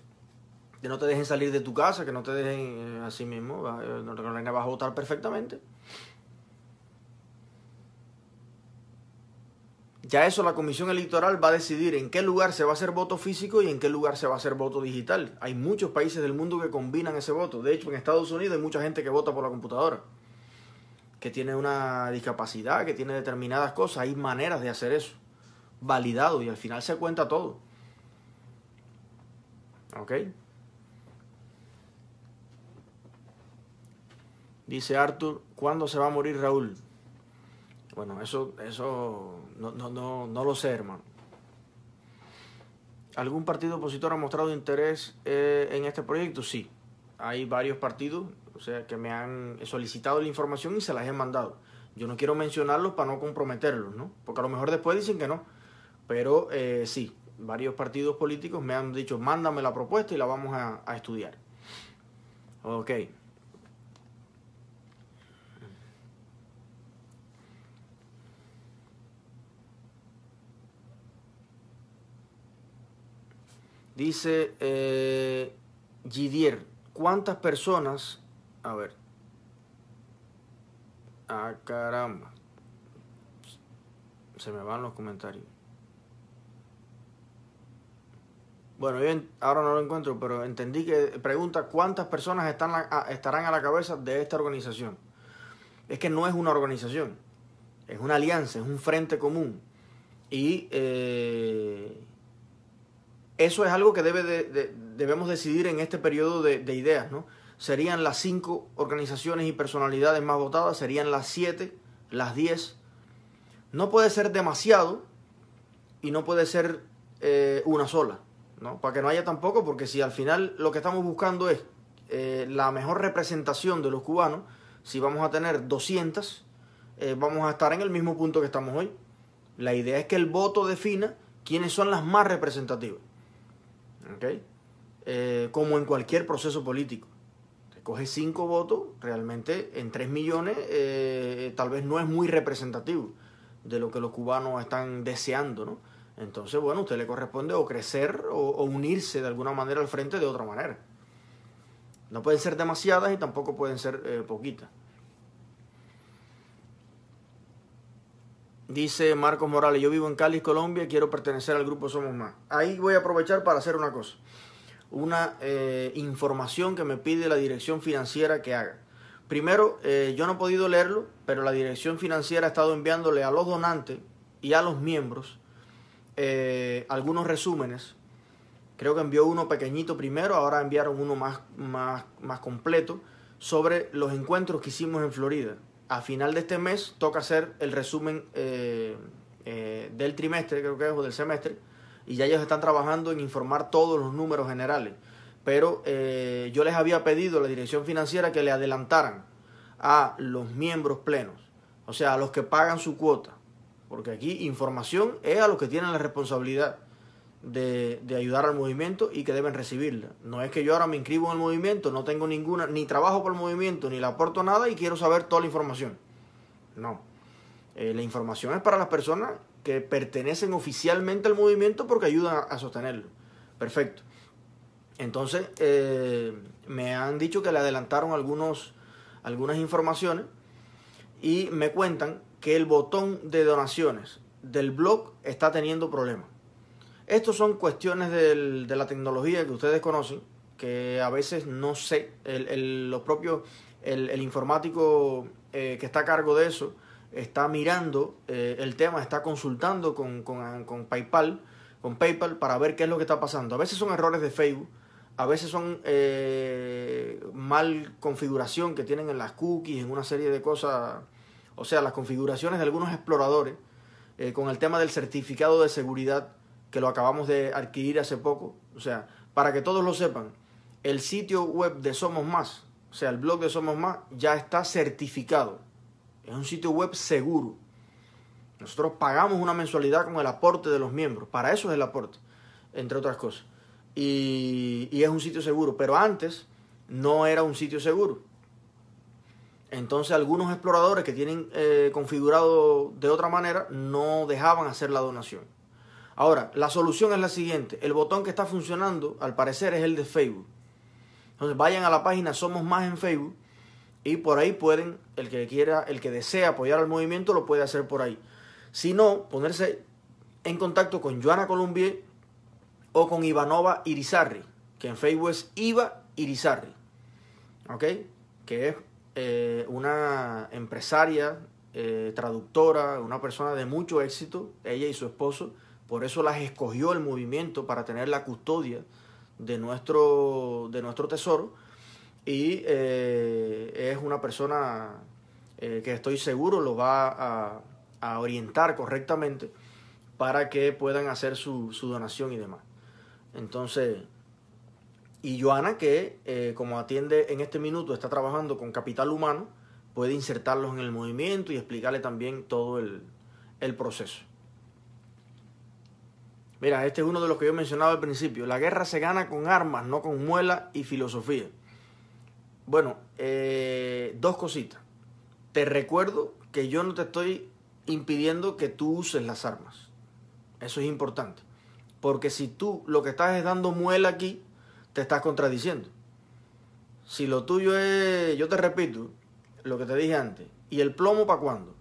S1: Que no te dejen salir de tu casa, que no te dejen a eh, así mismo. Eh, no vas a votar perfectamente. Ya eso la comisión electoral va a decidir en qué lugar se va a hacer voto físico y en qué lugar se va a hacer voto digital. Hay muchos países del mundo que combinan ese voto. De hecho, en Estados Unidos hay mucha gente que vota por la computadora, que tiene una discapacidad, que tiene determinadas cosas. Hay maneras de hacer eso validado y al final se cuenta todo. ¿Ok? Dice Arthur, ¿cuándo se va a morir Raúl? Bueno, eso, eso no, no, no, no lo sé, hermano. ¿Algún partido opositor ha mostrado interés eh, en este proyecto? Sí. Hay varios partidos, o sea, que me han solicitado la información y se las he mandado. Yo no quiero mencionarlos para no comprometerlos, ¿no? Porque a lo mejor después dicen que no. Pero eh, sí, varios partidos políticos me han dicho, mándame la propuesta y la vamos a, estudiar. Ok. Dice eh, Gidier, ¿cuántas personas? A ver. Ah, caramba. Se me van los comentarios. Bueno, yo ahora no lo encuentro, pero entendí que pregunta cuántas personas están estarán a la cabeza de esta organización. Es que no es una organización, es una alianza, es un frente común. Y eh, eso es algo que debemos decidir en este periodo de, ideas, ¿no? Serían las cinco organizaciones y personalidades más votadas, serían las siete, las diez. No puede ser demasiado y no puede ser eh, una sola ¿no? Para que no haya tampoco, porque si al final lo que estamos buscando es eh, la mejor representación de los cubanos, si vamos a tener 200, eh, vamos a estar en el mismo punto que estamos hoy. La idea es que el voto defina quiénes son las más representativas. Eh, como en cualquier proceso político. recoge cinco votos, realmente en 3 millones tal vez no es muy representativo de lo que los cubanos están deseando, ¿no? Entonces, bueno, a usted le corresponde o crecer o, unirse de alguna manera al frente de otra manera. No pueden ser demasiadas y tampoco pueden ser eh, poquitas. Dice Marcos Morales, yo vivo en Cali, Colombia, y quiero pertenecer al grupo Somos Más. Ahí voy a aprovechar para hacer una cosa. Una eh, información que me pide la dirección financiera que haga. Primero, eh, yo no he podido leerlo, pero la dirección financiera ha estado enviándole a los donantes y a los miembros eh, algunos resúmenes. Creo que envió uno pequeñito primero, ahora enviaron uno más, más, más completo sobre los encuentros que hicimos en Florida. A final de este mes toca hacer el resumen eh, eh, del trimestre, creo que es, o del semestre, y ya ellos están trabajando en informar todos los números generales. Pero yo les había pedido a la dirección financiera que le adelantaran a los miembros plenos, o sea, a los que pagan su cuota, porque aquí información es a los que tienen la responsabilidad de, ayudar al movimiento y que deben recibirla. No es que yo ahora me inscribo en el movimiento, no tengo ninguna, ni trabajo para el movimiento, ni le aporto nada y quiero saber toda la información. No. Eh, la información es para las personas que pertenecen oficialmente al movimiento porque ayudan a, sostenerlo. Perfecto. Entonces, eh, me han dicho que le adelantaron algunas informaciones y me cuentan que el botón de donaciones del blog está teniendo problemas. Estos son cuestiones de la tecnología que ustedes conocen, que a veces no sé, el, los propios, el, informático eh, que está a cargo de eso está mirando eh, el tema, está consultando con, PayPal, con PayPal para ver qué es lo que está pasando. A veces son errores de Facebook, a veces son eh, mal configuración que tienen en las cookies, en una serie de cosas o sea, las configuraciones de algunos exploradores, eh, con el tema del certificado de seguridad que lo acabamos de adquirir hace poco. O sea, para que todos lo sepan, el sitio web de Somos Más, o sea, el blog de Somos Más, ya está certificado. Es un sitio web seguro. Nosotros pagamos una mensualidad con el aporte de los miembros. Para eso es el aporte, entre otras cosas. y es un sitio seguro. Pero antes no era un sitio seguro. Entonces algunos exploradores que tienen eh, configurado de otra manera no dejaban hacer la donación. Ahora, la solución es la siguiente. El botón que está funcionando, al parecer, es el de Facebook. Entonces vayan a la página Somos Más en Facebook y por ahí pueden, el que quiera, el que desea apoyar al movimiento, lo puede hacer por ahí. Si no, ponerse en contacto con Joana Colombier o con Ivanova Irizarri, que en Facebook es Iva Irizarri. ¿Ok? Que es eh, una empresaria, eh, traductora, una persona de mucho éxito, ella y su esposo. Por eso las escogió el movimiento para tener la custodia de nuestro, de nuestro tesoro. Y eh, es una persona que estoy seguro lo va a, orientar correctamente para que puedan hacer su, su donación y demás. Entonces, y Joana, que eh, como atiende en este minuto, está trabajando con capital humano, puede insertarlos en el movimiento y explicarle también todo el, proceso. Mira, este es uno de los que yo mencionaba al principio. La guerra se gana con armas, no con muela y filosofía. Bueno, eh, dos cositas. Te recuerdo que yo no te estoy impidiendo que tú uses las armas. Eso es importante. Porque si tú lo que estás es dando muela aquí, te estás contradiciendo. Si lo tuyo es, yo te repito, lo que te dije antes, ¿y el plomo para cuándo?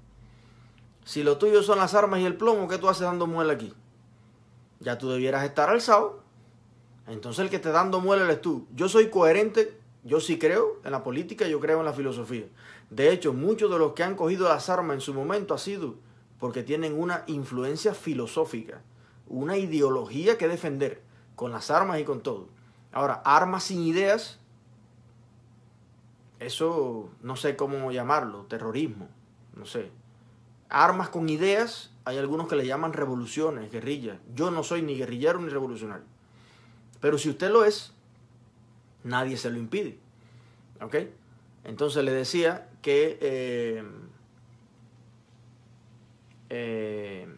S1: Si lo tuyo son las armas y el plomo, ¿qué tú haces dando muela aquí? Ya tú debieras estar alzado. Entonces el que te dando muela eres tú. Yo soy coherente, yo sí creo en la política, yo creo en la filosofía. De hecho, muchos de los que han cogido las armas en su momento ha sido porque tienen una influencia filosófica, una ideología que defender, con las armas y con todo. Ahora, armas sin ideas, eso no sé cómo llamarlo, terrorismo, no sé. Armas con ideas, hay algunos que le llaman revoluciones, guerrillas. Yo no soy ni guerrillero ni revolucionario. Pero si usted lo es, nadie se lo impide. ¿Ok? Entonces le decía que eh, eh,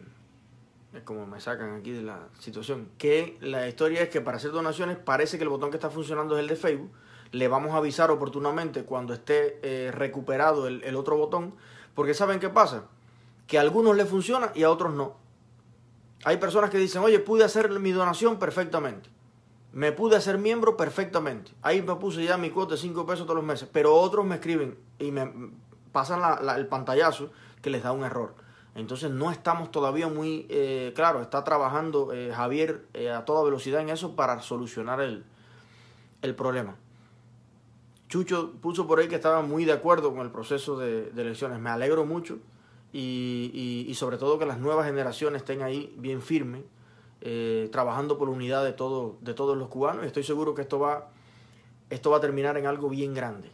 S1: es como me sacan aquí de la situación, que la historia es que para hacer donaciones parece que el botón que está funcionando es el de Facebook. Le vamos a avisar oportunamente cuando esté eh, recuperado el, otro botón, porque ¿saben qué pasa? Que a algunos le funciona y a otros no. Hay personas que dicen, oye, pude hacer mi donación perfectamente. Me pude hacer miembro perfectamente. Ahí me puse ya mi cuota de 5 pesos todos los meses. Pero otros me escriben y me pasan el pantallazo que les da un error. Entonces no estamos todavía muy eh, claro. Está trabajando eh, Javier eh, a toda velocidad en eso para solucionar el, problema. Chucho puso por ahí que estaba muy de acuerdo con el proceso de, elecciones. Me alegro mucho y, sobre todo que las nuevas generaciones estén ahí bien firmes, eh, trabajando por la unidad de, todo, de todos los cubanos. Y estoy seguro que esto va, esto va a terminar en algo bien grande.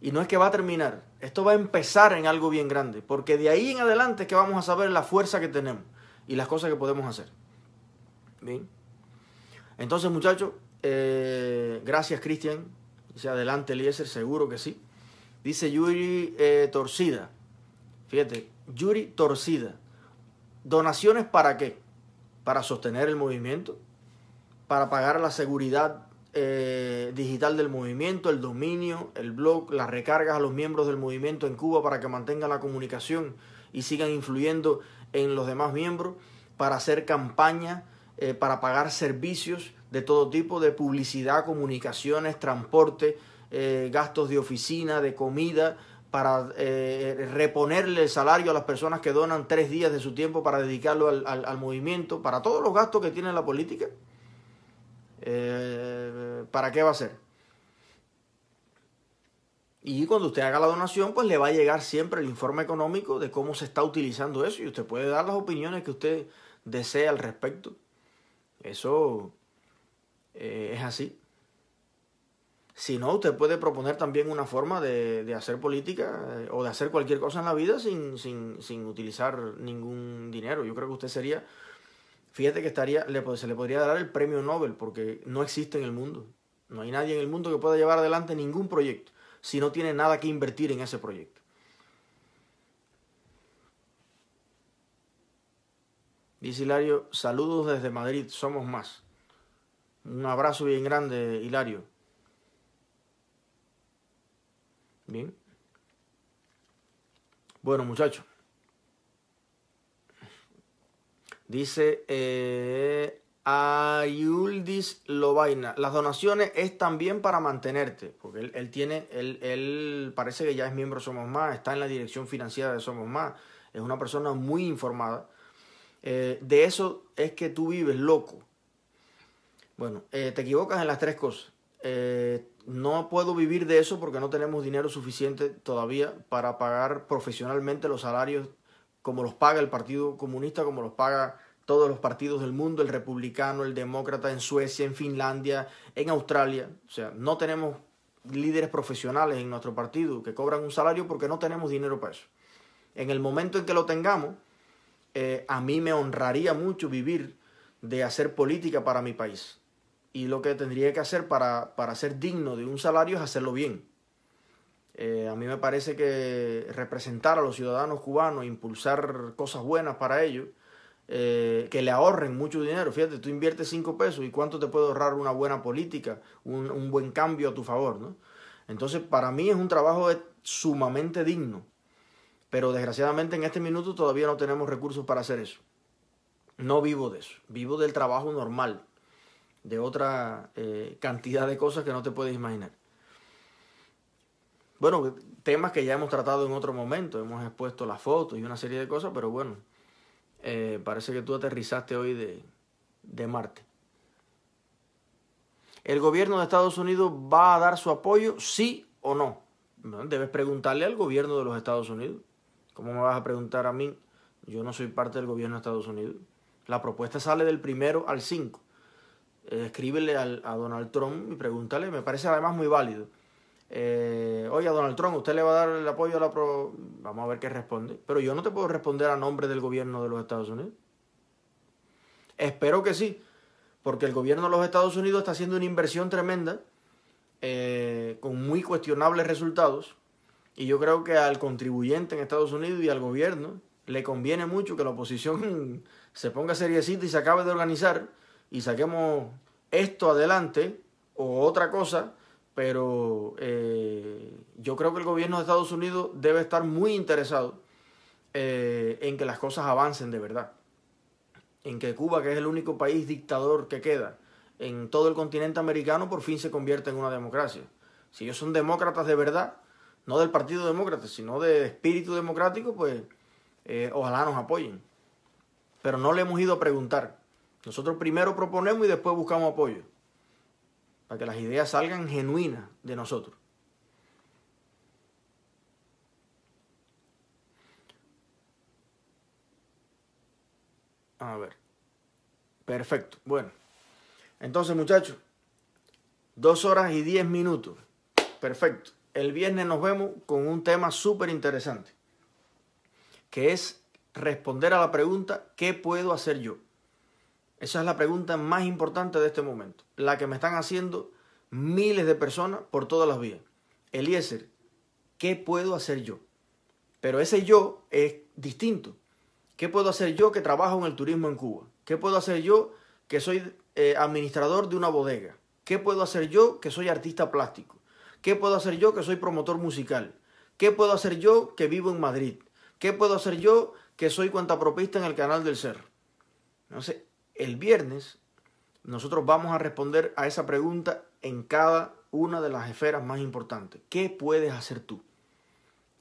S1: Y no es que va a terminar, esto va a empezar en algo bien grande, porque de ahí en adelante es que vamos a saber la fuerza que tenemos y las cosas que podemos hacer. Bien. Entonces, muchachos, eh, gracias, Cristian. Dice adelante, Eliezer, seguro que sí. Dice Yuri eh, Torcida. Fíjate, Yuri Torcida. ¿Donaciones para qué? Para sostener el movimiento, para pagar la seguridad eh, digital del movimiento, el dominio, el blog, las recargas a los miembros del movimiento en Cuba para que mantengan la comunicación y sigan influyendo en los demás miembros, para hacer campaña, eh, para pagar servicios de todo tipo, de publicidad, comunicaciones, transporte, eh, gastos de oficina, de comida, para reponerle el salario a las personas que donan tres días de su tiempo para dedicarlo al movimiento, para todos los gastos que tiene la política. Eh, ¿para qué va a ser? Y cuando usted haga la donación, pues le va a llegar siempre el informe económico de cómo se está utilizando eso y usted puede dar las opiniones que usted desea al respecto. Eso eh, es así. Si no, usted puede proponer también una forma de, de hacer política eh, o de hacer cualquier cosa en la vida sin, sin, sin utilizar ningún dinero. Yo creo que usted sería fíjate que estaría, se le podría dar el premio Nobel porque no existe en el mundo. No hay nadie en el mundo que pueda llevar adelante ningún proyecto si no tiene nada que invertir en ese proyecto. Dice Hilario, saludos desde Madrid, somos más. Un abrazo bien grande, Hilario. Bien. Bueno, muchachos. Dice eh, Ayuldis Lobaina, las donaciones es también para mantenerte, porque él, tiene, él, parece que ya es miembro de Somos Más, está en la dirección financiera de Somos Más, es una persona muy informada. Eh, de eso es que tú vives loco. Bueno, eh, te equivocas en las tres cosas. no puedo vivir de eso porque no tenemos dinero suficiente todavía para pagar profesionalmente los salarios como los paga el Partido Comunista, como los paga todos los partidos del mundo, el republicano, el demócrata en Suecia, en Finlandia, en Australia. O sea, no tenemos líderes profesionales en nuestro partido que cobran un salario porque no tenemos dinero para eso. En el momento en que lo tengamos, eh, a mí me honraría mucho vivir de hacer política para mi país. Y lo que tendría que hacer para, para ser digno de un salario es hacerlo bien. Eh, a mí me parece que representar a los ciudadanos cubanos, impulsar cosas buenas para ellos, eh, que le ahorren mucho dinero. Fíjate, tú inviertes cinco pesos y cuánto te puede ahorrar una buena política, un, buen cambio a tu favor, ¿no? Entonces, para mí es un trabajo sumamente digno, pero desgraciadamente en este minuto todavía no tenemos recursos para hacer eso. No vivo de eso, vivo del trabajo normal, de otra eh, cantidad de cosas que no te puedes imaginar. Bueno, temas que ya hemos tratado en otro momento, hemos expuesto las fotos y una serie de cosas, pero bueno, eh, parece que tú aterrizaste hoy de, Marte. ¿El gobierno de Estados Unidos va a dar su apoyo, sí o no? Debes preguntarle al gobierno de los Estados Unidos. ¿Cómo me vas a preguntar a mí? Yo no soy parte del gobierno de Estados Unidos. La propuesta sale del primero al cinco. Eh, escríbele a Donald Trump y pregúntale. Me parece además muy válido eh, oiga, Donald Trump, usted le va a dar el apoyo a la... Pro... Vamos a ver qué responde. Pero yo no te puedo responder a nombre del gobierno de los Estados Unidos. Espero que sí, porque el gobierno de los Estados Unidos está haciendo una inversión tremenda, eh, con muy cuestionables resultados, y yo creo que al contribuyente en Estados Unidos y al gobierno le conviene mucho que la oposición se ponga seriecita y se acabe de organizar y saquemos esto adelante o otra cosa pero eh, yo creo que el gobierno de Estados Unidos debe estar muy interesado eh, en que las cosas avancen de verdad, en que Cuba, que es el único país dictador que queda en todo el continente americano, por fin se convierta en una democracia. Si ellos son demócratas de verdad, no del Partido Demócrata, sino de espíritu democrático, pues eh, ojalá nos apoyen. Pero no le hemos ido a preguntar. Nosotros primero proponemos y después buscamos apoyo para que las ideas salgan genuinas de nosotros. A ver. Perfecto. Bueno. Entonces, muchachos, dos horas y diez minutos. Perfecto. El viernes nos vemos con un tema súper interesante, que es responder a la pregunta, ¿qué puedo hacer yo? Esa es la pregunta más importante de este momento, la que me están haciendo miles de personas por todas las vías. Eliezer, ¿qué puedo hacer yo? Pero ese yo es distinto. ¿Qué puedo hacer yo que trabajo en el turismo en Cuba? ¿Qué puedo hacer yo que soy eh, administrador de una bodega? ¿Qué puedo hacer yo que soy artista plástico? ¿Qué puedo hacer yo que soy promotor musical? ¿Qué puedo hacer yo que vivo en Madrid? ¿Qué puedo hacer yo que soy cuantapropista en el canal del no sé el viernes nosotros vamos a responder a esa pregunta en cada una de las esferas más importantes. ¿Qué puedes hacer tú?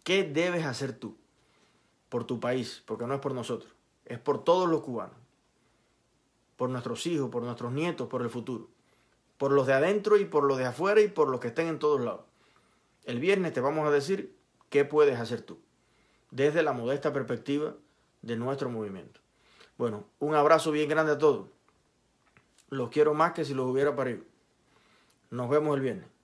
S1: ¿Qué debes hacer tú por tu país? Porque no es por nosotros, es por todos los cubanos, por nuestros hijos, por nuestros nietos, por el futuro, por los de adentro y por los de afuera y por los que estén en todos lados. El viernes te vamos a decir qué puedes hacer tú, desde la modesta perspectiva de nuestro movimiento. Bueno, un abrazo bien grande a todos. Los quiero más que si los hubiera parido. Nos vemos el viernes.